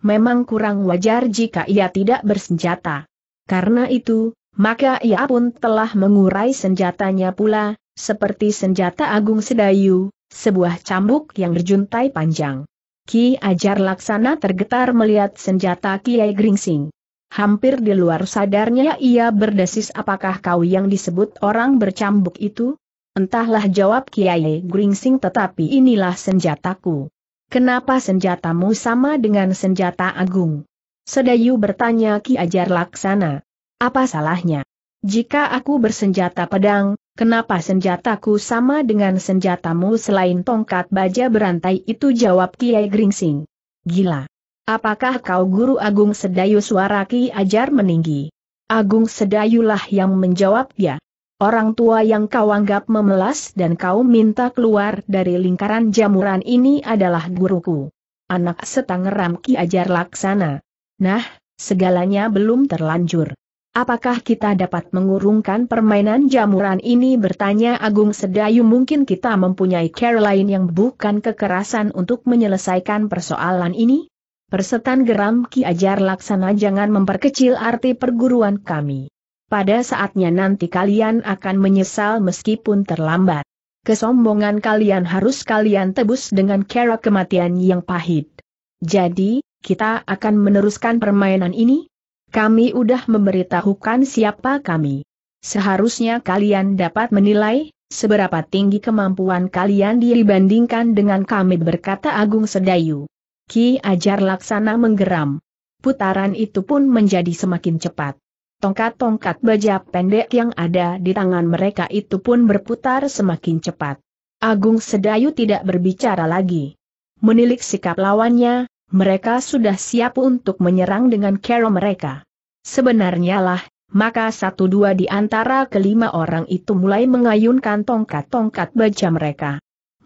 Memang kurang wajar jika ia tidak bersenjata. Karena itu, maka ia pun telah mengurai senjatanya pula, seperti senjata agung sedayu, sebuah cambuk yang berjuntai panjang. Ki Ajar Laksana tergetar melihat senjata Kiai Gringsing. Hampir di luar sadarnya ia berdesis apakah kau yang disebut orang bercambuk itu? Entahlah jawab Kiai Gringsing tetapi inilah senjataku. Kenapa senjatamu sama dengan senjata agung? Sedayu bertanya Ki Ajar Laksana. Apa salahnya? Jika aku bersenjata pedang, Kenapa senjataku sama dengan senjatamu selain tongkat baja berantai itu jawab Kiai Gringsing. Gila. Apakah kau guru Agung Sedayu suara Ki Ajar meninggi? Agung Sedayulah yang menjawab ya. Orang tua yang kau anggap memelas dan kau minta keluar dari lingkaran jamuran ini adalah guruku. Anak setangeram Ki Ajar Laksana. Nah, segalanya belum terlanjur. Apakah kita dapat mengurungkan permainan jamuran ini bertanya Agung Sedayu mungkin kita mempunyai cara lain yang bukan kekerasan untuk menyelesaikan persoalan ini? Persetan geram Ki Ajar Laksana jangan memperkecil arti perguruan kami. Pada saatnya nanti kalian akan menyesal meskipun terlambat. Kesombongan kalian harus kalian tebus dengan cara kematian yang pahit. Jadi, kita akan meneruskan permainan ini? Kami udah memberitahukan siapa kami. Seharusnya kalian dapat menilai, seberapa tinggi kemampuan kalian dibandingkan dengan kami berkata Agung Sedayu. Ki Ajar Laksana menggeram. Putaran itu pun menjadi semakin cepat. Tongkat-tongkat baja pendek yang ada di tangan mereka itu pun berputar semakin cepat. Agung Sedayu tidak berbicara lagi. Menilik sikap lawannya, mereka sudah siap untuk menyerang dengan kero mereka. Sebenarnya lah, maka satu dua di antara kelima orang itu mulai mengayunkan tongkat-tongkat baja mereka.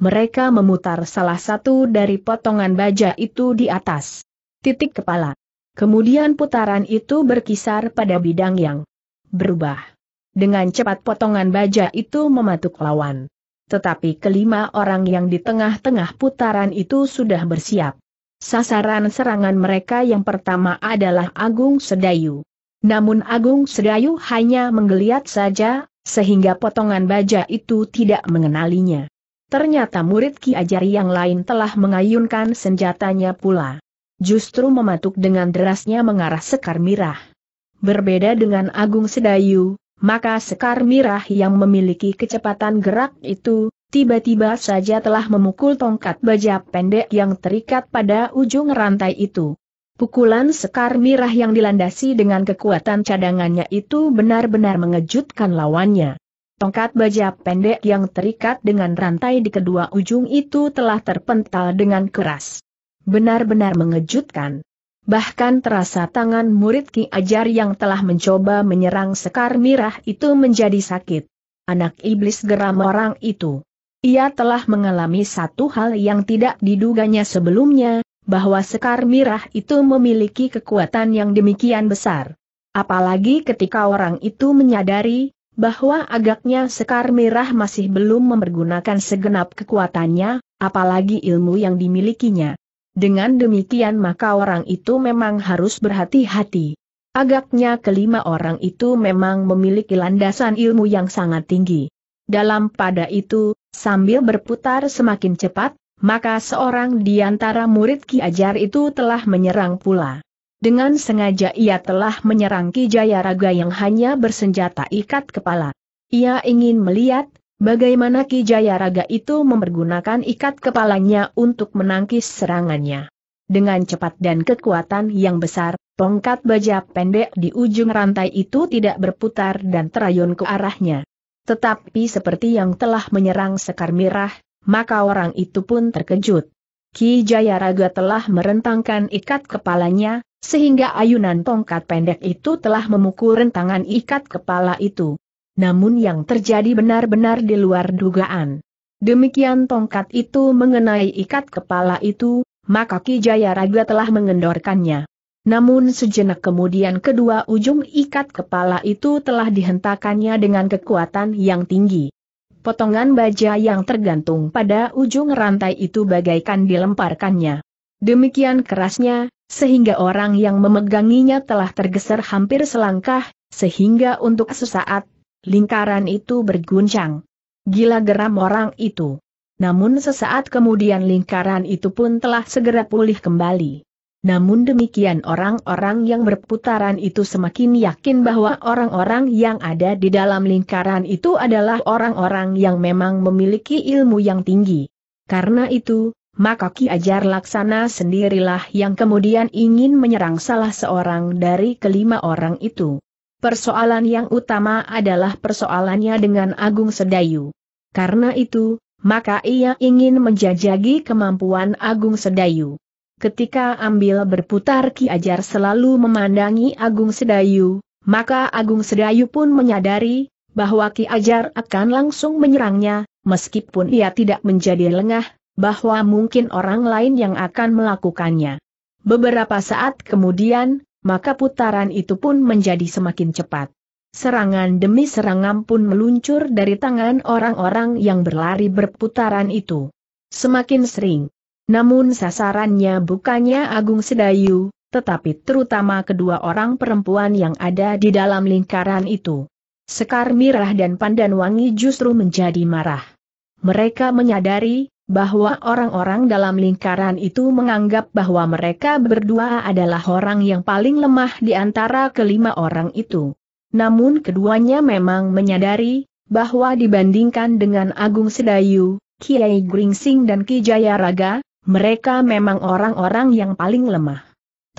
Mereka memutar salah satu dari potongan baja itu di atas titik kepala. Kemudian putaran itu berkisar pada bidang yang berubah. Dengan cepat potongan baja itu mematuk lawan. Tetapi kelima orang yang di tengah-tengah putaran itu sudah bersiap. Sasaran serangan mereka yang pertama adalah Agung Sedayu. Namun Agung Sedayu hanya menggeliat saja, sehingga potongan baja itu tidak mengenalinya. Ternyata murid Ki Ajari yang lain telah mengayunkan senjatanya pula. Justru mematuk dengan derasnya mengarah Sekar Mirah. Berbeda dengan Agung Sedayu, maka Sekar Mirah yang memiliki kecepatan gerak itu, tiba-tiba saja telah memukul tongkat baja pendek yang terikat pada ujung rantai itu. Pukulan sekar mirah yang dilandasi dengan kekuatan cadangannya itu benar-benar mengejutkan lawannya. Tongkat baja pendek yang terikat dengan rantai di kedua ujung itu telah terpental dengan keras. Benar-benar mengejutkan. Bahkan terasa tangan murid Ki Ajar yang telah mencoba menyerang sekar mirah itu menjadi sakit. Anak iblis geram orang itu. Ia telah mengalami satu hal yang tidak diduganya sebelumnya, bahwa Sekar Mirah itu memiliki kekuatan yang demikian besar. Apalagi ketika orang itu menyadari, bahwa agaknya Sekar Mirah masih belum mempergunakan segenap kekuatannya, apalagi ilmu yang dimilikinya. Dengan demikian maka orang itu memang harus berhati-hati. Agaknya kelima orang itu memang memiliki landasan ilmu yang sangat tinggi. Dalam pada itu, Sambil berputar semakin cepat, maka seorang di antara murid Ki Ajar itu telah menyerang pula. Dengan sengaja ia telah menyerang Ki Jayaraga yang hanya bersenjata ikat kepala. Ia ingin melihat bagaimana Ki Jayaraga itu mempergunakan ikat kepalanya untuk menangkis serangannya. Dengan cepat dan kekuatan yang besar, tongkat baja pendek di ujung rantai itu tidak berputar dan terayun ke arahnya. Tetapi seperti yang telah menyerang Sekar Mirah, maka orang itu pun terkejut. Ki Jayaraga telah merentangkan ikat kepalanya, sehingga ayunan tongkat pendek itu telah memukul rentangan ikat kepala itu. Namun yang terjadi benar-benar di luar dugaan. Demikian tongkat itu mengenai ikat kepala itu, maka Ki Jayaraga telah mengendorkannya. Namun sejenak kemudian kedua ujung ikat kepala itu telah dihentakannya dengan kekuatan yang tinggi. Potongan baja yang tergantung pada ujung rantai itu bagaikan dilemparkannya. Demikian kerasnya, sehingga orang yang memeganginya telah tergeser hampir selangkah, sehingga untuk sesaat, lingkaran itu berguncang. Gila geram orang itu. Namun sesaat kemudian lingkaran itu pun telah segera pulih kembali. Namun demikian orang-orang yang berputaran itu semakin yakin bahwa orang-orang yang ada di dalam lingkaran itu adalah orang-orang yang memang memiliki ilmu yang tinggi. Karena itu, maka Ki Ajar Laksana sendirilah yang kemudian ingin menyerang salah seorang dari kelima orang itu. Persoalan yang utama adalah persoalannya dengan Agung Sedayu. Karena itu, maka ia ingin menjajagi kemampuan Agung Sedayu. Ketika ambil berputar Ki Ajar selalu memandangi Agung Sedayu, maka Agung Sedayu pun menyadari bahwa Ki Ajar akan langsung menyerangnya, meskipun ia tidak menjadi lengah, bahwa mungkin orang lain yang akan melakukannya. Beberapa saat kemudian, maka putaran itu pun menjadi semakin cepat. Serangan demi serangan pun meluncur dari tangan orang-orang yang berlari berputaran itu. Semakin sering, namun sasarannya bukannya Agung Sedayu, tetapi terutama kedua orang perempuan yang ada di dalam lingkaran itu. Sekar Mirah dan Pandanwangi justru menjadi marah. Mereka menyadari bahwa orang-orang dalam lingkaran itu menganggap bahwa mereka berdua adalah orang yang paling lemah di antara kelima orang itu. Namun keduanya memang menyadari bahwa dibandingkan dengan Agung Sedayu, Kiai Gringsing dan Ki Jayaraga, mereka memang orang-orang yang paling lemah.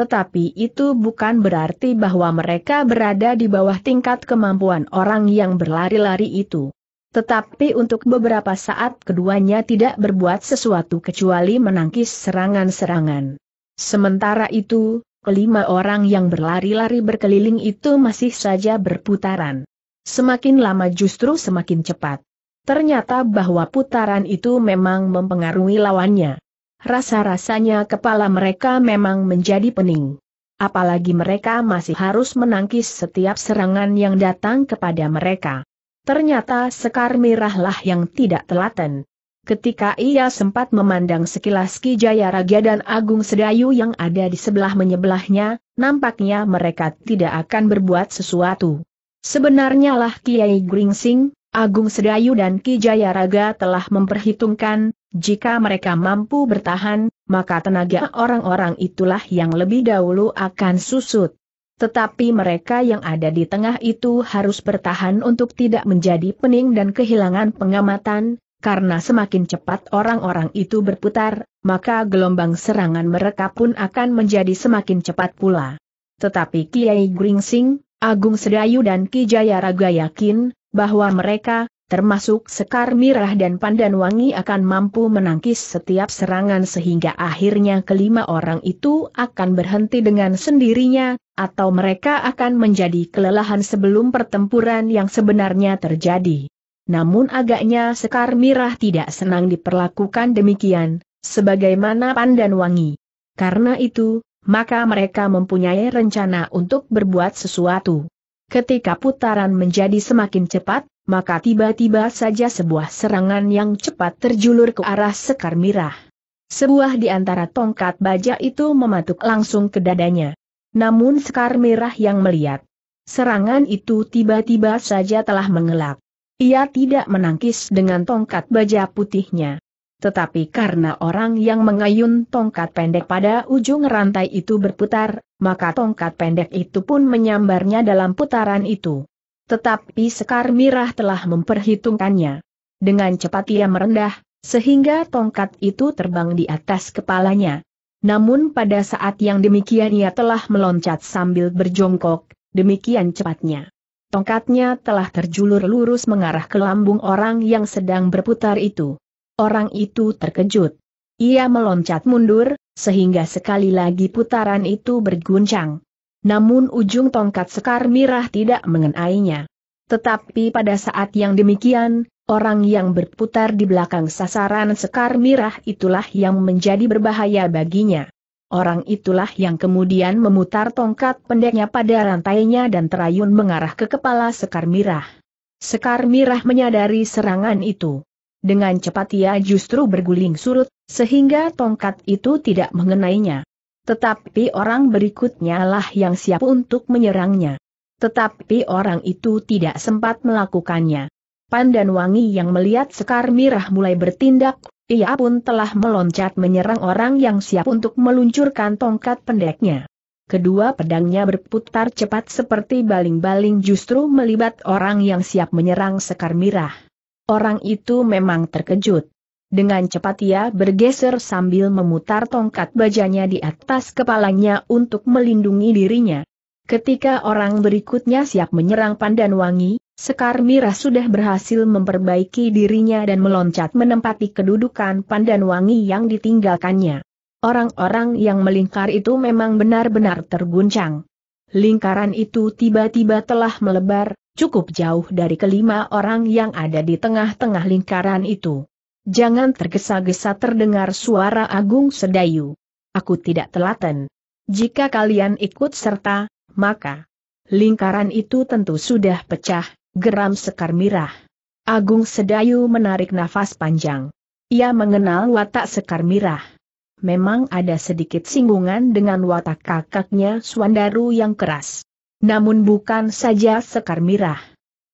Tetapi itu bukan berarti bahwa mereka berada di bawah tingkat kemampuan orang yang berlari-lari itu. Tetapi untuk beberapa saat keduanya tidak berbuat sesuatu kecuali menangkis serangan-serangan. Sementara itu, kelima orang yang berlari-lari berkeliling itu masih saja berputaran. Semakin lama justru semakin cepat. Ternyata bahwa putaran itu memang mempengaruhi lawannya. Rasa-rasanya kepala mereka memang menjadi pening. Apalagi mereka masih harus menangkis setiap serangan yang datang kepada mereka. Ternyata Sekar Mirahlah yang tidak telaten. Ketika ia sempat memandang sekilas Ki Jaya Raja dan Agung Sedayu yang ada di sebelah menyebelahnya, nampaknya mereka tidak akan berbuat sesuatu. Sebenarnya lah Kiai Gringsing, Agung Sedayu dan Ki Jaya Raga telah memperhitungkan, jika mereka mampu bertahan, maka tenaga orang-orang itulah yang lebih dahulu akan susut. Tetapi mereka yang ada di tengah itu harus bertahan untuk tidak menjadi pening dan kehilangan pengamatan, karena semakin cepat orang-orang itu berputar, maka gelombang serangan mereka pun akan menjadi semakin cepat pula. Tetapi Kiai Gringsing, Agung Sedayu dan Ki Jaya Raga yakin, bahwa mereka, termasuk Sekar Mirah dan Pandan Wangi akan mampu menangkis setiap serangan sehingga akhirnya kelima orang itu akan berhenti dengan sendirinya, atau mereka akan menjadi kelelahan sebelum pertempuran yang sebenarnya terjadi. Namun agaknya Sekar Mirah tidak senang diperlakukan demikian, sebagaimana Pandan Wangi. Karena itu, maka mereka mempunyai rencana untuk berbuat sesuatu. Ketika putaran menjadi semakin cepat, maka tiba-tiba saja sebuah serangan yang cepat terjulur ke arah Sekar Mirah. Sebuah di antara tongkat baja itu mematuk langsung ke dadanya. Namun Sekar Mirah yang melihat. Serangan itu tiba-tiba saja telah mengelak. Ia tidak menangkis dengan tongkat baja putihnya. Tetapi karena orang yang mengayun tongkat pendek pada ujung rantai itu berputar, maka tongkat pendek itu pun menyambarnya dalam putaran itu. Tetapi Sekar Mirah telah memperhitungkannya. Dengan cepat ia merendah, sehingga tongkat itu terbang di atas kepalanya. Namun pada saat yang demikian ia telah meloncat sambil berjongkok, demikian cepatnya. Tongkatnya telah terjulur lurus mengarah ke lambung orang yang sedang berputar itu. Orang itu terkejut. Ia meloncat mundur, sehingga sekali lagi putaran itu berguncang. Namun ujung tongkat sekar mirah tidak mengenainya. Tetapi pada saat yang demikian, orang yang berputar di belakang sasaran sekar mirah itulah yang menjadi berbahaya baginya. Orang itulah yang kemudian memutar tongkat pendeknya pada rantainya dan terayun mengarah ke kepala Sekar Mirah. Sekar Mirah menyadari serangan itu. Dengan cepat ia justru berguling surut, sehingga tongkat itu tidak mengenainya. Tetapi orang berikutnya lah yang siap untuk menyerangnya. Tetapi orang itu tidak sempat melakukannya. Pandan Wangi yang melihat Sekar Mirah mulai bertindak, ia pun telah meloncat menyerang orang yang siap untuk meluncurkan tongkat pendeknya. Kedua pedangnya berputar cepat seperti baling-baling justru melibat orang yang siap menyerang Sekar Mirah. Orang itu memang terkejut. Dengan cepat ia bergeser sambil memutar tongkat bajanya di atas kepalanya untuk melindungi dirinya. Ketika orang berikutnya siap menyerang pandan wangi, Sekar Mira sudah berhasil memperbaiki dirinya dan meloncat menempati kedudukan pandan wangi yang ditinggalkannya. Orang-orang yang melingkar itu memang benar-benar terguncang. Lingkaran itu tiba-tiba telah melebar, cukup jauh dari kelima orang yang ada di tengah-tengah lingkaran itu. Jangan tergesa-gesa terdengar suara Agung Sedayu. Aku tidak telaten. Jika kalian ikut serta, maka lingkaran itu tentu sudah pecah, geram Sekar Mirah. Agung Sedayu menarik nafas panjang. Ia mengenal watak Sekar Mirah. Memang ada sedikit singgungan dengan watak kakaknya Suandaru yang keras. Namun bukan saja Sekar Mirah.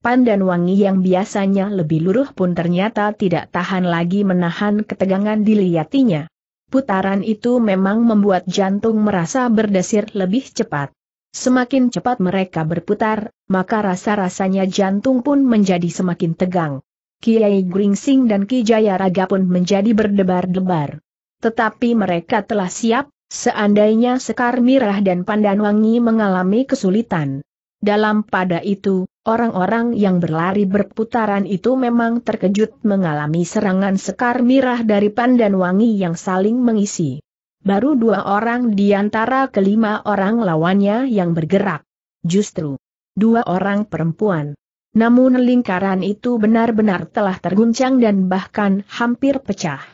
Pan dan Wangi yang biasanya lebih luruh pun ternyata tidak tahan lagi menahan ketegangan dilihatinya. Putaran itu memang membuat jantung merasa berdesir lebih cepat. Semakin cepat mereka berputar, maka rasa-rasanya jantung pun menjadi semakin tegang. Kiai Gringsing dan Ki Raga pun menjadi berdebar-debar. Tetapi mereka telah siap, seandainya Sekar Mirah dan Pandanwangi mengalami kesulitan. Dalam pada itu, orang-orang yang berlari berputaran itu memang terkejut mengalami serangan sekar mirah dari pandan wangi yang saling mengisi. Baru dua orang di antara kelima orang lawannya yang bergerak. Justru, dua orang perempuan. Namun lingkaran itu benar-benar telah terguncang dan bahkan hampir pecah.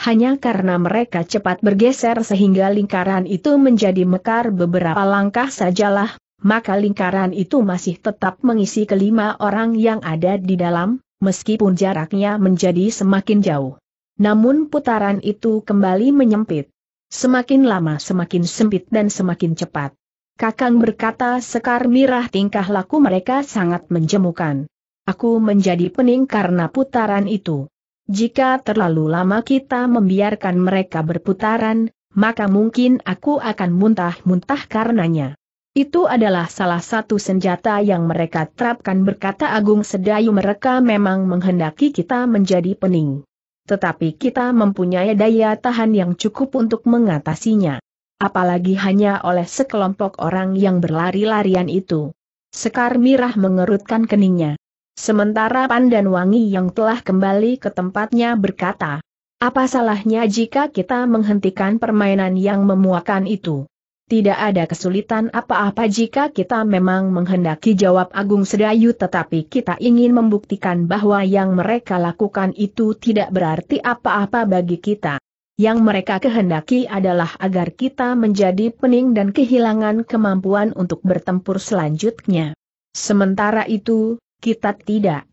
Hanya karena mereka cepat bergeser sehingga lingkaran itu menjadi mekar beberapa langkah sajalah maka lingkaran itu masih tetap mengisi kelima orang yang ada di dalam, meskipun jaraknya menjadi semakin jauh. Namun putaran itu kembali menyempit. Semakin lama semakin sempit dan semakin cepat. Kakang berkata sekar mirah tingkah laku mereka sangat menjemukan. Aku menjadi pening karena putaran itu. Jika terlalu lama kita membiarkan mereka berputaran, maka mungkin aku akan muntah-muntah karenanya. Itu adalah salah satu senjata yang mereka terapkan berkata Agung Sedayu mereka memang menghendaki kita menjadi pening. Tetapi kita mempunyai daya tahan yang cukup untuk mengatasinya. Apalagi hanya oleh sekelompok orang yang berlari-larian itu. Sekar Mirah mengerutkan keningnya. Sementara Pandan Wangi yang telah kembali ke tempatnya berkata, apa salahnya jika kita menghentikan permainan yang memuakan itu? Tidak ada kesulitan apa-apa jika kita memang menghendaki jawab Agung Sedayu tetapi kita ingin membuktikan bahwa yang mereka lakukan itu tidak berarti apa-apa bagi kita. Yang mereka kehendaki adalah agar kita menjadi pening dan kehilangan kemampuan untuk bertempur selanjutnya. Sementara itu, kita tidak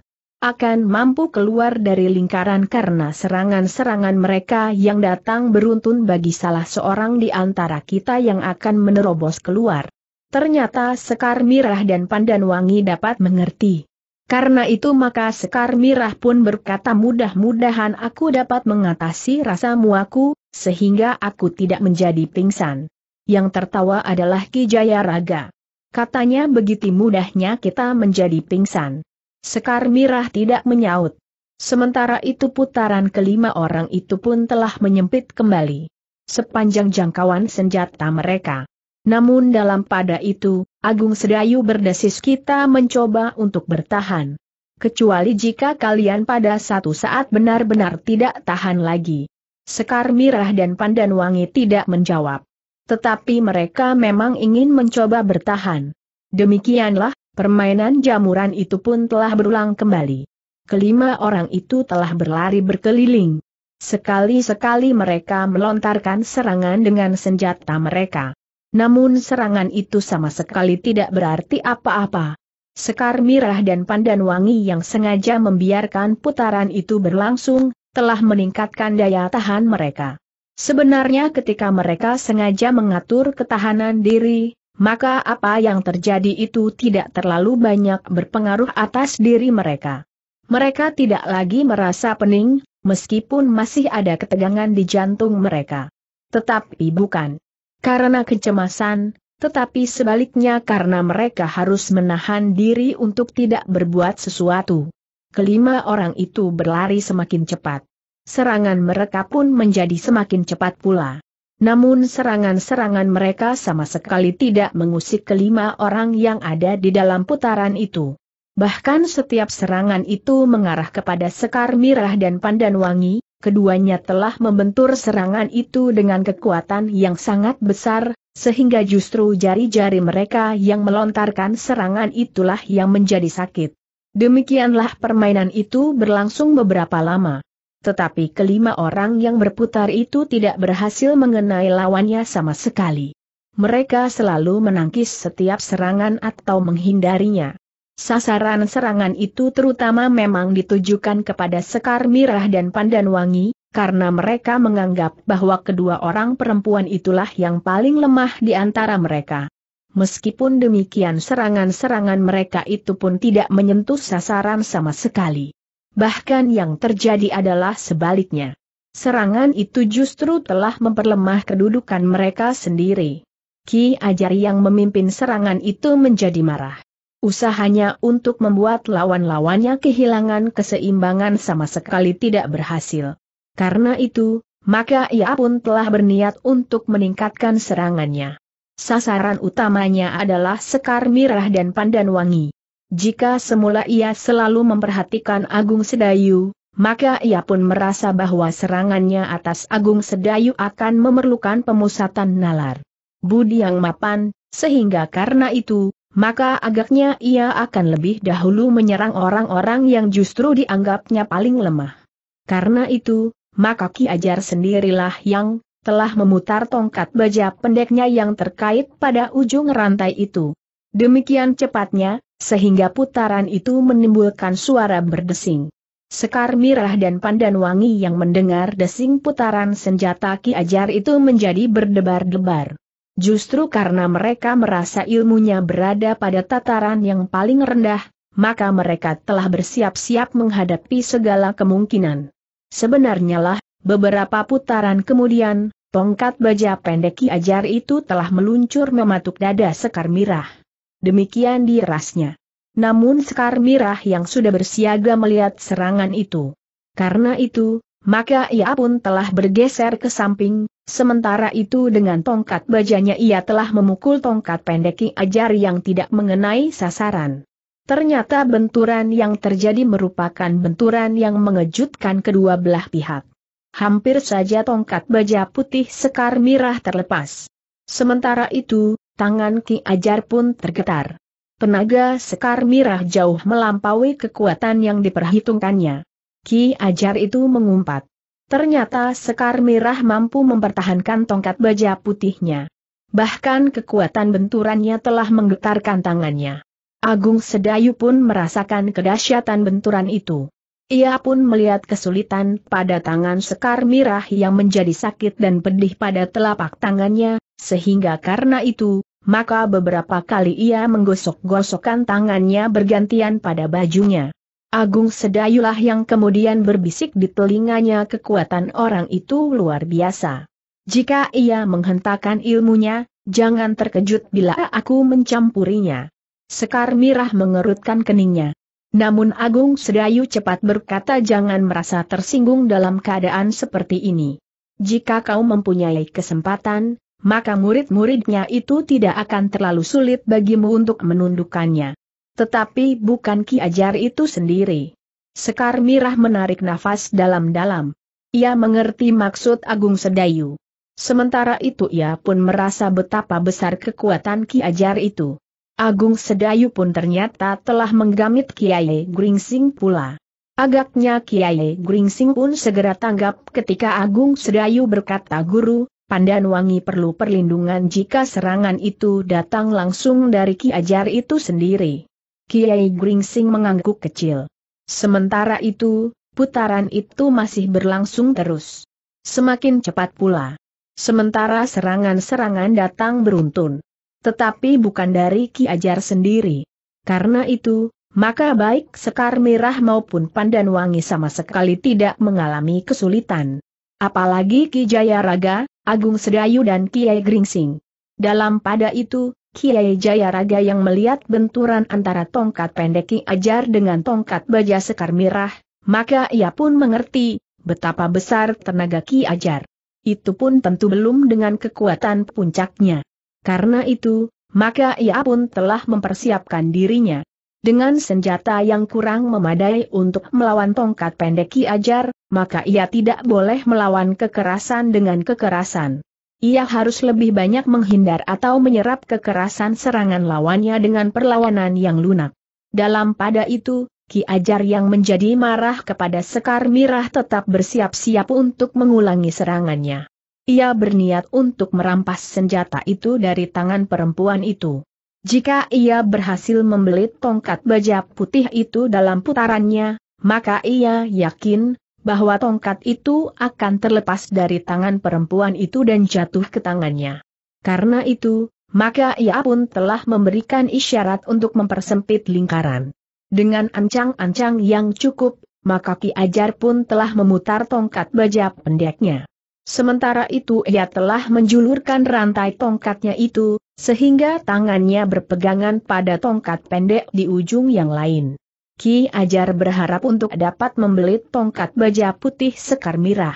akan mampu keluar dari lingkaran karena serangan-serangan mereka yang datang beruntun bagi salah seorang di antara kita yang akan menerobos keluar. Ternyata Sekar Mirah dan Pandan Wangi dapat mengerti. Karena itu maka Sekar Mirah pun berkata mudah-mudahan aku dapat mengatasi rasa muaku, sehingga aku tidak menjadi pingsan. Yang tertawa adalah Ki Raga. Katanya begitu mudahnya kita menjadi pingsan. Sekar Mirah tidak menyaut. Sementara itu putaran kelima orang itu pun telah menyempit kembali. Sepanjang jangkauan senjata mereka. Namun dalam pada itu, Agung Sedayu berdesis kita mencoba untuk bertahan. Kecuali jika kalian pada satu saat benar-benar tidak tahan lagi. Sekar Mirah dan Pandan Wangi tidak menjawab. Tetapi mereka memang ingin mencoba bertahan. Demikianlah, Permainan jamuran itu pun telah berulang kembali. Kelima orang itu telah berlari berkeliling. Sekali-sekali mereka melontarkan serangan dengan senjata mereka. Namun serangan itu sama sekali tidak berarti apa-apa. Sekar Mirah dan Pandan Wangi yang sengaja membiarkan putaran itu berlangsung, telah meningkatkan daya tahan mereka. Sebenarnya ketika mereka sengaja mengatur ketahanan diri, maka apa yang terjadi itu tidak terlalu banyak berpengaruh atas diri mereka. Mereka tidak lagi merasa pening, meskipun masih ada ketegangan di jantung mereka. Tetapi bukan karena kecemasan, tetapi sebaliknya karena mereka harus menahan diri untuk tidak berbuat sesuatu. Kelima orang itu berlari semakin cepat. Serangan mereka pun menjadi semakin cepat pula. Namun serangan-serangan mereka sama sekali tidak mengusik kelima orang yang ada di dalam putaran itu. Bahkan setiap serangan itu mengarah kepada Sekar Mirah dan Pandan Wangi, keduanya telah membentur serangan itu dengan kekuatan yang sangat besar, sehingga justru jari-jari mereka yang melontarkan serangan itulah yang menjadi sakit. Demikianlah permainan itu berlangsung beberapa lama tetapi kelima orang yang berputar itu tidak berhasil mengenai lawannya sama sekali. Mereka selalu menangkis setiap serangan atau menghindarinya. Sasaran serangan itu terutama memang ditujukan kepada Sekar Mirah dan Pandan Wangi, karena mereka menganggap bahwa kedua orang perempuan itulah yang paling lemah di antara mereka. Meskipun demikian serangan-serangan mereka itu pun tidak menyentuh sasaran sama sekali bahkan yang terjadi adalah sebaliknya. Serangan itu justru telah memperlemah kedudukan mereka sendiri. Ki Ajar yang memimpin serangan itu menjadi marah. Usahanya untuk membuat lawan-lawannya kehilangan keseimbangan sama sekali tidak berhasil. Karena itu, maka ia pun telah berniat untuk meningkatkan serangannya. Sasaran utamanya adalah Sekar Mirah dan Pandan Wangi. Jika semula ia selalu memperhatikan Agung Sedayu, maka ia pun merasa bahwa serangannya atas Agung Sedayu akan memerlukan pemusatan nalar. Budi yang mapan, sehingga karena itu, maka agaknya ia akan lebih dahulu menyerang orang-orang yang justru dianggapnya paling lemah. Karena itu, maka Ki Ajar sendirilah yang telah memutar tongkat baja pendeknya yang terkait pada ujung rantai itu. Demikian cepatnya, sehingga putaran itu menimbulkan suara berdesing. Sekar Mirah dan Pandan Wangi yang mendengar desing putaran senjata Ki Ajar itu menjadi berdebar-debar. Justru karena mereka merasa ilmunya berada pada tataran yang paling rendah, maka mereka telah bersiap-siap menghadapi segala kemungkinan. Sebenarnya lah, beberapa putaran kemudian, tongkat baja pendek Ki Ajar itu telah meluncur mematuk dada Sekar Mirah demikian dirasnya. Namun Sekar Mirah yang sudah bersiaga melihat serangan itu. Karena itu, maka ia pun telah bergeser ke samping, sementara itu dengan tongkat bajanya ia telah memukul tongkat pendek Ajar yang tidak mengenai sasaran. Ternyata benturan yang terjadi merupakan benturan yang mengejutkan kedua belah pihak. Hampir saja tongkat baja putih Sekar Mirah terlepas. Sementara itu, tangan Ki Ajar pun tergetar. Penaga Sekar Mirah jauh melampaui kekuatan yang diperhitungkannya. Ki Ajar itu mengumpat. Ternyata Sekar Mirah mampu mempertahankan tongkat baja putihnya. Bahkan kekuatan benturannya telah menggetarkan tangannya. Agung Sedayu pun merasakan kedahsyatan benturan itu. Ia pun melihat kesulitan pada tangan Sekar Mirah yang menjadi sakit dan pedih pada telapak tangannya, sehingga karena itu, maka beberapa kali ia menggosok-gosokkan tangannya bergantian pada bajunya. Agung Sedayulah yang kemudian berbisik di telinganya kekuatan orang itu luar biasa. Jika ia menghentakkan ilmunya, jangan terkejut bila aku mencampurinya. Sekar Mirah mengerutkan keningnya. Namun Agung Sedayu cepat berkata jangan merasa tersinggung dalam keadaan seperti ini. Jika kau mempunyai kesempatan, maka murid-muridnya itu tidak akan terlalu sulit bagimu untuk menundukkannya. Tetapi bukan Ki Ajar itu sendiri. Sekar Mirah menarik nafas dalam-dalam. Ia mengerti maksud Agung Sedayu. Sementara itu ia pun merasa betapa besar kekuatan Ki Ajar itu. Agung Sedayu pun ternyata telah menggamit Kiai Gringsing pula. Agaknya Kiai Gringsing pun segera tanggap ketika Agung Sedayu berkata guru, Pandan Wangi perlu perlindungan jika serangan itu datang langsung dari Ki Ajar itu sendiri. Kiai Gringsing mengangguk kecil. Sementara itu, putaran itu masih berlangsung terus. Semakin cepat pula. Sementara serangan-serangan datang beruntun. Tetapi bukan dari Ki Ajar sendiri. Karena itu, maka baik Sekar Merah maupun Pandan Wangi sama sekali tidak mengalami kesulitan. Apalagi Ki Jayaraga, Agung Sedayu dan Kiai Gringsing. Dalam pada itu, Kiai Jayaraga yang melihat benturan antara tongkat pendek Ki Ajar dengan tongkat baja sekar mirah, maka ia pun mengerti betapa besar tenaga Ki Ajar. Itu pun tentu belum dengan kekuatan puncaknya. Karena itu, maka ia pun telah mempersiapkan dirinya. Dengan senjata yang kurang memadai untuk melawan tongkat pendek Ki Ajar, maka ia tidak boleh melawan kekerasan dengan kekerasan. Ia harus lebih banyak menghindar atau menyerap kekerasan serangan lawannya dengan perlawanan yang lunak. Dalam pada itu, Ki Ajar yang menjadi marah kepada Sekar Mirah tetap bersiap-siap untuk mengulangi serangannya. Ia berniat untuk merampas senjata itu dari tangan perempuan itu. Jika ia berhasil membelit tongkat baja putih itu dalam putarannya, maka ia yakin bahwa tongkat itu akan terlepas dari tangan perempuan itu dan jatuh ke tangannya. Karena itu, maka ia pun telah memberikan isyarat untuk mempersempit lingkaran. Dengan ancang-ancang yang cukup, maka Ki Ajar pun telah memutar tongkat baja pendeknya. Sementara itu ia telah menjulurkan rantai tongkatnya itu, sehingga tangannya berpegangan pada tongkat pendek di ujung yang lain. Ki Ajar berharap untuk dapat membelit tongkat baja putih sekar mirah.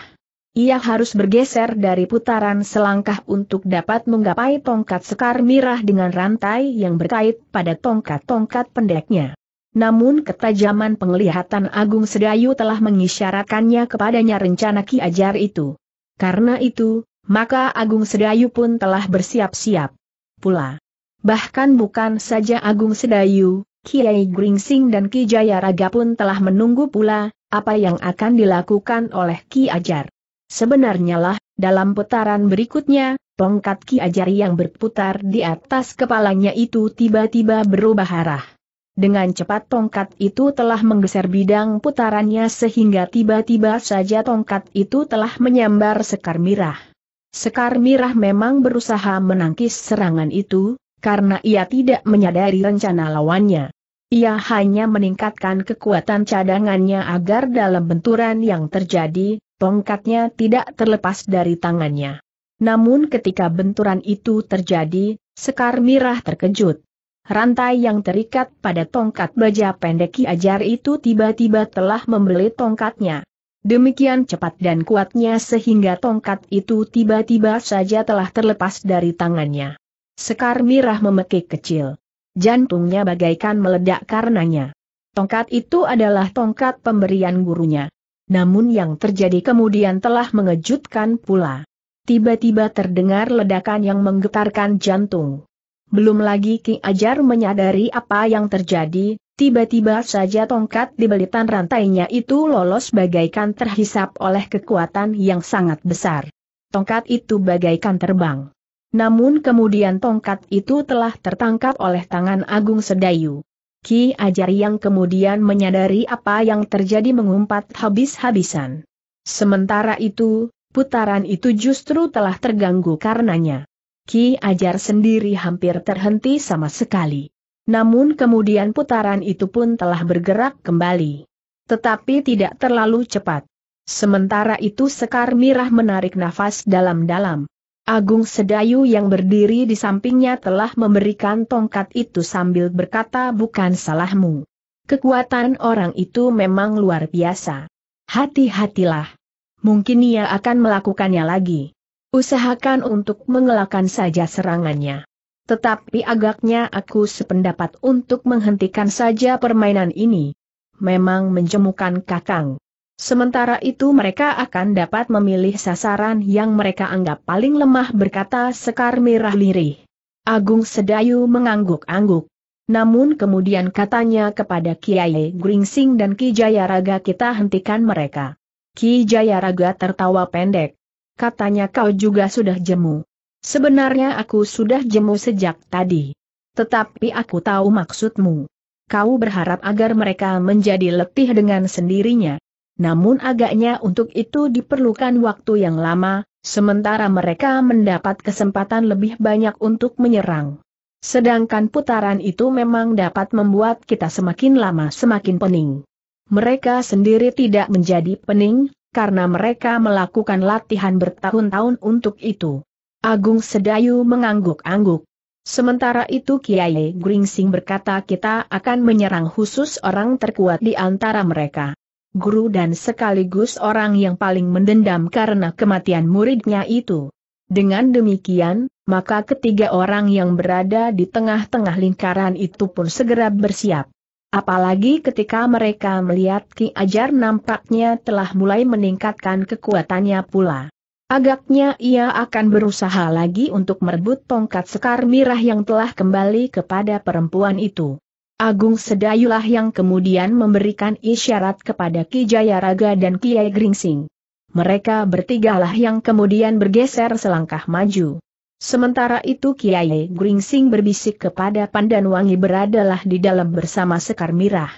Ia harus bergeser dari putaran selangkah untuk dapat menggapai tongkat sekar mirah dengan rantai yang berkait pada tongkat-tongkat pendeknya. Namun ketajaman penglihatan Agung Sedayu telah mengisyaratkannya kepadanya rencana Ki Ajar itu. Karena itu, maka Agung Sedayu pun telah bersiap-siap pula. Bahkan bukan saja Agung Sedayu, Kiai Gringsing dan Ki Raga pun telah menunggu pula, apa yang akan dilakukan oleh Ki Ajar. Sebenarnya lah, dalam putaran berikutnya, tongkat Ki Ajar yang berputar di atas kepalanya itu tiba-tiba berubah arah. Dengan cepat tongkat itu telah menggeser bidang putarannya sehingga tiba-tiba saja tongkat itu telah menyambar sekar mirah. Sekar Mirah memang berusaha menangkis serangan itu, karena ia tidak menyadari rencana lawannya. Ia hanya meningkatkan kekuatan cadangannya agar dalam benturan yang terjadi, tongkatnya tidak terlepas dari tangannya. Namun ketika benturan itu terjadi, Sekar Mirah terkejut. Rantai yang terikat pada tongkat baja pendek Ki Ajar itu tiba-tiba telah membelit tongkatnya. Demikian cepat dan kuatnya sehingga tongkat itu tiba-tiba saja telah terlepas dari tangannya. Sekar mirah memekik kecil. Jantungnya bagaikan meledak karenanya. Tongkat itu adalah tongkat pemberian gurunya. Namun yang terjadi kemudian telah mengejutkan pula. Tiba-tiba terdengar ledakan yang menggetarkan jantung. Belum lagi Ki Ajar menyadari apa yang terjadi, Tiba-tiba saja tongkat di belitan rantainya itu lolos bagaikan terhisap oleh kekuatan yang sangat besar. Tongkat itu bagaikan terbang. Namun kemudian tongkat itu telah tertangkap oleh tangan Agung Sedayu. Ki Ajar yang kemudian menyadari apa yang terjadi mengumpat habis-habisan. Sementara itu, putaran itu justru telah terganggu karenanya. Ki Ajar sendiri hampir terhenti sama sekali. Namun kemudian putaran itu pun telah bergerak kembali. Tetapi tidak terlalu cepat. Sementara itu Sekar Mirah menarik nafas dalam-dalam. Agung Sedayu yang berdiri di sampingnya telah memberikan tongkat itu sambil berkata bukan salahmu. Kekuatan orang itu memang luar biasa. Hati-hatilah. Mungkin ia akan melakukannya lagi. Usahakan untuk mengelakkan saja serangannya. Tetapi agaknya aku sependapat untuk menghentikan saja permainan ini. Memang menjemukan kakang. Sementara itu mereka akan dapat memilih sasaran yang mereka anggap paling lemah berkata Sekar Mirah Lirih. Agung Sedayu mengangguk-angguk. Namun kemudian katanya kepada Kiai Gringsing dan Ki Jayaraga kita hentikan mereka. Ki Jayaraga tertawa pendek. Katanya kau juga sudah jemu. Sebenarnya aku sudah jemu sejak tadi. Tetapi aku tahu maksudmu. Kau berharap agar mereka menjadi letih dengan sendirinya. Namun agaknya untuk itu diperlukan waktu yang lama, sementara mereka mendapat kesempatan lebih banyak untuk menyerang. Sedangkan putaran itu memang dapat membuat kita semakin lama semakin pening. Mereka sendiri tidak menjadi pening, karena mereka melakukan latihan bertahun-tahun untuk itu. Agung Sedayu mengangguk-angguk. Sementara itu Kiai Gringsing berkata kita akan menyerang khusus orang terkuat di antara mereka. Guru dan sekaligus orang yang paling mendendam karena kematian muridnya itu. Dengan demikian, maka ketiga orang yang berada di tengah-tengah lingkaran itu pun segera bersiap. Apalagi ketika mereka melihat Ki Ajar nampaknya telah mulai meningkatkan kekuatannya pula. Agaknya ia akan berusaha lagi untuk merebut tongkat sekar mirah yang telah kembali kepada perempuan itu. Agung Sedayulah yang kemudian memberikan isyarat kepada Ki Jayaraga dan Kiai Gringsing. Mereka bertigalah yang kemudian bergeser selangkah maju. Sementara itu Kiai Gringsing berbisik kepada Pandanwangi beradalah di dalam bersama Sekar Mirah.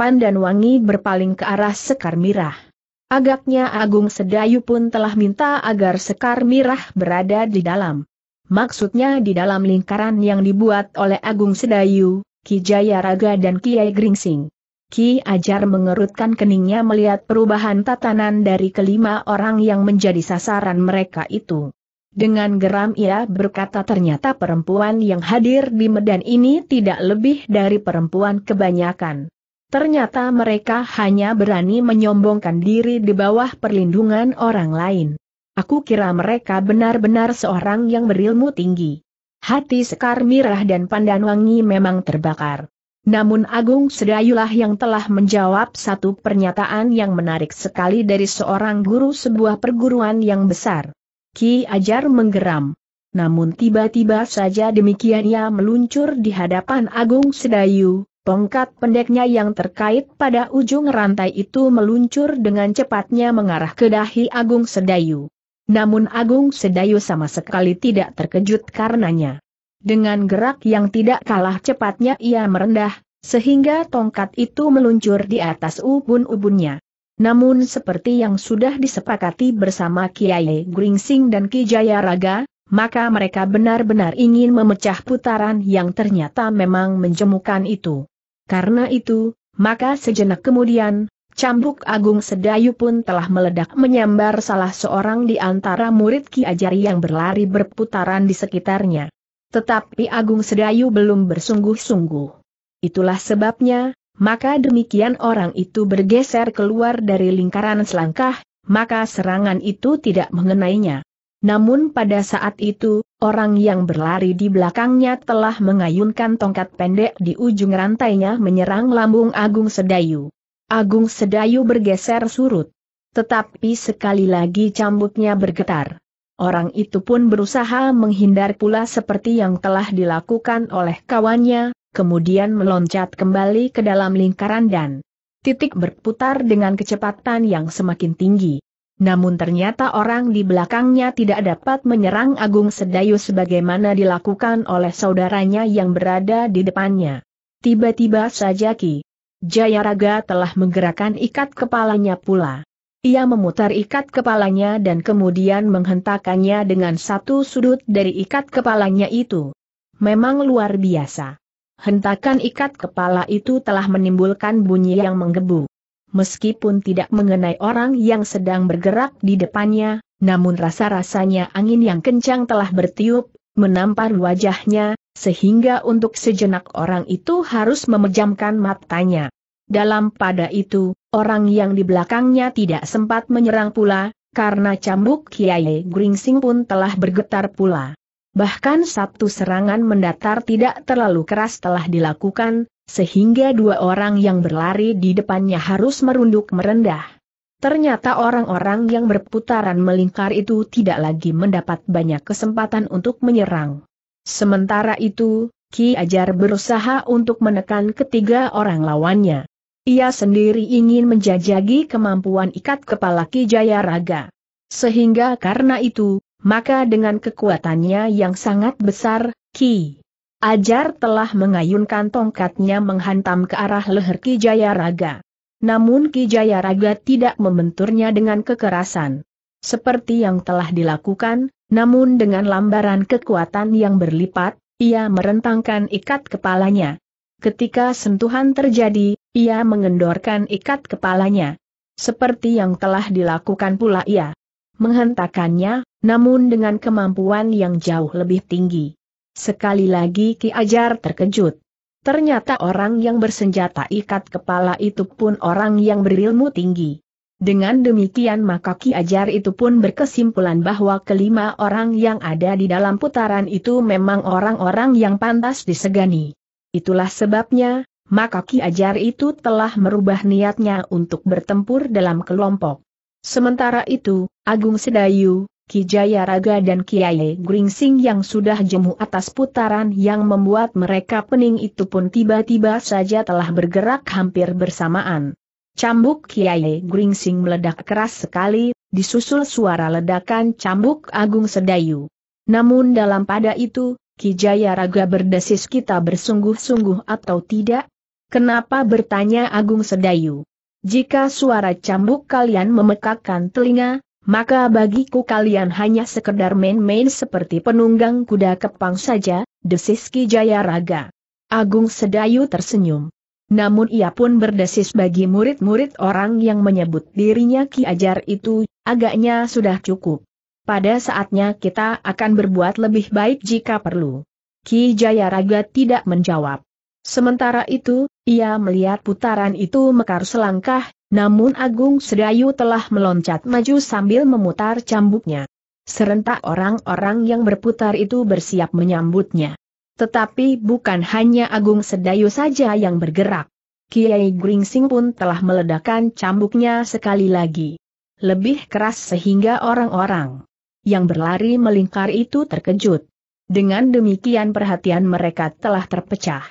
Pandanwangi berpaling ke arah Sekar Mirah. Agaknya Agung Sedayu pun telah minta agar Sekar Mirah berada di dalam. Maksudnya di dalam lingkaran yang dibuat oleh Agung Sedayu, Ki Jaya Raga dan Kiai Gringsing. Ki Ajar mengerutkan keningnya melihat perubahan tatanan dari kelima orang yang menjadi sasaran mereka itu. Dengan geram ia berkata ternyata perempuan yang hadir di Medan ini tidak lebih dari perempuan kebanyakan. Ternyata mereka hanya berani menyombongkan diri di bawah perlindungan orang lain. Aku kira mereka benar-benar seorang yang berilmu tinggi. Hati Sekar Mirah dan Pandan Wangi memang terbakar. Namun Agung Sedayulah yang telah menjawab satu pernyataan yang menarik sekali dari seorang guru sebuah perguruan yang besar. Ki Ajar menggeram. Namun tiba-tiba saja demikian ia meluncur di hadapan Agung Sedayu, Tongkat pendeknya yang terkait pada ujung rantai itu meluncur dengan cepatnya mengarah ke dahi Agung Sedayu. Namun Agung Sedayu sama sekali tidak terkejut karenanya. Dengan gerak yang tidak kalah cepatnya ia merendah, sehingga tongkat itu meluncur di atas ubun-ubunnya. Namun seperti yang sudah disepakati bersama Kiai Gringsing dan Ki Raga, maka mereka benar-benar ingin memecah putaran yang ternyata memang menjemukan itu. Karena itu, maka sejenak kemudian, cambuk agung sedayu pun telah meledak menyambar salah seorang di antara murid Ki Ajari yang berlari berputaran di sekitarnya. Tetapi Agung Sedayu belum bersungguh-sungguh. Itulah sebabnya, maka demikian orang itu bergeser keluar dari lingkaran selangkah, maka serangan itu tidak mengenainya. Namun pada saat itu, Orang yang berlari di belakangnya telah mengayunkan tongkat pendek di ujung rantainya menyerang lambung Agung Sedayu. Agung Sedayu bergeser surut. Tetapi sekali lagi cambuknya bergetar. Orang itu pun berusaha menghindar pula seperti yang telah dilakukan oleh kawannya, kemudian meloncat kembali ke dalam lingkaran dan titik berputar dengan kecepatan yang semakin tinggi. Namun ternyata orang di belakangnya tidak dapat menyerang Agung Sedayu sebagaimana dilakukan oleh saudaranya yang berada di depannya. Tiba-tiba saja Ki Jayaraga telah menggerakkan ikat kepalanya pula. Ia memutar ikat kepalanya dan kemudian menghentakannya dengan satu sudut dari ikat kepalanya itu. Memang luar biasa. Hentakan ikat kepala itu telah menimbulkan bunyi yang menggebu meskipun tidak mengenai orang yang sedang bergerak di depannya, namun rasa-rasanya angin yang kencang telah bertiup, menampar wajahnya, sehingga untuk sejenak orang itu harus memejamkan matanya. Dalam pada itu, orang yang di belakangnya tidak sempat menyerang pula, karena cambuk Kiai Gringsing pun telah bergetar pula. Bahkan satu serangan mendatar tidak terlalu keras telah dilakukan, sehingga dua orang yang berlari di depannya harus merunduk merendah. Ternyata orang-orang yang berputaran melingkar itu tidak lagi mendapat banyak kesempatan untuk menyerang. Sementara itu, Ki Ajar berusaha untuk menekan ketiga orang lawannya. Ia sendiri ingin menjajagi kemampuan ikat kepala Ki Jayaraga. Sehingga karena itu, maka dengan kekuatannya yang sangat besar, Ki Ajar telah mengayunkan tongkatnya menghantam ke arah leher Ki Jayaraga. Namun Ki Jayaraga tidak membenturnya dengan kekerasan. Seperti yang telah dilakukan, namun dengan lambaran kekuatan yang berlipat, ia merentangkan ikat kepalanya. Ketika sentuhan terjadi, ia mengendorkan ikat kepalanya. Seperti yang telah dilakukan pula ia. Menghentakannya, namun dengan kemampuan yang jauh lebih tinggi. Sekali lagi Ki Ajar terkejut. Ternyata orang yang bersenjata ikat kepala itu pun orang yang berilmu tinggi. Dengan demikian maka Ki Ajar itu pun berkesimpulan bahwa kelima orang yang ada di dalam putaran itu memang orang-orang yang pantas disegani. Itulah sebabnya, maka Ki Ajar itu telah merubah niatnya untuk bertempur dalam kelompok. Sementara itu, Agung Sedayu, Kijaya Raga dan Kiai Gringsing yang sudah jemu atas putaran yang membuat mereka pening itu pun tiba-tiba saja telah bergerak hampir bersamaan. Cambuk Kiai Gringsing meledak keras sekali, disusul suara ledakan cambuk Agung Sedayu. Namun dalam pada itu, Kijaya Raga berdesis kita bersungguh-sungguh atau tidak? Kenapa bertanya Agung Sedayu? Jika suara cambuk kalian memekakkan telinga, maka bagiku kalian hanya sekedar main-main seperti penunggang kuda kepang saja, desis Ki Jayaraga. Agung Sedayu tersenyum. Namun ia pun berdesis bagi murid-murid orang yang menyebut dirinya Ki Ajar itu, agaknya sudah cukup. Pada saatnya kita akan berbuat lebih baik jika perlu. Ki Jayaraga tidak menjawab. Sementara itu, ia melihat putaran itu mekar selangkah, namun Agung Sedayu telah meloncat maju sambil memutar cambuknya. Serentak orang-orang yang berputar itu bersiap menyambutnya. Tetapi bukan hanya Agung Sedayu saja yang bergerak. Kiai Gringsing pun telah meledakkan cambuknya sekali lagi. Lebih keras sehingga orang-orang yang berlari melingkar itu terkejut. Dengan demikian perhatian mereka telah terpecah.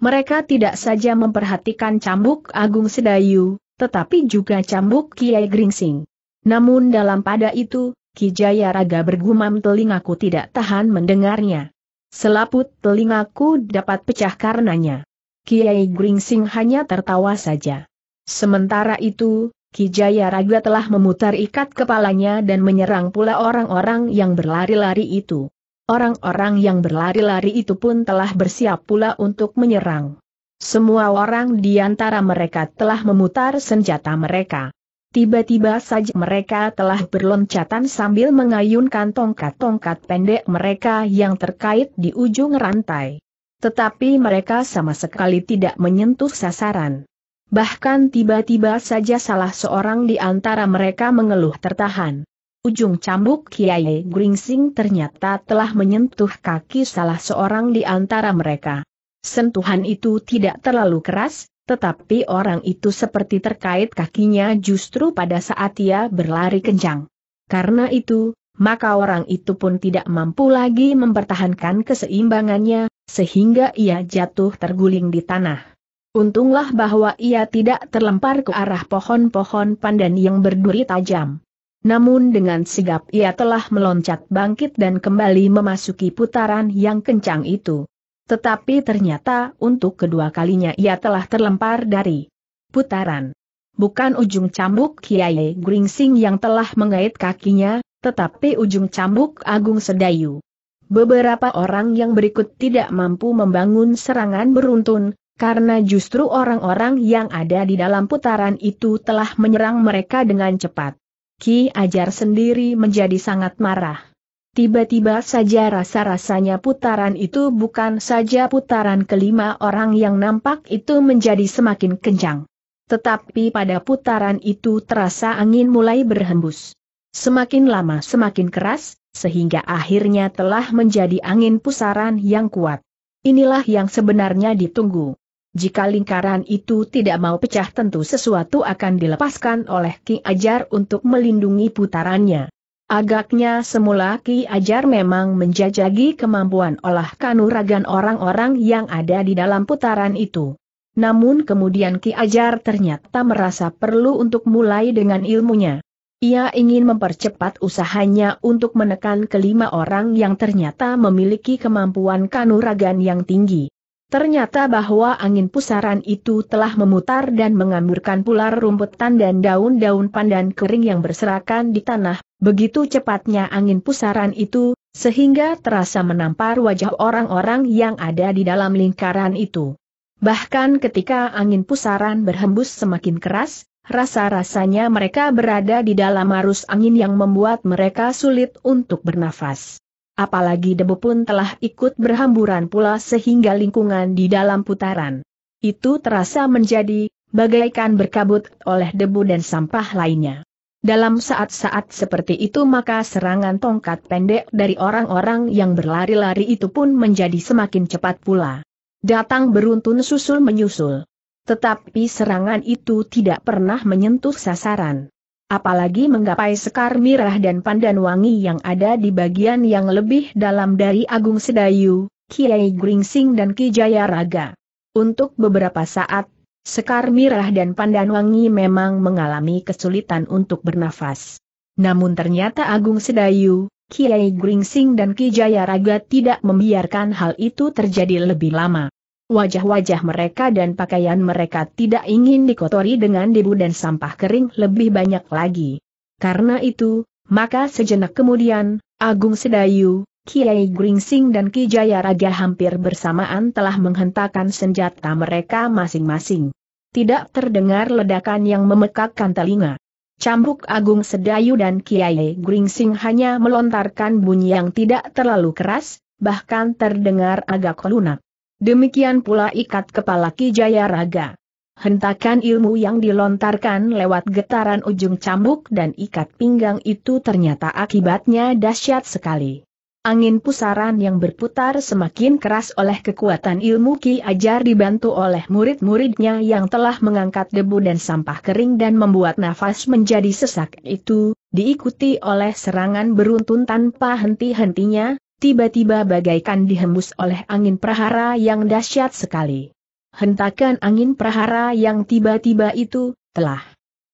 Mereka tidak saja memperhatikan cambuk Agung Sedayu, tetapi juga cambuk Kiai Gringsing. Namun dalam pada itu, Ki Jaya Raga bergumam telingaku tidak tahan mendengarnya. Selaput telingaku dapat pecah karenanya. Kiai Gringsing hanya tertawa saja. Sementara itu, Ki Jaya Raga telah memutar ikat kepalanya dan menyerang pula orang-orang yang berlari-lari itu. Orang-orang yang berlari-lari itu pun telah bersiap pula untuk menyerang. Semua orang di antara mereka telah memutar senjata mereka. Tiba-tiba saja mereka telah berloncatan sambil mengayunkan tongkat-tongkat pendek mereka yang terkait di ujung rantai. Tetapi mereka sama sekali tidak menyentuh sasaran. Bahkan tiba-tiba saja salah seorang di antara mereka mengeluh tertahan. Ujung cambuk Kiai Gringsing ternyata telah menyentuh kaki salah seorang di antara mereka. Sentuhan itu tidak terlalu keras, tetapi orang itu seperti terkait kakinya justru pada saat ia berlari kencang. Karena itu, maka orang itu pun tidak mampu lagi mempertahankan keseimbangannya, sehingga ia jatuh terguling di tanah. Untunglah bahwa ia tidak terlempar ke arah pohon-pohon pandan yang berduri tajam. Namun dengan sigap ia telah meloncat bangkit dan kembali memasuki putaran yang kencang itu. Tetapi ternyata untuk kedua kalinya ia telah terlempar dari putaran. Bukan ujung cambuk Kiai Gringsing yang telah mengait kakinya, tetapi ujung cambuk Agung Sedayu. Beberapa orang yang berikut tidak mampu membangun serangan beruntun, karena justru orang-orang yang ada di dalam putaran itu telah menyerang mereka dengan cepat. Ki Ajar sendiri menjadi sangat marah. Tiba-tiba saja rasa-rasanya putaran itu bukan saja putaran kelima orang yang nampak itu menjadi semakin kencang. Tetapi pada putaran itu terasa angin mulai berhembus. Semakin lama semakin keras, sehingga akhirnya telah menjadi angin pusaran yang kuat. Inilah yang sebenarnya ditunggu. Jika lingkaran itu tidak mau pecah tentu sesuatu akan dilepaskan oleh Ki Ajar untuk melindungi putarannya. Agaknya semula Ki Ajar memang menjajagi kemampuan olah kanuragan orang-orang yang ada di dalam putaran itu. Namun kemudian Ki Ajar ternyata merasa perlu untuk mulai dengan ilmunya. Ia ingin mempercepat usahanya untuk menekan kelima orang yang ternyata memiliki kemampuan kanuragan yang tinggi. Ternyata bahwa angin pusaran itu telah memutar dan mengamburkan pular rumputan dan daun-daun pandan kering yang berserakan di tanah, begitu cepatnya angin pusaran itu, sehingga terasa menampar wajah orang-orang yang ada di dalam lingkaran itu. Bahkan ketika angin pusaran berhembus semakin keras, rasa-rasanya mereka berada di dalam arus angin yang membuat mereka sulit untuk bernafas apalagi debu pun telah ikut berhamburan pula sehingga lingkungan di dalam putaran. Itu terasa menjadi, bagaikan berkabut oleh debu dan sampah lainnya. Dalam saat-saat seperti itu maka serangan tongkat pendek dari orang-orang yang berlari-lari itu pun menjadi semakin cepat pula. Datang beruntun susul menyusul. Tetapi serangan itu tidak pernah menyentuh sasaran apalagi menggapai sekar mirah dan pandan wangi yang ada di bagian yang lebih dalam dari Agung Sedayu, Kiai Gringsing dan Ki Raga. Untuk beberapa saat, sekar mirah dan pandan wangi memang mengalami kesulitan untuk bernafas. Namun ternyata Agung Sedayu, Kiai Gringsing dan Ki Raga tidak membiarkan hal itu terjadi lebih lama. Wajah-wajah mereka dan pakaian mereka tidak ingin dikotori dengan debu dan sampah kering lebih banyak lagi. Karena itu, maka sejenak kemudian, Agung Sedayu, Kiai Gringsing dan Ki Raga hampir bersamaan telah menghentakkan senjata mereka masing-masing. Tidak terdengar ledakan yang memekakkan telinga. Cambuk Agung Sedayu dan Kiai Gringsing hanya melontarkan bunyi yang tidak terlalu keras, bahkan terdengar agak lunak. Demikian pula ikat kepala Kijaya Raga. Hentakan ilmu yang dilontarkan lewat getaran ujung cambuk dan ikat pinggang itu ternyata akibatnya dahsyat sekali. Angin pusaran yang berputar semakin keras oleh kekuatan ilmu Ki Ajar dibantu oleh murid-muridnya yang telah mengangkat debu dan sampah kering dan membuat nafas menjadi sesak itu, diikuti oleh serangan beruntun tanpa henti-hentinya, tiba-tiba bagaikan dihembus oleh angin prahara yang dahsyat sekali. Hentakan angin prahara yang tiba-tiba itu, telah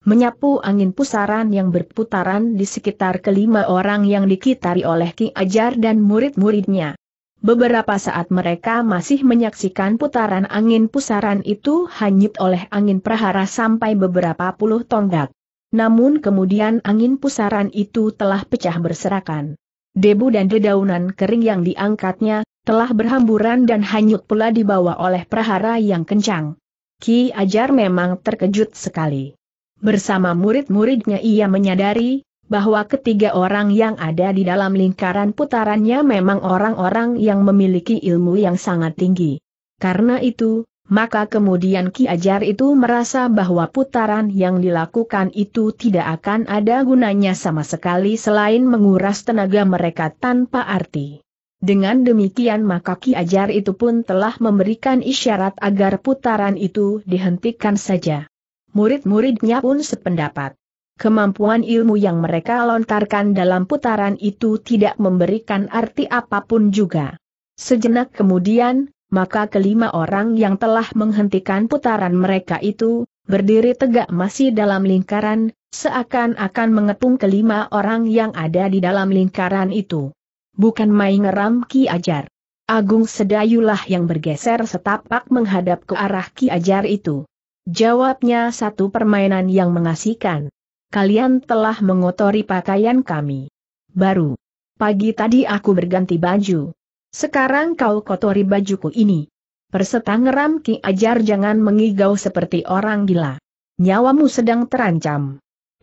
menyapu angin pusaran yang berputaran di sekitar kelima orang yang dikitari oleh Ki Ajar dan murid-muridnya. Beberapa saat mereka masih menyaksikan putaran angin pusaran itu hanyut oleh angin prahara sampai beberapa puluh tonggak. Namun kemudian angin pusaran itu telah pecah berserakan debu dan dedaunan kering yang diangkatnya, telah berhamburan dan hanyut pula dibawa oleh prahara yang kencang. Ki Ajar memang terkejut sekali. Bersama murid-muridnya ia menyadari, bahwa ketiga orang yang ada di dalam lingkaran putarannya memang orang-orang yang memiliki ilmu yang sangat tinggi. Karena itu, maka kemudian Ki Ajar itu merasa bahwa putaran yang dilakukan itu tidak akan ada gunanya sama sekali selain menguras tenaga mereka tanpa arti. Dengan demikian maka Ki Ajar itu pun telah memberikan isyarat agar putaran itu dihentikan saja. Murid-muridnya pun sependapat. Kemampuan ilmu yang mereka lontarkan dalam putaran itu tidak memberikan arti apapun juga. Sejenak kemudian, maka kelima orang yang telah menghentikan putaran mereka itu, berdiri tegak masih dalam lingkaran, seakan-akan mengepung kelima orang yang ada di dalam lingkaran itu. Bukan main ngeram Ki Ajar. Agung Sedayulah yang bergeser setapak menghadap ke arah Ki Ajar itu. Jawabnya satu permainan yang mengasihkan. Kalian telah mengotori pakaian kami. Baru. Pagi tadi aku berganti baju. Sekarang kau kotori bajuku ini. Persetangeram Ki Ajar jangan mengigau seperti orang gila. Nyawamu sedang terancam.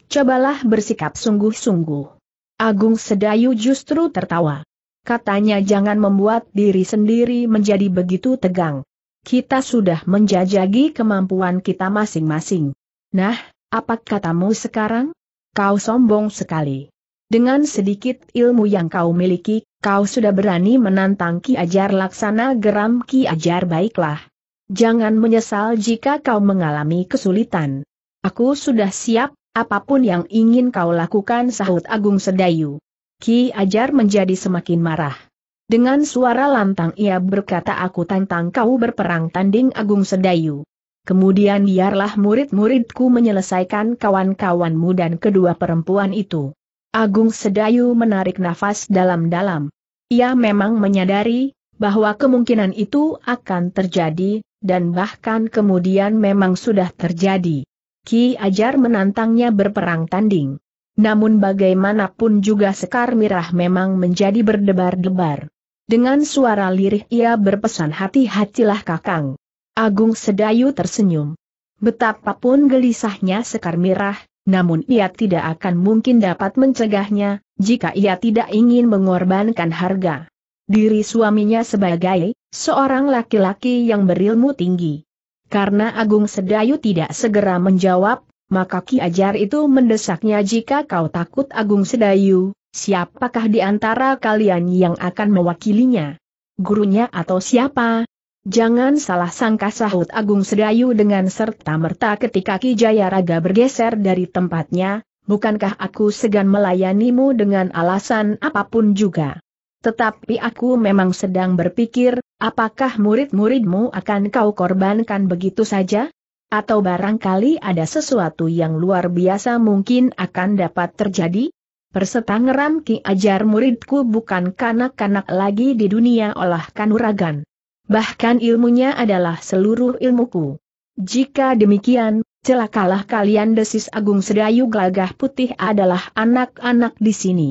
Cobalah bersikap sungguh-sungguh. Agung Sedayu justru tertawa. Katanya jangan membuat diri sendiri menjadi begitu tegang. Kita sudah menjajagi kemampuan kita masing-masing. Nah, apa katamu sekarang? Kau sombong sekali. Dengan sedikit ilmu yang kau miliki, Kau sudah berani menantang Ki Ajar Laksana geram Ki Ajar baiklah. Jangan menyesal jika kau mengalami kesulitan. Aku sudah siap, apapun yang ingin kau lakukan sahut Agung Sedayu. Ki Ajar menjadi semakin marah. Dengan suara lantang ia berkata aku tantang kau berperang tanding Agung Sedayu. Kemudian biarlah murid-muridku menyelesaikan kawan-kawanmu dan kedua perempuan itu. Agung Sedayu menarik nafas dalam-dalam. Ia memang menyadari bahwa kemungkinan itu akan terjadi, dan bahkan kemudian memang sudah terjadi. Ki Ajar menantangnya berperang tanding. Namun bagaimanapun juga Sekar Mirah memang menjadi berdebar-debar. Dengan suara lirih ia berpesan hati-hatilah kakang. Agung Sedayu tersenyum. Betapapun gelisahnya Sekar Mirah, namun ia tidak akan mungkin dapat mencegahnya, jika ia tidak ingin mengorbankan harga diri suaminya sebagai seorang laki-laki yang berilmu tinggi. Karena Agung Sedayu tidak segera menjawab, maka Ki Ajar itu mendesaknya jika kau takut Agung Sedayu, siapakah di antara kalian yang akan mewakilinya? Gurunya atau siapa, Jangan salah sangka sahut Agung Sedayu dengan serta-merta ketika Ki Jayaraga bergeser dari tempatnya, bukankah aku segan melayanimu dengan alasan apapun juga. Tetapi aku memang sedang berpikir, apakah murid-muridmu akan kau korbankan begitu saja? Atau barangkali ada sesuatu yang luar biasa mungkin akan dapat terjadi? Persetangeram Ki ajar muridku bukan kanak-kanak lagi di dunia olah kanuragan bahkan ilmunya adalah seluruh ilmuku. Jika demikian, celakalah kalian desis Agung Sedayu Gelagah Putih adalah anak-anak di sini.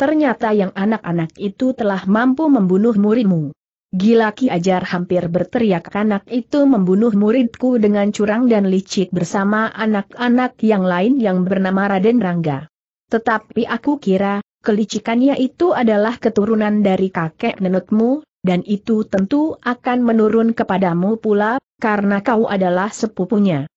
Ternyata yang anak-anak itu telah mampu membunuh muridmu. Gila Ki Ajar hampir berteriak anak itu membunuh muridku dengan curang dan licik bersama anak-anak yang lain yang bernama Raden Rangga. Tetapi aku kira, kelicikannya itu adalah keturunan dari kakek nenekmu, dan itu tentu akan menurun kepadamu pula, karena kau adalah sepupunya.